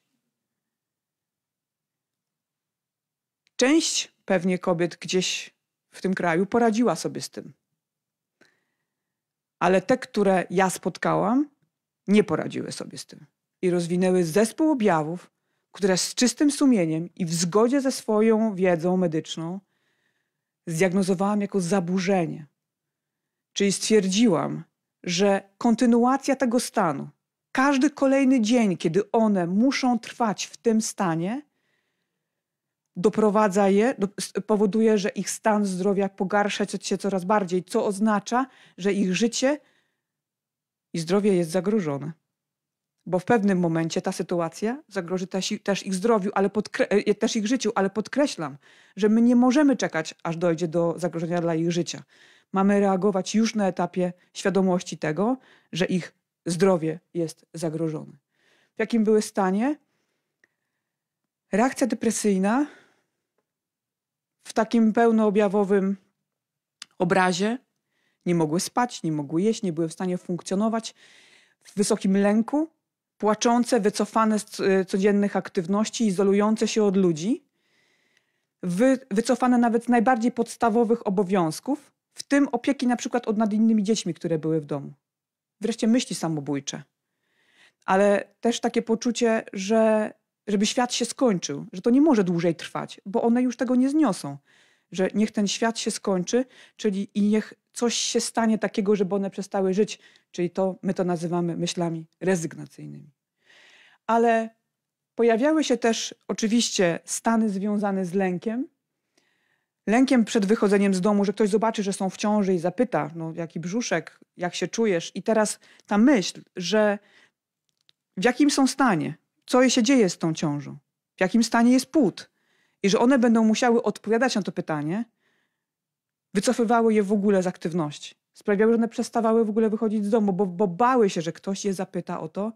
Część pewnie kobiet gdzieś w tym kraju poradziła sobie z tym. Ale te, które ja spotkałam, nie poradziły sobie z tym i rozwinęły zespół objawów, które z czystym sumieniem i w zgodzie ze swoją wiedzą medyczną zdiagnozowałam jako zaburzenie. Czyli stwierdziłam, że kontynuacja tego stanu, każdy kolejny dzień, kiedy one muszą trwać w tym stanie, doprowadza je, do, powoduje, że ich stan zdrowia pogarsza się coraz bardziej, co oznacza, że ich życie i zdrowie jest zagrożone. Bo w pewnym momencie ta sytuacja zagroży też ich zdrowiu, ale e, też ich życiu, ale podkreślam, że my nie możemy czekać, aż dojdzie do zagrożenia dla ich życia. Mamy reagować już na etapie świadomości tego, że ich zdrowie jest zagrożone. W jakim były stanie? Reakcja depresyjna w takim pełnoobjawowym obrazie nie mogły spać, nie mogły jeść, nie były w stanie funkcjonować w wysokim lęku, płaczące, wycofane z e, codziennych aktywności, izolujące się od ludzi, wy, wycofane nawet z najbardziej podstawowych obowiązków, w tym opieki na przykład od nad innymi dziećmi, które były w domu. Wreszcie myśli samobójcze. Ale też takie poczucie, że żeby świat się skończył, że to nie może dłużej trwać, bo one już tego nie zniosą, że niech ten świat się skończy, czyli i niech coś się stanie takiego, żeby one przestały żyć, czyli to my to nazywamy myślami rezygnacyjnymi. Ale pojawiały się też oczywiście stany związane z lękiem, lękiem przed wychodzeniem z domu, że ktoś zobaczy, że są w ciąży i zapyta, no jaki brzuszek, jak się czujesz. I teraz ta myśl, że w jakim są stanie, co się dzieje z tą ciążą, w jakim stanie jest płód, i że one będą musiały odpowiadać na to pytanie, wycofywały je w ogóle z aktywności. Sprawiały, że one przestawały w ogóle wychodzić z domu, bo, bo bały się, że ktoś je zapyta o to,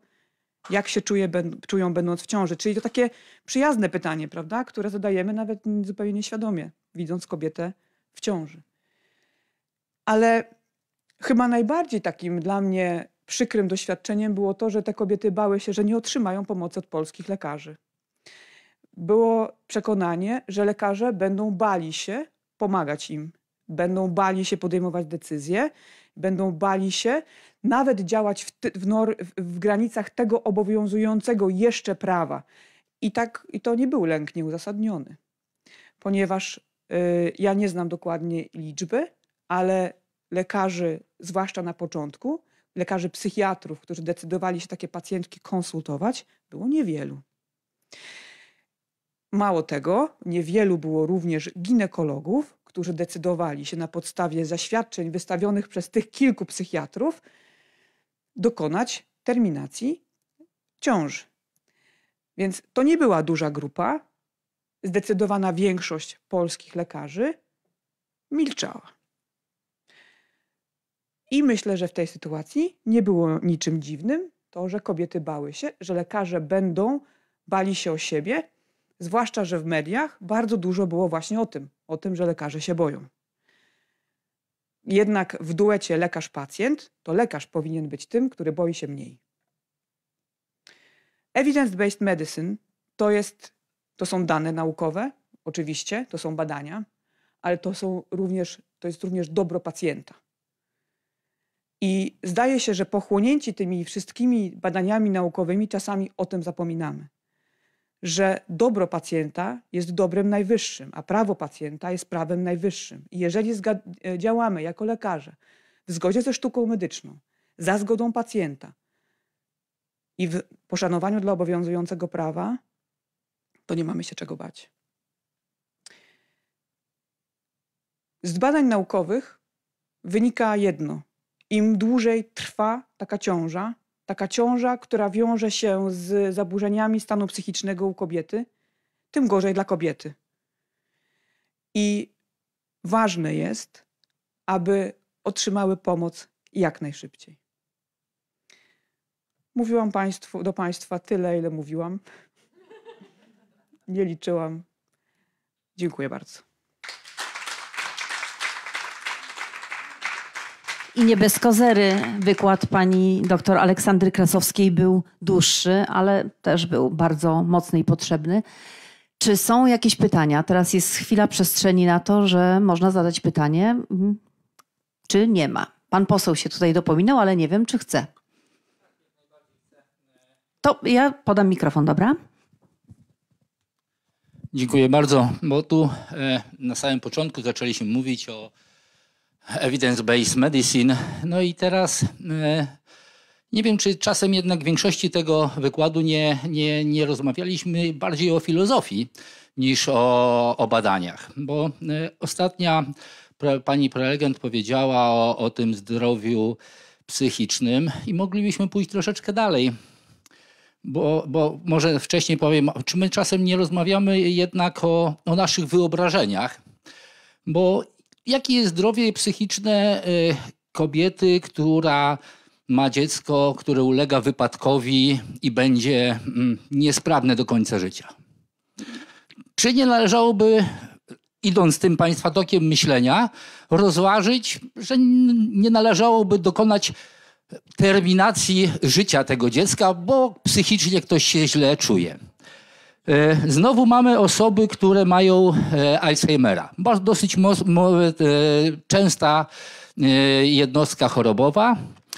jak się czuje, ben, czują będąc w ciąży. Czyli to takie przyjazne pytanie, prawda, które zadajemy nawet zupełnie nieświadomie, widząc kobietę w ciąży. Ale chyba najbardziej takim dla mnie przykrym doświadczeniem było to, że te kobiety bały się, że nie otrzymają pomocy od polskich lekarzy było przekonanie, że lekarze będą bali się pomagać im, będą bali się podejmować decyzje, będą bali się nawet działać w, w, w granicach tego obowiązującego jeszcze prawa. I, tak, I to nie był lęk nieuzasadniony, ponieważ y, ja nie znam dokładnie liczby, ale lekarzy, zwłaszcza na początku, lekarzy psychiatrów, którzy decydowali się takie pacjentki konsultować, było niewielu. Mało tego, niewielu było również ginekologów, którzy decydowali się na podstawie zaświadczeń wystawionych przez tych kilku psychiatrów dokonać terminacji ciąży. Więc to nie była duża grupa. Zdecydowana większość polskich lekarzy milczała. I myślę, że w tej sytuacji nie było niczym dziwnym to, że kobiety bały się, że lekarze będą bali się o siebie, Zwłaszcza, że w mediach bardzo dużo było właśnie o tym, o tym, że lekarze się boją. Jednak w duecie lekarz-pacjent to lekarz powinien być tym, który boi się mniej. Evidence-based medicine to, jest, to są dane naukowe, oczywiście, to są badania, ale to, są również, to jest również dobro pacjenta. I zdaje się, że pochłonięci tymi wszystkimi badaniami naukowymi czasami o tym zapominamy że dobro pacjenta jest dobrem najwyższym, a prawo pacjenta jest prawem najwyższym. I jeżeli e, działamy jako lekarze w zgodzie ze sztuką medyczną, za zgodą pacjenta i w poszanowaniu dla obowiązującego prawa, to nie mamy się czego bać. Z badań naukowych wynika jedno: im dłużej trwa taka ciąża, taka ciąża, która wiąże się z zaburzeniami stanu psychicznego u kobiety, tym gorzej dla kobiety. I ważne jest, aby otrzymały pomoc jak najszybciej. Mówiłam państwu, do Państwa tyle, ile mówiłam. <laughs> Nie liczyłam. Dziękuję bardzo. I nie bez kozery wykład pani doktor Aleksandry Krasowskiej był dłuższy, ale też był bardzo mocny i potrzebny. Czy są jakieś pytania? Teraz jest chwila przestrzeni na to, że można zadać pytanie, mhm. czy nie ma. Pan poseł się tutaj dopominał, ale nie wiem, czy chce. To ja podam mikrofon, dobra? Dziękuję bardzo, bo tu e, na samym początku zaczęliśmy mówić o evidence-based medicine. No i teraz e, nie wiem, czy czasem jednak w większości tego wykładu nie, nie, nie rozmawialiśmy bardziej o filozofii niż o, o badaniach, bo e, ostatnia pani prelegent powiedziała o, o tym zdrowiu psychicznym i moglibyśmy pójść troszeczkę dalej. Bo, bo może wcześniej powiem, czy my czasem nie rozmawiamy jednak o, o naszych wyobrażeniach, bo jakie jest zdrowie psychiczne y, kobiety, która ma dziecko, które ulega wypadkowi i będzie mm, niesprawne do końca życia. Czy nie należałoby, idąc tym państwa tokiem myślenia, rozważyć, że nie należałoby dokonać terminacji życia tego dziecka, bo psychicznie ktoś się źle czuje? E, znowu mamy osoby, które mają e, Alzheimera. Dosyć e, częsta jednostka chorobowa.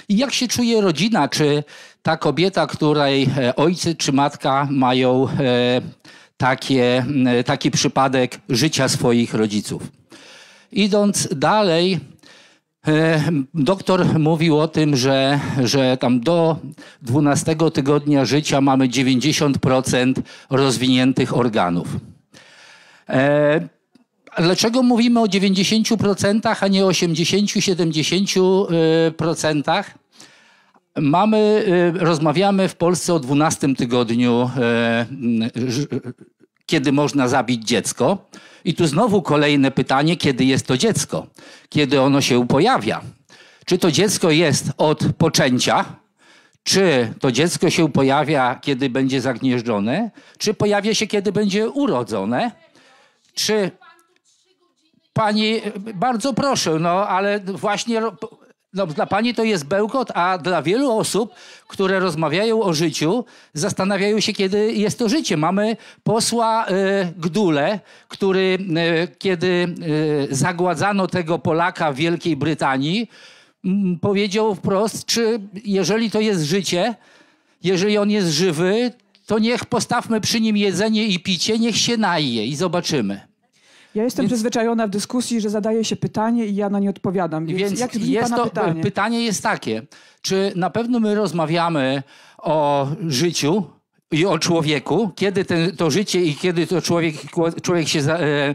I jak się czuje rodzina, czy ta kobieta, której ojcy czy matka mają takie, taki przypadek życia swoich rodziców? Idąc dalej, E, doktor mówił o tym, że, że tam do 12 tygodnia życia mamy 90% rozwiniętych organów. E, dlaczego mówimy o 90%, a nie 80-70%? E, mamy, rozmawiamy w Polsce o 12 tygodniu, kiedy można zabić dziecko. I tu znowu kolejne pytanie, kiedy jest to dziecko? Kiedy ono się pojawia? Czy to dziecko jest od poczęcia? Czy to dziecko się pojawia, kiedy będzie zagnieżdżone? Czy pojawia się, kiedy będzie urodzone? Czy Pani, bardzo proszę, no ale właśnie no, dla pani to jest bełkot, a dla wielu osób, które rozmawiają o życiu, zastanawiają się, kiedy jest to życie. Mamy posła y, Gdule, który y, kiedy y, zagładzano tego Polaka w Wielkiej Brytanii, powiedział wprost, czy jeżeli to jest życie, jeżeli on jest żywy, to niech postawmy przy nim jedzenie i picie, niech się naje i zobaczymy. Ja jestem więc... przyzwyczajona w dyskusji, że zadaje się pytanie i ja na nie odpowiadam. Więc, więc jak jest pana to, pytanie? pytanie jest takie, czy na pewno my rozmawiamy o życiu i o człowieku, kiedy ten, to życie i kiedy to człowiek, człowiek się za, e,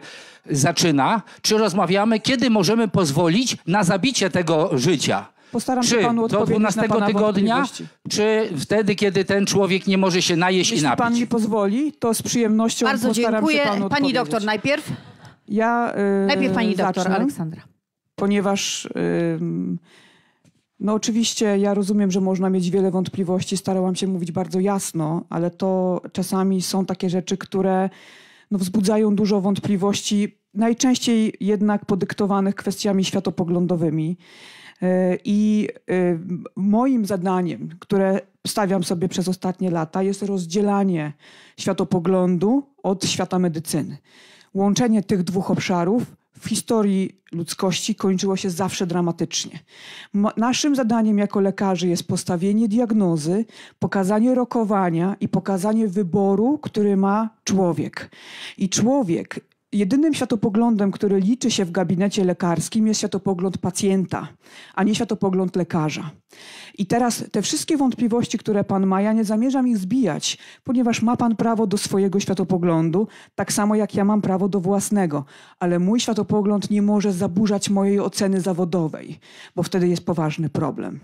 zaczyna, czy rozmawiamy, kiedy możemy pozwolić na zabicie tego życia. Postaram się panu odpowiedzieć do 12 na pana tygodnia, czy wtedy, kiedy ten człowiek nie może się najeść Jeśli i napić? Jeśli pan mi pozwoli, to z przyjemnością Bardzo postaram dziękuję. się panu Pani doktor najpierw. Ja, yy, Najpierw pani zacznę, doktor Aleksandra. Ponieważ yy, no oczywiście ja rozumiem, że można mieć wiele wątpliwości, starałam się mówić bardzo jasno, ale to czasami są takie rzeczy, które no, wzbudzają dużo wątpliwości, najczęściej jednak podyktowanych kwestiami światopoglądowymi. Y, I y, moim zadaniem, które stawiam sobie przez ostatnie lata, jest rozdzielanie światopoglądu od świata medycyny. Łączenie tych dwóch obszarów w historii ludzkości kończyło się zawsze dramatycznie. Naszym zadaniem jako lekarzy jest postawienie diagnozy, pokazanie rokowania i pokazanie wyboru, który ma człowiek. I człowiek Jedynym światopoglądem, który liczy się w gabinecie lekarskim, jest światopogląd pacjenta, a nie światopogląd lekarza. I teraz te wszystkie wątpliwości, które pan ma, ja nie zamierzam ich zbijać, ponieważ ma pan prawo do swojego światopoglądu, tak samo jak ja mam prawo do własnego, ale mój światopogląd nie może zaburzać mojej oceny zawodowej, bo wtedy jest poważny problem.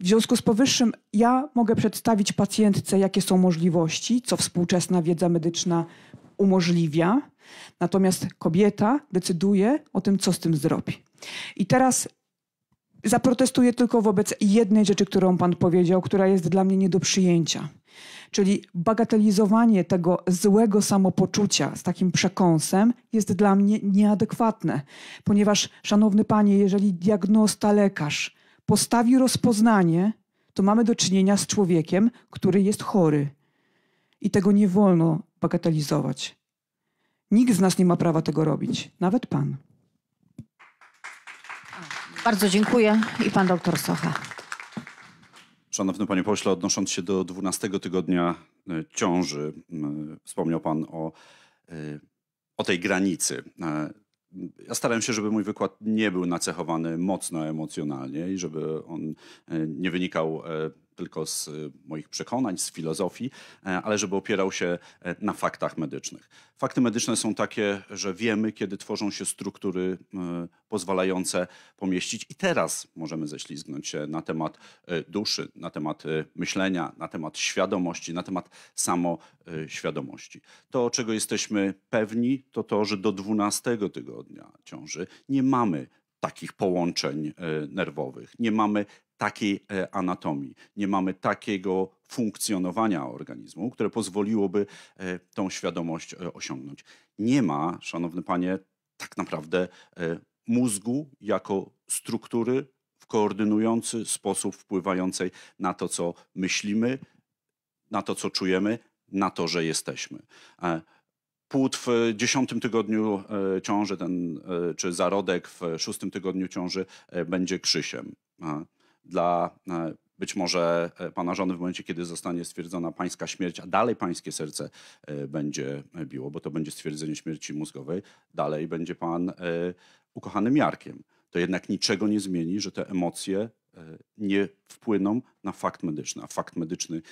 W związku z powyższym, ja mogę przedstawić pacjentce, jakie są możliwości, co współczesna wiedza medyczna umożliwia Natomiast kobieta decyduje o tym, co z tym zrobi. I teraz zaprotestuję tylko wobec jednej rzeczy, którą pan powiedział, która jest dla mnie nie do przyjęcia. Czyli bagatelizowanie tego złego samopoczucia z takim przekąsem jest dla mnie nieadekwatne, ponieważ, szanowny panie, jeżeli diagnosta lekarz postawi rozpoznanie, to mamy do czynienia z człowiekiem, który jest chory. I tego nie wolno bagatelizować. Nikt z nas nie ma prawa tego robić, nawet pan. Bardzo dziękuję i pan doktor Socha. Szanowny panie pośle, odnosząc się do 12 tygodnia e, ciąży, wspomniał pan o, e, o tej granicy. E, ja starałem się, żeby mój wykład nie był nacechowany mocno emocjonalnie i żeby on nie wynikał tylko z y, moich przekonań, z filozofii, e, ale żeby opierał się e, na faktach medycznych. Fakty medyczne są takie, że wiemy, kiedy tworzą się struktury pozwalające pomieścić, i teraz możemy ześlizgnąć się na temat e, duszy, na temat myślenia, na temat świadomości, na temat samoświadomości. To, czego jesteśmy pewni, to to, że do 12 tygodnia ciąży nie mamy takich połączeń nerwowych. Nie mamy takiej e, anatomii, nie mamy takiego funkcjonowania organizmu, które pozwoliłoby e, tą świadomość e, osiągnąć. Nie ma, szanowny panie, tak naprawdę mózgu jako struktury w koordynujący sposób wpływającej na to, co myślimy, na to, co czujemy, na to, że jesteśmy płód w dziesiątym tygodniu ciąży ten, czy zarodek w szóstym tygodniu ciąży będzie Krzysiem dla e, być może e, pana żony w momencie, kiedy zostanie stwierdzona pańska śmierć, a dalej pańskie serce e, będzie biło, bo to będzie stwierdzenie śmierci mózgowej, dalej będzie pan ukochanym Jarkiem. To jednak niczego nie zmieni, że te emocje nie wpłyną na fakt medyczny. A fakt medyczny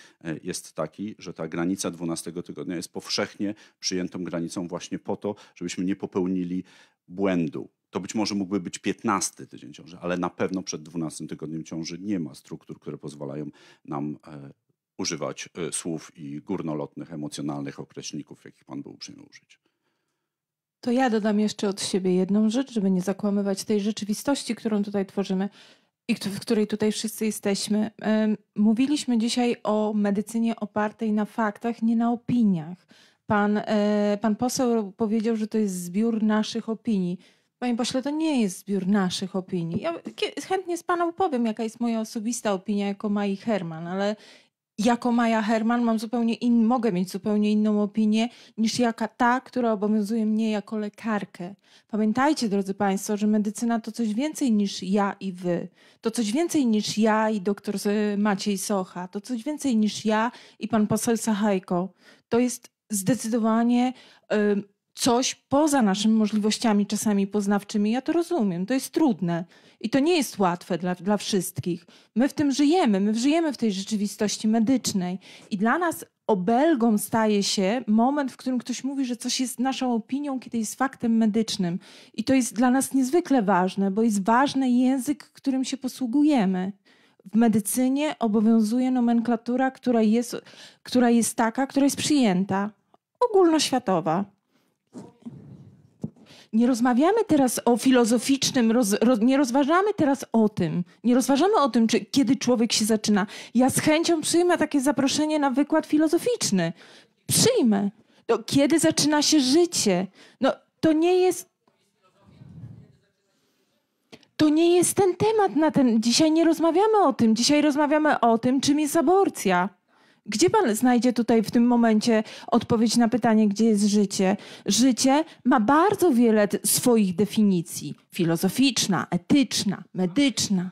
jest taki, że ta granica 12 tygodnia jest powszechnie przyjętą granicą właśnie po to, żebyśmy nie popełnili błędu, to być może mógłby być 15 tydzień ciąży, ale na pewno przed 12 tygodniem ciąży nie ma struktur, które pozwalają nam e, używać e, słów i górnolotnych, emocjonalnych określników, jakich Pan był uprzejmy użyć. To ja dodam jeszcze od siebie jedną rzecz, żeby nie zakłamywać tej rzeczywistości, którą tutaj tworzymy i w której tutaj wszyscy jesteśmy. Mówiliśmy dzisiaj o medycynie opartej na faktach, nie na opiniach. Pan, e, pan poseł powiedział, że to jest zbiór naszych opinii. Panie pośle, to nie jest zbiór naszych opinii. Ja chętnie z Pana upowiem, jaka jest moja osobista opinia jako Mai Herman, ale jako Maja Herman mam zupełnie in, mogę mieć zupełnie inną opinię niż jaka ta, która obowiązuje mnie jako lekarkę. Pamiętajcie, drodzy Państwo, że medycyna to coś więcej niż ja i wy. To coś więcej niż ja i doktor e, Maciej Socha. To coś więcej niż ja i pan poseł Sachajko. To jest zdecydowanie... Yy, coś poza naszymi możliwościami czasami poznawczymi, ja to rozumiem, to jest trudne i to nie jest łatwe dla, dla wszystkich. My w tym żyjemy, my żyjemy w tej rzeczywistości medycznej i dla nas obelgą staje się moment, w którym ktoś mówi, że coś jest naszą opinią, kiedy jest faktem medycznym. I to jest dla nas niezwykle ważne, bo jest ważny język, którym się posługujemy. W medycynie obowiązuje nomenklatura, która jest, która jest taka, która jest przyjęta, ogólnoświatowa. Nie rozmawiamy teraz o filozoficznym, roz, roz, nie rozważamy teraz o tym. Nie rozważamy o tym, czy, kiedy człowiek się zaczyna. Ja z chęcią przyjmę takie zaproszenie na wykład filozoficzny. Przyjmę. No, kiedy zaczyna się życie? No, to nie jest. To nie jest ten temat na ten. Dzisiaj nie rozmawiamy o tym. Dzisiaj rozmawiamy o tym, czym jest aborcja. Gdzie pan znajdzie tutaj w tym momencie odpowiedź na pytanie, gdzie jest życie? Życie ma bardzo wiele swoich definicji: filozoficzna, etyczna, medyczna.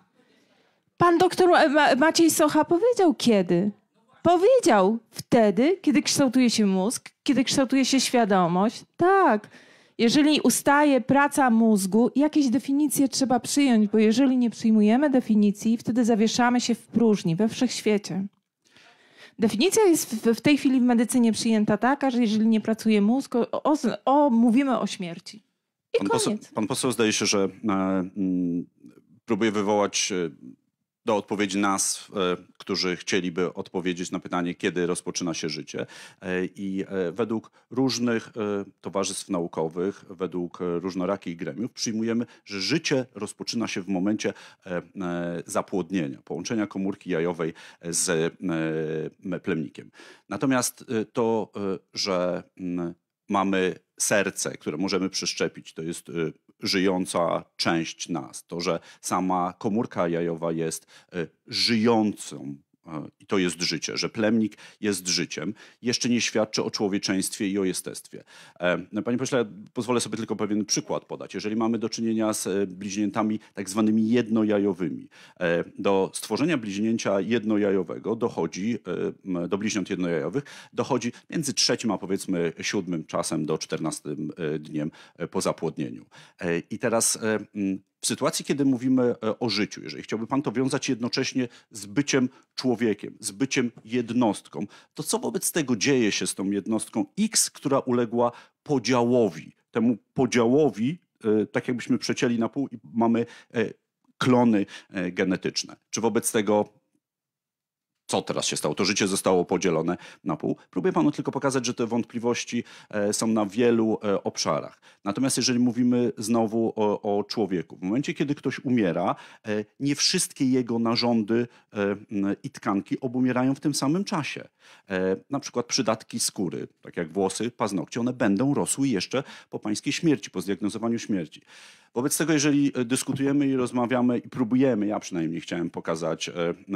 Pan doktor Maciej Socha powiedział kiedy? Powiedział wtedy, kiedy kształtuje się mózg, kiedy kształtuje się świadomość. Tak. Jeżeli ustaje praca mózgu, jakieś definicje trzeba przyjąć, bo jeżeli nie przyjmujemy definicji, wtedy zawieszamy się w próżni, we wszechświecie. Definicja jest w, w tej chwili w medycynie przyjęta taka, że jeżeli nie pracuje mózg, o, o, o mówimy o śmierci. I pan, koniec. Poseł, pan poseł zdaje się, że e, m, próbuje wywołać e, do odpowiedzi nas, e, którzy chcieliby odpowiedzieć na pytanie, kiedy rozpoczyna się życie. E, I e, według różnych towarzystw naukowych, według różnorakich gremiów przyjmujemy, że życie rozpoczyna się w momencie zapłodnienia, połączenia komórki jajowej z plemnikiem. Natomiast to, że mamy serce, które możemy przeszczepić, to jest żyjąca część nas, to, że sama komórka jajowa jest y, żyjącą i to jest życie, że plemnik jest życiem, jeszcze nie świadczy o człowieczeństwie i o jestestwie. E, no, panie pośle, pozwolę sobie tylko pewien przykład podać. Jeżeli mamy do czynienia z e, bliźniętami tak zwanymi jednojajowymi, e, do stworzenia bliźnięcia jednojajowego dochodzi, do bliźniąt jednojajowych dochodzi między trzecim a powiedzmy siódmym czasem do czternastym dniem po zapłodnieniu. I teraz w sytuacji, kiedy mówimy e, o życiu, jeżeli chciałby Pan to wiązać jednocześnie z byciem człowiekiem, z byciem jednostką, to co wobec tego dzieje się z tą jednostką X, która uległa podziałowi? Temu podziałowi, e, tak jakbyśmy przecięli na pół i mamy e, klony genetyczne. Czy wobec tego co teraz się stało? To życie zostało podzielone na pół. Próbuję panu tylko pokazać, że te wątpliwości e, są na wielu e, obszarach. Natomiast jeżeli mówimy znowu o, o człowieku, w momencie, kiedy ktoś umiera, e, nie wszystkie jego narządy i tkanki obumierają w tym samym czasie. Na przykład przydatki skóry, tak jak włosy, paznokcie, one będą rosły jeszcze po pańskiej śmierci, po zdiagnozowaniu śmierci. Wobec tego, jeżeli e, dyskutujemy i rozmawiamy i próbujemy, ja przynajmniej chciałem pokazać,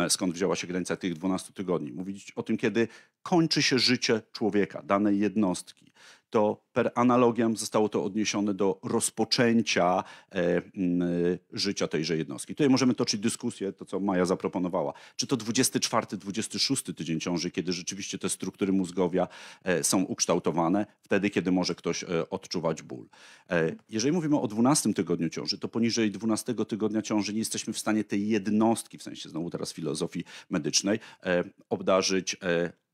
e, skąd wzięła się granica tych 12 tygodni, mówić o tym, kiedy kończy się życie człowieka, danej jednostki, to per analogiam zostało to odniesione do rozpoczęcia e, y, życia tejże jednostki. Tutaj możemy toczyć dyskusję, to co Maja zaproponowała. Czy to 24, 26 tydzień ciąży, kiedy rzeczywiście te struktury mózgowia e, są ukształtowane, wtedy, kiedy może ktoś e, odczuwać ból. E, jeżeli mówimy o 12 tygodniu ciąży, to poniżej 12 tygodnia ciąży nie jesteśmy w stanie tej jednostki, w sensie znowu teraz filozofii medycznej, e, obdarzyć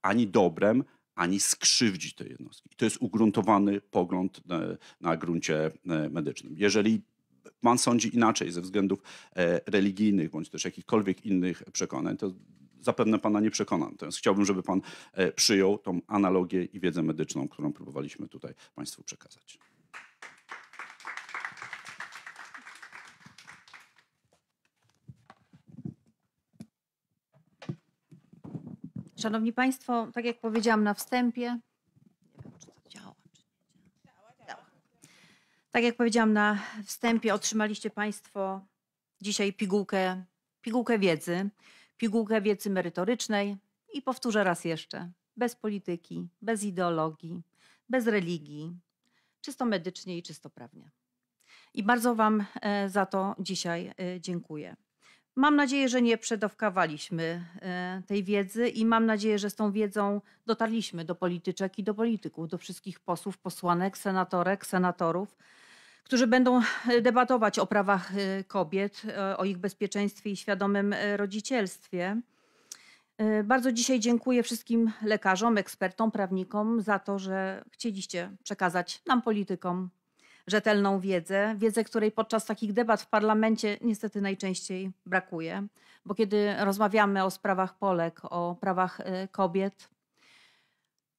ani dobrem, ani skrzywdzić tej jednostki. to jest ugruntowany pogląd na, e, na gruncie e, medycznym. Jeżeli pan sądzi inaczej ze względów e, religijnych bądź też jakichkolwiek innych przekonań, to zapewne pana nie przekonam. Natomiast chciałbym, żeby pan przyjął tą analogię i wiedzę medyczną, którą próbowaliśmy tutaj państwu przekazać. Szanowni Państwo, tak jak powiedziałam na wstępie, Tak jak powiedziałam na wstępie, otrzymaliście Państwo dzisiaj pigułkę, pigułkę wiedzy, pigułkę wiedzy merytorycznej i powtórzę raz jeszcze, bez polityki, bez ideologii, bez religii, czysto medycznie i czysto prawnie. I bardzo Wam e, za to dzisiaj e, dziękuję. Mam nadzieję, że nie przedawkowaliśmy e, tej wiedzy i mam nadzieję, że z tą wiedzą dotarliśmy do polityczek i do polityków, do wszystkich posłów, posłanek, senatorek, senatorów, którzy będą e, debatować o prawach e, kobiet, o ich bezpieczeństwie i świadomym rodzicielstwie. Bardzo dzisiaj dziękuję wszystkim lekarzom, ekspertom, prawnikom za to, że chcieliście przekazać nam, politykom, rzetelną wiedzę, wiedzę, której podczas takich debat w parlamencie niestety najczęściej brakuje, bo kiedy rozmawiamy o sprawach Polek, o prawach y, kobiet,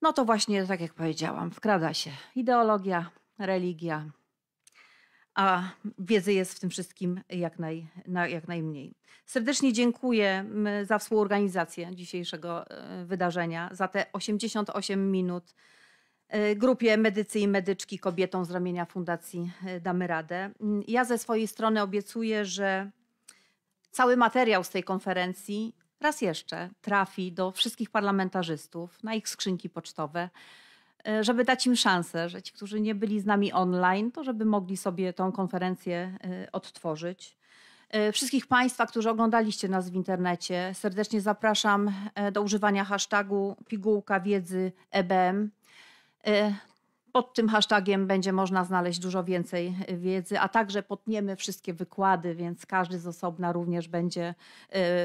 no to właśnie, tak jak powiedziałam, wkrada się ideologia, religia, a wiedzy jest w tym wszystkim jak, naj, na, jak najmniej. Serdecznie dziękuję za współorganizację dzisiejszego y, wydarzenia, za te 88 minut Y, grupie medycy i medyczki kobietom z ramienia Fundacji y, Damy Radę. Mm, ja ze swojej strony obiecuję, że cały materiał z tej konferencji raz jeszcze trafi do wszystkich parlamentarzystów na ich skrzynki pocztowe, y, żeby dać im szansę, że ci, którzy nie byli z nami online, to żeby mogli sobie tą konferencję odtworzyć. Wszystkich Państwa, którzy oglądaliście nas w internecie, serdecznie zapraszam do używania hashtagu pigułka wiedzy EBM Y, pod tym hashtagiem będzie można znaleźć dużo więcej y, wiedzy, a także potniemy wszystkie wykłady, więc każdy z osobna również będzie,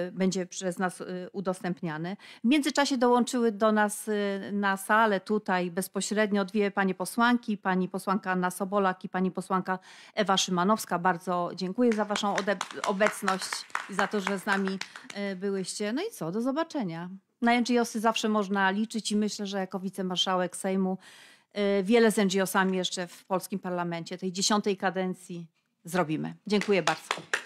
y, będzie przez nas udostępniany. W międzyczasie dołączyły do nas na salę tutaj bezpośrednio dwie panie posłanki, pani posłanka Anna Sobolak i pani posłanka Ewa Szymanowska. Bardzo dziękuję za waszą obecność i za to, że z nami byłyście. No i co, do zobaczenia. Na NGOsy zawsze można liczyć i myślę, że jako wicemarszałek Sejmu y, wiele z NGOsami jeszcze w polskim parlamencie tej dziesiątej kadencji zrobimy. Dziękuję bardzo.